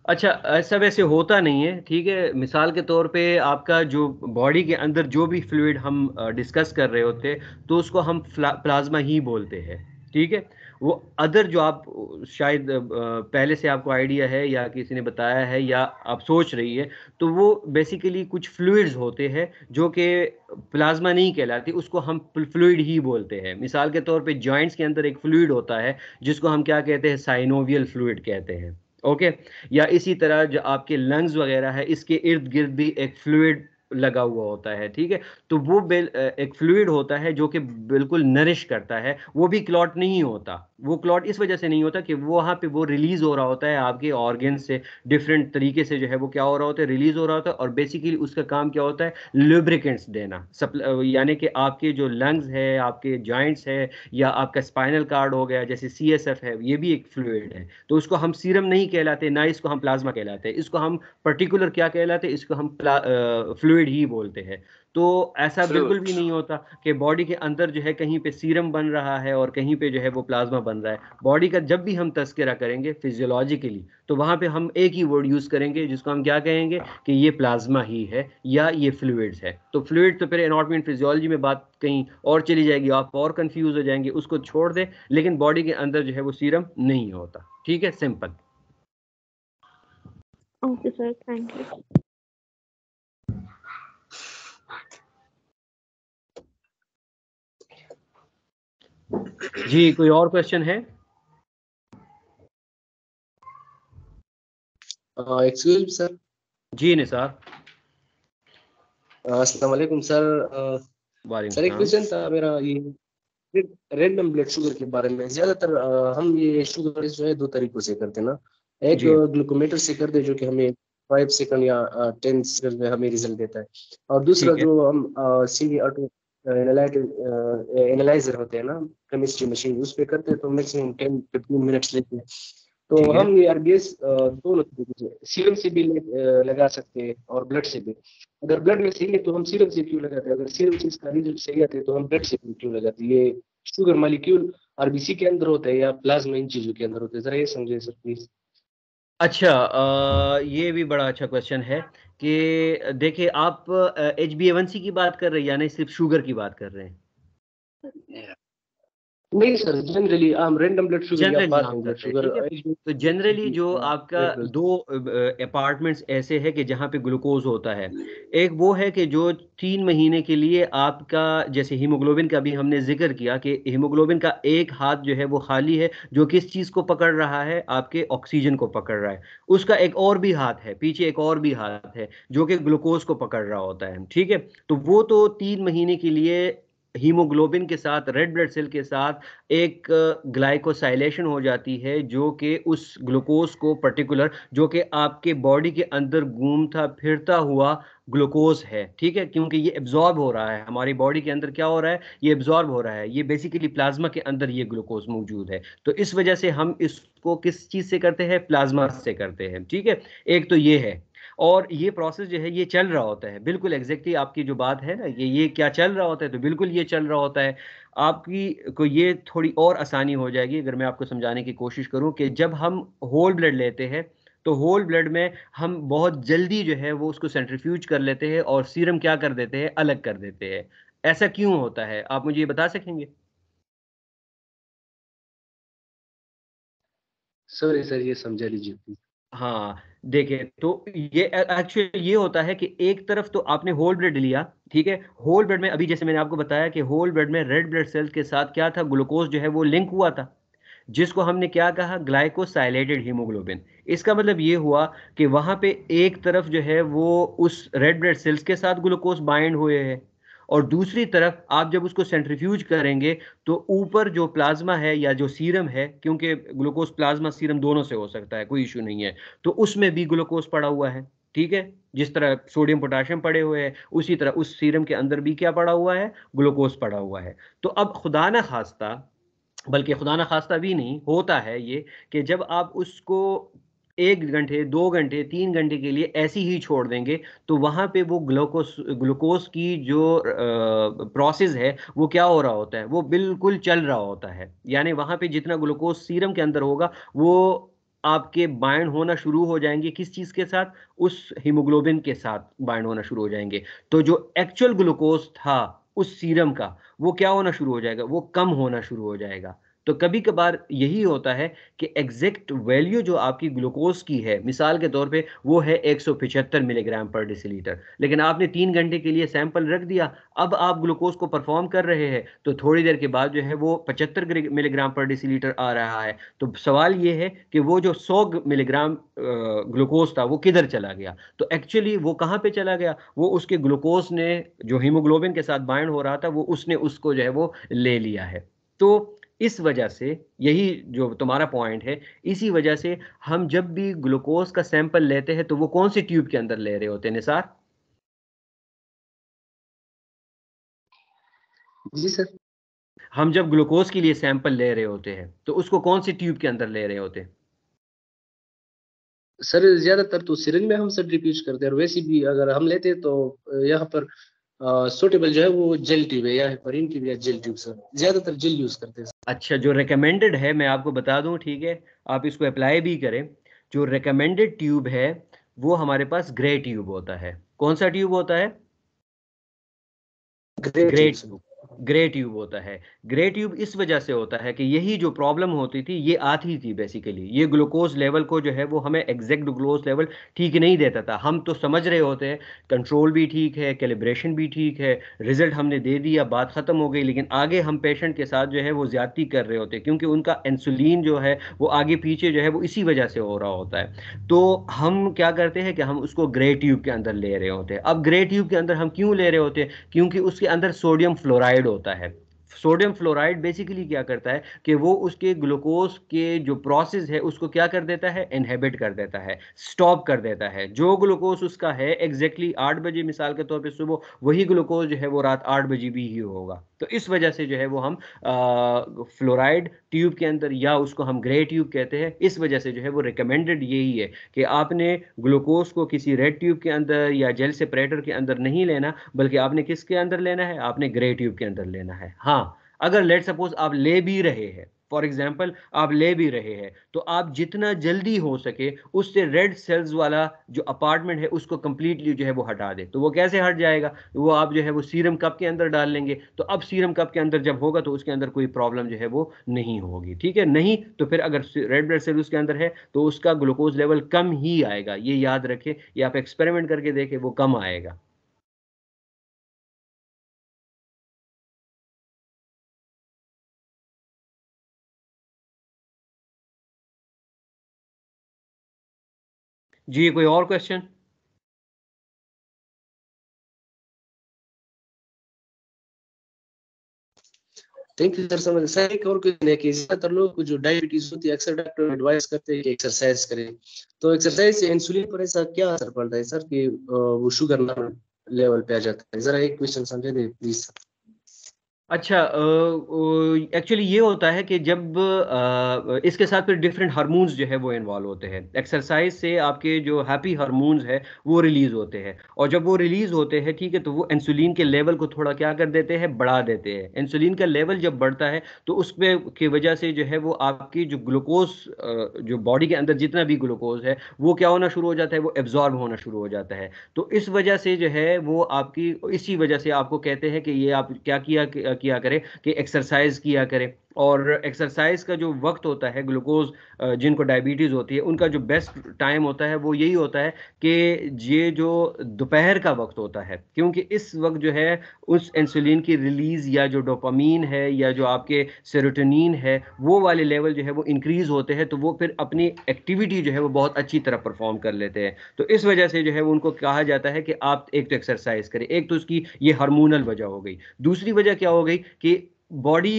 अच्छा, ऐसा वैसे होता नहीं है, ठीक है? मिसाल के तौर पे आपका जो बॉडी के अंदर जो भी फ्लूड हम डिस्कस कर रहे होते हैं, तो उसको हम प्लाज़्मा ही बोलते हैं, ठीक है? वो अदर जो आप शायद पहले से आपको आइडिया है या किसी ने बताया है या आप सोच रही है तो वो बेसिकली कुछ फ्लूड्स होते हैं जो कि प्लाज्मा नहीं कहलाती उसको हम फ्लूड ही बोलते हैं मिसाल के तौर पे जॉइंट्स के अंदर एक फ्लूड होता है जिसको हम क्या कहते हैं साइनोवियल फ्लूड कहते हैं ओके या इसी तरह जो आपके लंग्स वगैरह है इसके इर्द गिर्द भी एक फ्लूड लगा हुआ होता है ठीक है तो वो एक फ्लूड होता है जो कि बिल्कुल नरिश करता है वो भी क्लॉट नहीं होता वो क्लॉट इस वजह से नहीं होता कि वो वहाँ पे वो रिलीज हो रहा होता है आपके ऑर्गेन से डिफरेंट तरीके से जो है वो क्या हो रहा होता है रिलीज हो रहा होता है और बेसिकली उसका काम क्या होता है लुब्रिकेंट्स देना यानी कि आपके जो लंग्स है आपके जॉइंट्स है या आपका स्पाइनल कार्ड हो गया जैसे सी है ये भी एक फ्लूड है तो उसको हम सीरम नहीं कहलाते ना इसको हम प्लाज्मा कहलाते इसको हम पर्टिकुलर क्या कहलाते इसको हम फ्लूड फ्लूड ही बोलते हैं तो ऐसा बिल्कुल भी नहीं होता कि बॉडी के अंदर जो है कहीं पे सीरम बन रहा है और कहीं पे जो है वो प्लाज्मा बन रहा है बॉडी का जब भी हम तस्करा करेंगे फिजियोलॉजिकली तो वहां पे हम एक ही वर्ड यूज़ करेंगे जिसको हम क्या कहेंगे कि ये प्लाज्मा ही है या ये फ्लूड्स है तो फ्लूड तो फिर एनाटमी एंड फिजियोलॉजी में बात कहीं और चली जाएगी आप और कन्फ्यूज़ हो जाएंगे उसको छोड़ दें लेकिन बॉडी के अंदर जो है वो सीरम नहीं होता ठीक है simple okay sir thank you जी कोई और क्वेश्चन है एक्सक्यूज uh, सर जी निसार अस्सलाम वालेकुम सर सर एक क्वेश्चन था मेरा ये रेड ब्लड शुगर के बारे में ज्यादातर uh, हम ये शुगर जो है दो तरीकों से करते हैं ना एक ग्लूकोमीटर से करते जो कि हमें फाइव सेकंड या टेन uh, सेकंड में हमें रिजल्ट देता है और दूसरा जो हम सी ऑटो एनालाइजर uh, होते हैं ना केमिस्ट्री मशीन उस पर करते हैं तो मैक्सिमम टेन फिफ्टीन मिनट्स लेते हैं तो हम ये आर आरबीएस uh, दोनों तरीके से सीरम से भी uh, लगा सकते हैं और ब्लड से भी अगर ब्लड में सही है तो हम सीरम से क्यों लगाते हैं अगर सीरम से इसका रिजल्ट सही आते हैं तो हम ब्लड से भी क्यों लगाते हैं ये शुगर मालिक्यूल आरबीसी के अंदर होता है या प्लाज्मा इन चीजों के अंदर होता है जरा ये समझे सर प्लीज अच्छा आ, ये भी बड़ा अच्छा क्वेश्चन है कि देखिए आप H B A one C की बात कर रहे हैं यानी सिर्फ शुगर की बात कर रहे हैं? नहीं sir generally random blood sugar blood sugar तो जनरली जो आपका दो अपार्टमेंट्स ऐसे है कि जहाँ पे ग्लूकोज होता है एक वो है कि जो तीन महीने के लिए आपका जैसे हीमोग्लोबिन का भी हमने जिक्र किया कि हीमोग्लोबिन का एक हाथ जो है वो खाली है जो किस चीज़ को पकड़ रहा है आपके ऑक्सीजन को पकड़ रहा है उसका एक और भी हाथ है पीछे एक और भी हाथ है जो कि ग्लूकोज को पकड़ रहा होता है ठीक है तो वो तो तीन महीने के लिए हीमोग्लोबिन के साथ रेड ब्लड सेल के साथ एक ग्लाइकोसाइलेशन हो जाती है जो कि उस ग्लूकोज को पर्टिकुलर जो कि आपके बॉडी के अंदर घूमता फिरता हुआ ग्लूकोज है ठीक है क्योंकि ये एब्जॉर्ब हो रहा है हमारी बॉडी के अंदर क्या हो रहा है ये एब्जॉर्ब हो रहा है ये बेसिकली प्लाज्मा के अंदर ये ग्लूकोज मौजूद है तो इस वजह से हम इसको किस चीज़ से करते हैं प्लाज्मा से करते हैं ठीक है एक तो ये है और ये प्रोसेस जो है ये चल रहा होता है बिल्कुल एग्जैक्टली आपकी जो बात है ना ये ये क्या चल रहा होता है तो बिल्कुल ये चल रहा होता है आपकी को ये थोड़ी और आसानी हो जाएगी अगर मैं आपको समझाने की कोशिश करूँ कि जब हम होल ब्लड लेते हैं तो होल ब्लड में हम बहुत जल्दी जो है वो उसको सेंट्रीफ्यूज कर लेते हैं और सीरम क्या कर देते हैं अलग कर देते हैं ऐसा क्यों होता है आप मुझे ये बता सकेंगे सॉरी सर ये समझा लीजिए हाँ देखिए तो ये एक्चुअली ये होता है कि एक तरफ तो आपने होल ब्लड लिया ठीक है होल ब्लड में अभी जैसे मैंने आपको बताया कि होल ब्लड में रेड ब्लड सेल्स के साथ क्या था ग्लूकोज जो है वो लिंक हुआ था जिसको हमने क्या कहा ग्लाइकोसाइलेटेड हीमोग्लोबिन इसका मतलब ये हुआ कि वहां पे एक तरफ जो है वो उस रेड ब्लड सेल्स के साथ ग्लूकोज बाइंड हुए हैं और दूसरी तरफ आप जब उसको सेंट्रीफ्यूज करेंगे तो ऊपर जो प्लाज्मा है या जो सीरम है क्योंकि ग्लूकोज प्लाज्मा सीरम दोनों से हो सकता है कोई इशू नहीं है तो उसमें भी ग्लूकोज पड़ा हुआ है ठीक है जिस तरह सोडियम पोटाशियम पड़े हुए हैं उसी तरह उस सीरम के अंदर भी क्या पड़ा हुआ है ग्लूकोज पड़ा हुआ है तो अब खुदा न खास्ता बल्कि खुदा न खास्ता भी नहीं होता है ये कि जब आप उसको एक घंटे दो घंटे तीन घंटे के लिए ऐसी ही छोड़ देंगे तो वहाँ पे वो ग्लूकोस ग्लूकोज की जो प्रोसेस है वो क्या हो रहा होता है वो बिल्कुल चल रहा होता है यानी वहाँ पे जितना ग्लूकोज सीरम के अंदर होगा वो आपके बाइंड होना शुरू हो जाएंगे किस चीज़ के साथ उस हीमोग्लोबिन के साथ बाइंड होना शुरू हो जाएंगे तो जो एक्चुअल ग्लूकोज था उस सीरम का वो क्या होना शुरू हो जाएगा वो कम होना शुरू हो जाएगा तो कभी कभार यही होता है कि एग्जैक्ट वैल्यू जो आपकी ग्लूकोज की है मिसाल के तौर पे वो है एक मिलीग्राम पर डिसीलीटर लेकिन आपने तीन घंटे के लिए सैंपल रख दिया अब आप ग्लूकोज को परफॉर्म कर रहे हैं तो थोड़ी देर के बाद जो है वो पचहत्तर मिलीग्राम पर डिसीलीटर आ रहा है तो सवाल ये है कि वो जो सौ मिलीग्राम ग्लूकोज था वो किधर चला गया तो एक्चुअली वो कहाँ पर चला गया वो उसके ग्लूकोज ने जो हीमोग्लोबिन के साथ बाइंड हो रहा था वो उसने उसको जो है वो ले लिया है तो इस वजह से यही जो तुम्हारा पॉइंट है इसी वजह से हम जब भी ग्लूकोज का सैंपल लेते हैं तो वो कौन सी ट्यूब के अंदर ले रहे होते हैं निसार जी सर हम जब ग्लूकोज के लिए सैंपल ले रहे होते हैं तो उसको कौन सी ट्यूब के अंदर ले रहे होते हैं सर ज्यादातर तो सिरिंज में हम सर रिप्यूज करते हैं और वैसे भी अगर हम लेते तो यहाँ पर सुटेबल जो है वो जेल ट्यूब है या हेपरिन ट्यूब या जेल ट्यूब सर ज्यादातर जेल यूज करते हैं अच्छा जो रिकमेंडेड है मैं आपको बता दूं ठीक है आप इसको अप्लाई भी करें जो रिकमेंडेड ट्यूब है वो हमारे पास ग्रे ट्यूब होता है कौन सा ट्यूब होता है ग्रे ट्यूब ग्रे ट्यूब होता है ग्रे ट्यूब इस वजह से होता है कि यही जो प्रॉब्लम होती थी ये आती थी बेसिकली ये ग्लूकोज लेवल को जो है वो हमें एग्जैक्ट ग्लूकोज लेवल ठीक नहीं देता था हम तो समझ रहे होते हैं कंट्रोल भी ठीक है कैलिब्रेशन भी ठीक है रिजल्ट हमने दे दिया बात ख़त्म हो गई लेकिन आगे हम पेशेंट के साथ जो है वो ज़्यादती कर रहे होते हैं क्योंकि उनका इंसुलिन जो है वो आगे पीछे जो है वो इसी वजह से हो रहा होता है तो हम क्या करते हैं कि हम उसको ग्रे ट्यूब के अंदर ले रहे होते हैं अब ग्रे ट्यूब के अंदर हम क्यों ले रहे होते हैं क्योंकि उसके अंदर सोडियम फ्लोराइड फ्लोराइड होता है सोडियम फ्लोराइड बेसिकली क्या करता है कि वो उसके ग्लूकोज के जो प्रोसेस है उसको क्या कर देता है इनहेबिट कर देता है स्टॉप कर देता है जो ग्लूकोज उसका है एग्जैक्टली exactly आठ बजे मिसाल के तौर पे सुबह वही ग्लूकोज जो है वो रात आठ बजे भी ही होगा तो इस वजह से जो है वो हम फ्लोराइड ट्यूब के अंदर या उसको हम ग्रे ट्यूब कहते हैं इस वजह से जो है वो रिकमेंडेड यही है कि आपने ग्लूकोज को किसी रेड ट्यूब के अंदर या जेल सेपरेटर के अंदर नहीं लेना बल्कि आपने किसके अंदर लेना है आपने ग्रे ट्यूब के अंदर लेना है हाँ अगर लेट सपोज आप ले भी रहे हैं फॉर एग्जाम्पल आप ले भी रहे हैं तो आप जितना जल्दी हो सके उससे रेड सेल्स वाला जो अपार्टमेंट है उसको कम्प्लीटली जो है वो हटा दे तो वो कैसे हट जाएगा वो आप जो है वो सीरम कप के अंदर डाल लेंगे तो अब सीरम कप के अंदर जब होगा तो उसके अंदर कोई प्रॉब्लम जो है वो नहीं होगी ठीक है नहीं तो फिर अगर रेड ब्लड सेल उसके अंदर है तो उसका ग्लूकोज लेवल कम ही आएगा ये याद रखें या आप एक्सपेरिमेंट करके देखें वो कम आएगा जी कोई और क्वेश्चन थैंक यू सर समझ सर एक और क्वेश्चन है कि ज्यादातर लोग जो डायबिटीज होती है अक्सर डॉक्टर एडवाइस करते हैं कि एक्सरसाइज करें तो एक्सरसाइज इंसुलिन पर ऐसा क्या असर पड़ता है सर कि वो शुगर लेवल पे आ जाता है जरा एक क्वेश्चन समझे दे प्लीज सर अच्छा एक्चुअली ये होता है कि जब आ, इसके साथ फिर डिफरेंट हारमोन्स जो है वो इन्वॉल्व होते हैं एक्सरसाइज से आपके जो हैप्पी हारमोन्स है वो रिलीज़ होते हैं और जब वो रिलीज़ होते हैं ठीक है तो वो इंसुलिन के लेवल को थोड़ा क्या कर देते हैं बढ़ा देते हैं इंसुलिन का लेवल जब बढ़ता है तो उस की वजह से जो है वो आपकी जो ग्लूकोज जो बॉडी के अंदर जितना भी ग्लूकोज है वो क्या होना शुरू हो जाता है वो एब्जॉर्ब होना शुरू हो जाता है तो इस वजह से जो है वो आपकी इसी वजह से आपको कहते हैं कि ये आप क्या किया किया करें कि एक्सरसाइज किया करें और एक्सरसाइज का जो वक्त होता है ग्लूकोज जिनको डायबिटीज़ होती है उनका जो बेस्ट टाइम होता है वो यही होता है कि ये जो दोपहर का वक्त होता है क्योंकि इस वक्त जो है उस इंसुलिन की रिलीज़ या जो डोपामीन है या जो आपके सेरोटोनिन है वो वाले लेवल जो है वो इंक्रीज़ होते हैं तो वो फिर अपनी एक्टिविटी जो है वो बहुत अच्छी तरह परफॉर्म कर लेते हैं तो इस वजह से जो है उनको कहा जाता है कि आप एक तो एक्सरसाइज करें एक तो उसकी ये हारमोनल वजह हो गई दूसरी वजह क्या हो गई कि बॉडी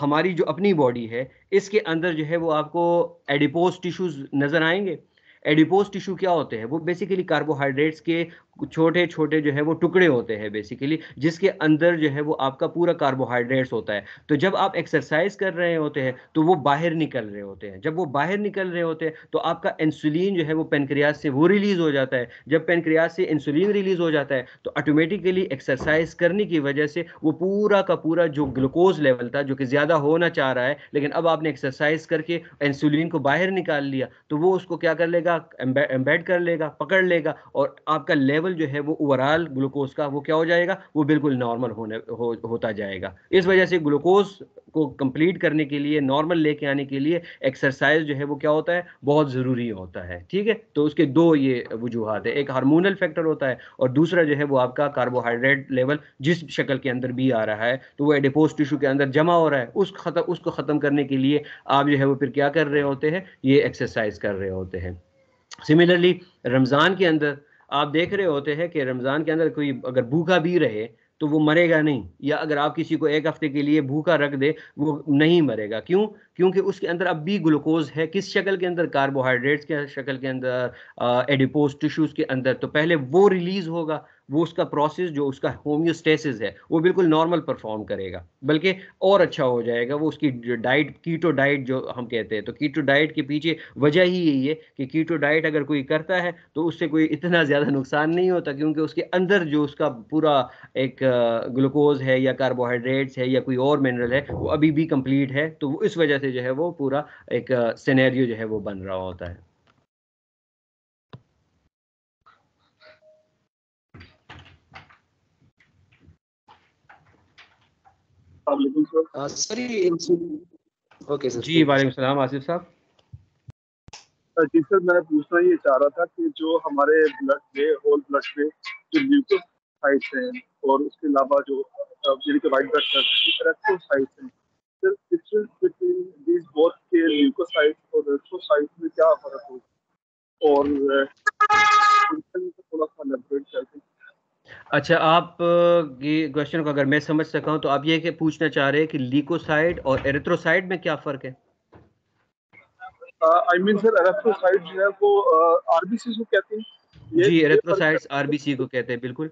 हमारी जो अपनी बॉडी है इसके अंदर जो है वो आपको एडिपोज टिश्यूज नज़र आएंगे एडिपोज टिश्यू क्या होते हैं वो बेसिकली कार्बोहाइड्रेट्स के छोटे छोटे जो है वो टुकड़े होते हैं बेसिकली जिसके अंदर जो है वो आपका पूरा कार्बोहाइड्रेट्स होता है तो जब आप एक्सरसाइज कर रहे होते हैं तो वो बाहर निकल रहे होते हैं जब वो बाहर निकल रहे होते हैं तो आपका इंसुलिन जो है वो पेनक्रियाज से वो रिलीज हो जाता है जब पेनक्रियाज से इंसुलिन रिलीज हो जाता है तो ऑटोमेटिकली एक्सरसाइज करने की वजह से वो पूरा का पूरा जो ग्लूकोज लेवल था जो कि ज़्यादा होना चाह रहा है लेकिन अब आपने एक्सरसाइज करके इंसुलिन को बाहर निकाल लिया तो वो उसको क्या कर लेगा एम्बेड कर लेगा पकड़ लेगा और आपका लेवल लेवल जो है वो ओवरऑल ग्लूकोज का वो क्या हो जाएगा वो बिल्कुल नॉर्मल होने हो, होता जाएगा इस वजह से ग्लूकोज को कंप्लीट करने के लिए नॉर्मल लेके आने के लिए एक्सरसाइज जो है वो क्या होता है बहुत ज़रूरी होता है ठीक है तो उसके दो ये वजूहत है एक हार्मोनल फैक्टर होता है और दूसरा जो है वो आपका कार्बोहाइड्रेट लेवल जिस शक्ल के अंदर भी आ रहा है तो वो एडिपोज टिश्यू के अंदर जमा हो रहा है उस खत्म उसको ख़त्म करने के लिए आप जो है वो फिर क्या कर रहे होते हैं ये एक्सरसाइज कर रहे होते हैं सिमिलरली रमज़ान के अंदर आप देख रहे होते हैं कि रमज़ान के अंदर कोई अगर भूखा भी रहे तो वो मरेगा नहीं या अगर आप किसी को एक हफ्ते के लिए भूखा रख दे वो नहीं मरेगा क्यों क्योंकि उसके अंदर अब भी ग्लूकोज है किस शक्ल के अंदर कार्बोहाइड्रेट्स के शक्ल के अंदर एडिपोज टिश्यूज के अंदर तो पहले वो रिलीज होगा वो उसका प्रोसेस जो उसका होम्योस्टेसिस है वो बिल्कुल नॉर्मल परफॉर्म करेगा बल्कि और अच्छा हो जाएगा वो उसकी डाइट कीटो डाइट जो हम कहते हैं तो कीटो डाइट के पीछे वजह ही यही है कि कीटो डाइट अगर कोई करता है तो उससे कोई इतना ज़्यादा नुकसान नहीं होता क्योंकि उसके अंदर जो उसका पूरा एक ग्लूकोज है या कार्बोहाइड्रेट्स है या कोई और मिनरल है वो अभी भी कम्प्लीट है तो इस वजह से जो है वो पूरा एक सिनेरियो जो है वो बन रहा होता है जी वाले आसिफ साहब जी सर मैं पूछना ये चाह रहा था कि जो हमारे ब्लड में होल ब्लड में जो ल्यूकोसाइट्स हैं और उसके अलावा जो यानी के वाइट ब्लड सेल्स की रेट्रोसाइट्स हैं sir difference between this both के ल्यूकोसाइट्स और रेट्रोसाइट्स में क्या फर्क होगा और तो थोड़ा सा लेबरेट करते हैं अच्छा आप ये क्वेश्चन को अगर मैं समझ सका हूं तो आप ये पूछना चाह रहे हैं कि लीकोसाइड और एरेथ्रोसाइड में क्या फर्क है आई मीन सर एरेथ्रोसाइड जो है वो आरबीसी uh, को कहते हैं जी एरेथ्रोसाइड्स आरबीसी को कहते हैं बिल्कुल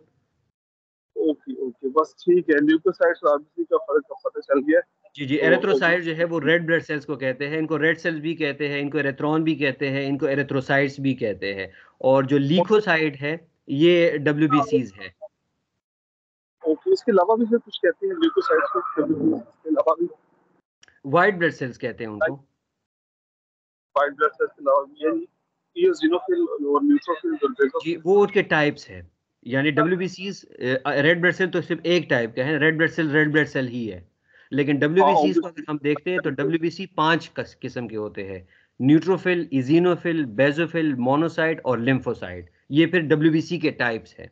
ओके ओके बस ठीक है ल्यूकोसाइट्स और आरबीसी का फर्क का पता चल गया जी जी एरेथ्रोसाइट तो जो है वो रेड ब्लड सेल्स को कहते हैं इनको रेड सेल्स भी कहते हैं इनको एरेथ्रॉन भी कहते हैं इनको एरेथ्रोसाइट्स भी कहते हैं और जो लीकोसाइट है ये डब्ल्यू बी सीज है ओके तो इसके अलावा भी कुछ कहते हैं ल्यूकोसाइट्स को इसके अलावा भी वाइट ब्लड सेल्स कहते हैं उनको वाइट ब्लड सेल्स के अलावा वो उसके टाइप्स यानी रेड ब्लड सेल तो सिर्फ एक टाइप का है red blood cell red blood cell ही है लेकिन डब्ल्यू हाँ, को अगर हम देखते हैं तो डब्ल्यू बी सी पांच किस्म के होते हैं न्यूट्रोफिल इजिनोफिल बेजोफिल मोनोसाइट और लिम्फोसाइट ये फिर डब्ल्यू बी सी के टाइप्स हैं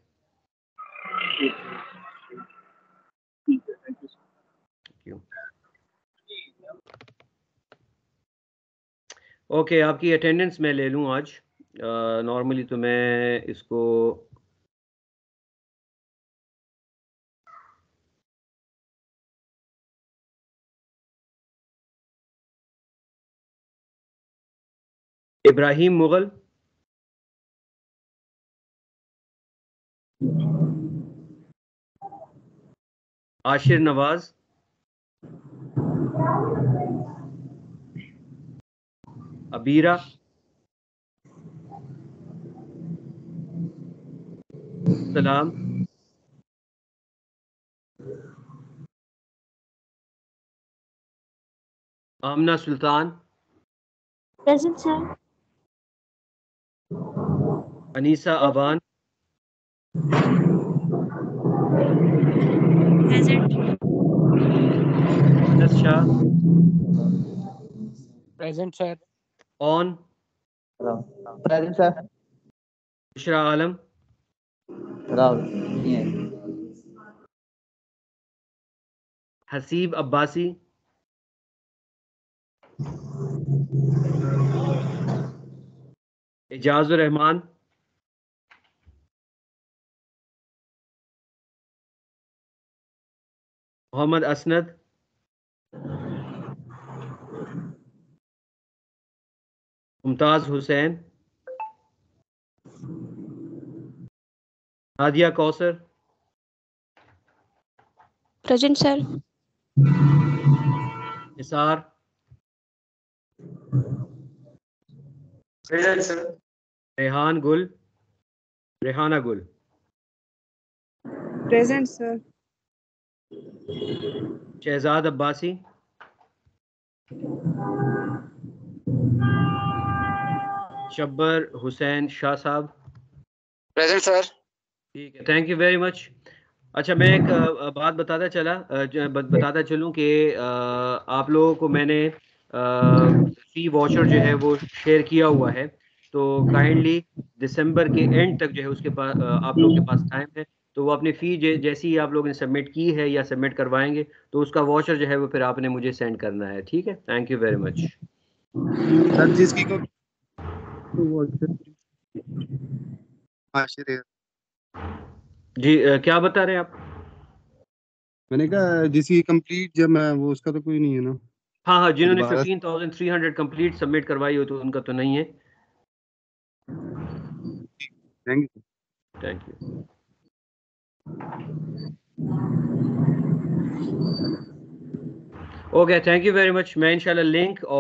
ओके okay, आपकी अटेंडेंस मैं ले लूँ आज नॉर्मली तो मैं इसको Ibrahim Mughal Ashir Nawaz Abira Salam Amna Sultan present sir Anisa Awan present sir on present sir bushra alam Haseeb Abbasi Ejaz Rehman Mohammad Asnad Mumtaz Hussain Adiya Kausar present sir Nisar present sir Rehan Gul Rehana Gul present sir Shahzad Abbasi Shabbar Hussain Shah साहब प्रेजेंट सर ठीक है थैंक यू वेरी मच अच्छा मैं एक बात बताता चला बताता चलूं कि आप लोगों को मैंने फी वॉचर जो है वो शेयर किया हुआ है तो काइंडली दिसंबर के एंड तक जो है उसके पास आप लोगों के पास टाइम है तो वो अपनी फ़ी जैसी ही आप लोगों ने सबमिट की है या सबमिट करवाएंगे तो उसका वॉचर जो है वो फिर आपने मुझे सेंड करना है ठीक है thank you very much sir जिसकी जी क्या बता रहे हैं आप मैंने कहा जिसकी कंप्लीट जब मैं वो उसका तो कोई नहीं है ना हाँ हाँ जिन्होंने fifteen thousand three hundred complete submit करवाई हो तो उनका तो नहीं है thank you thank you okay thank you very much मैं इंशाल्लाह लिंक और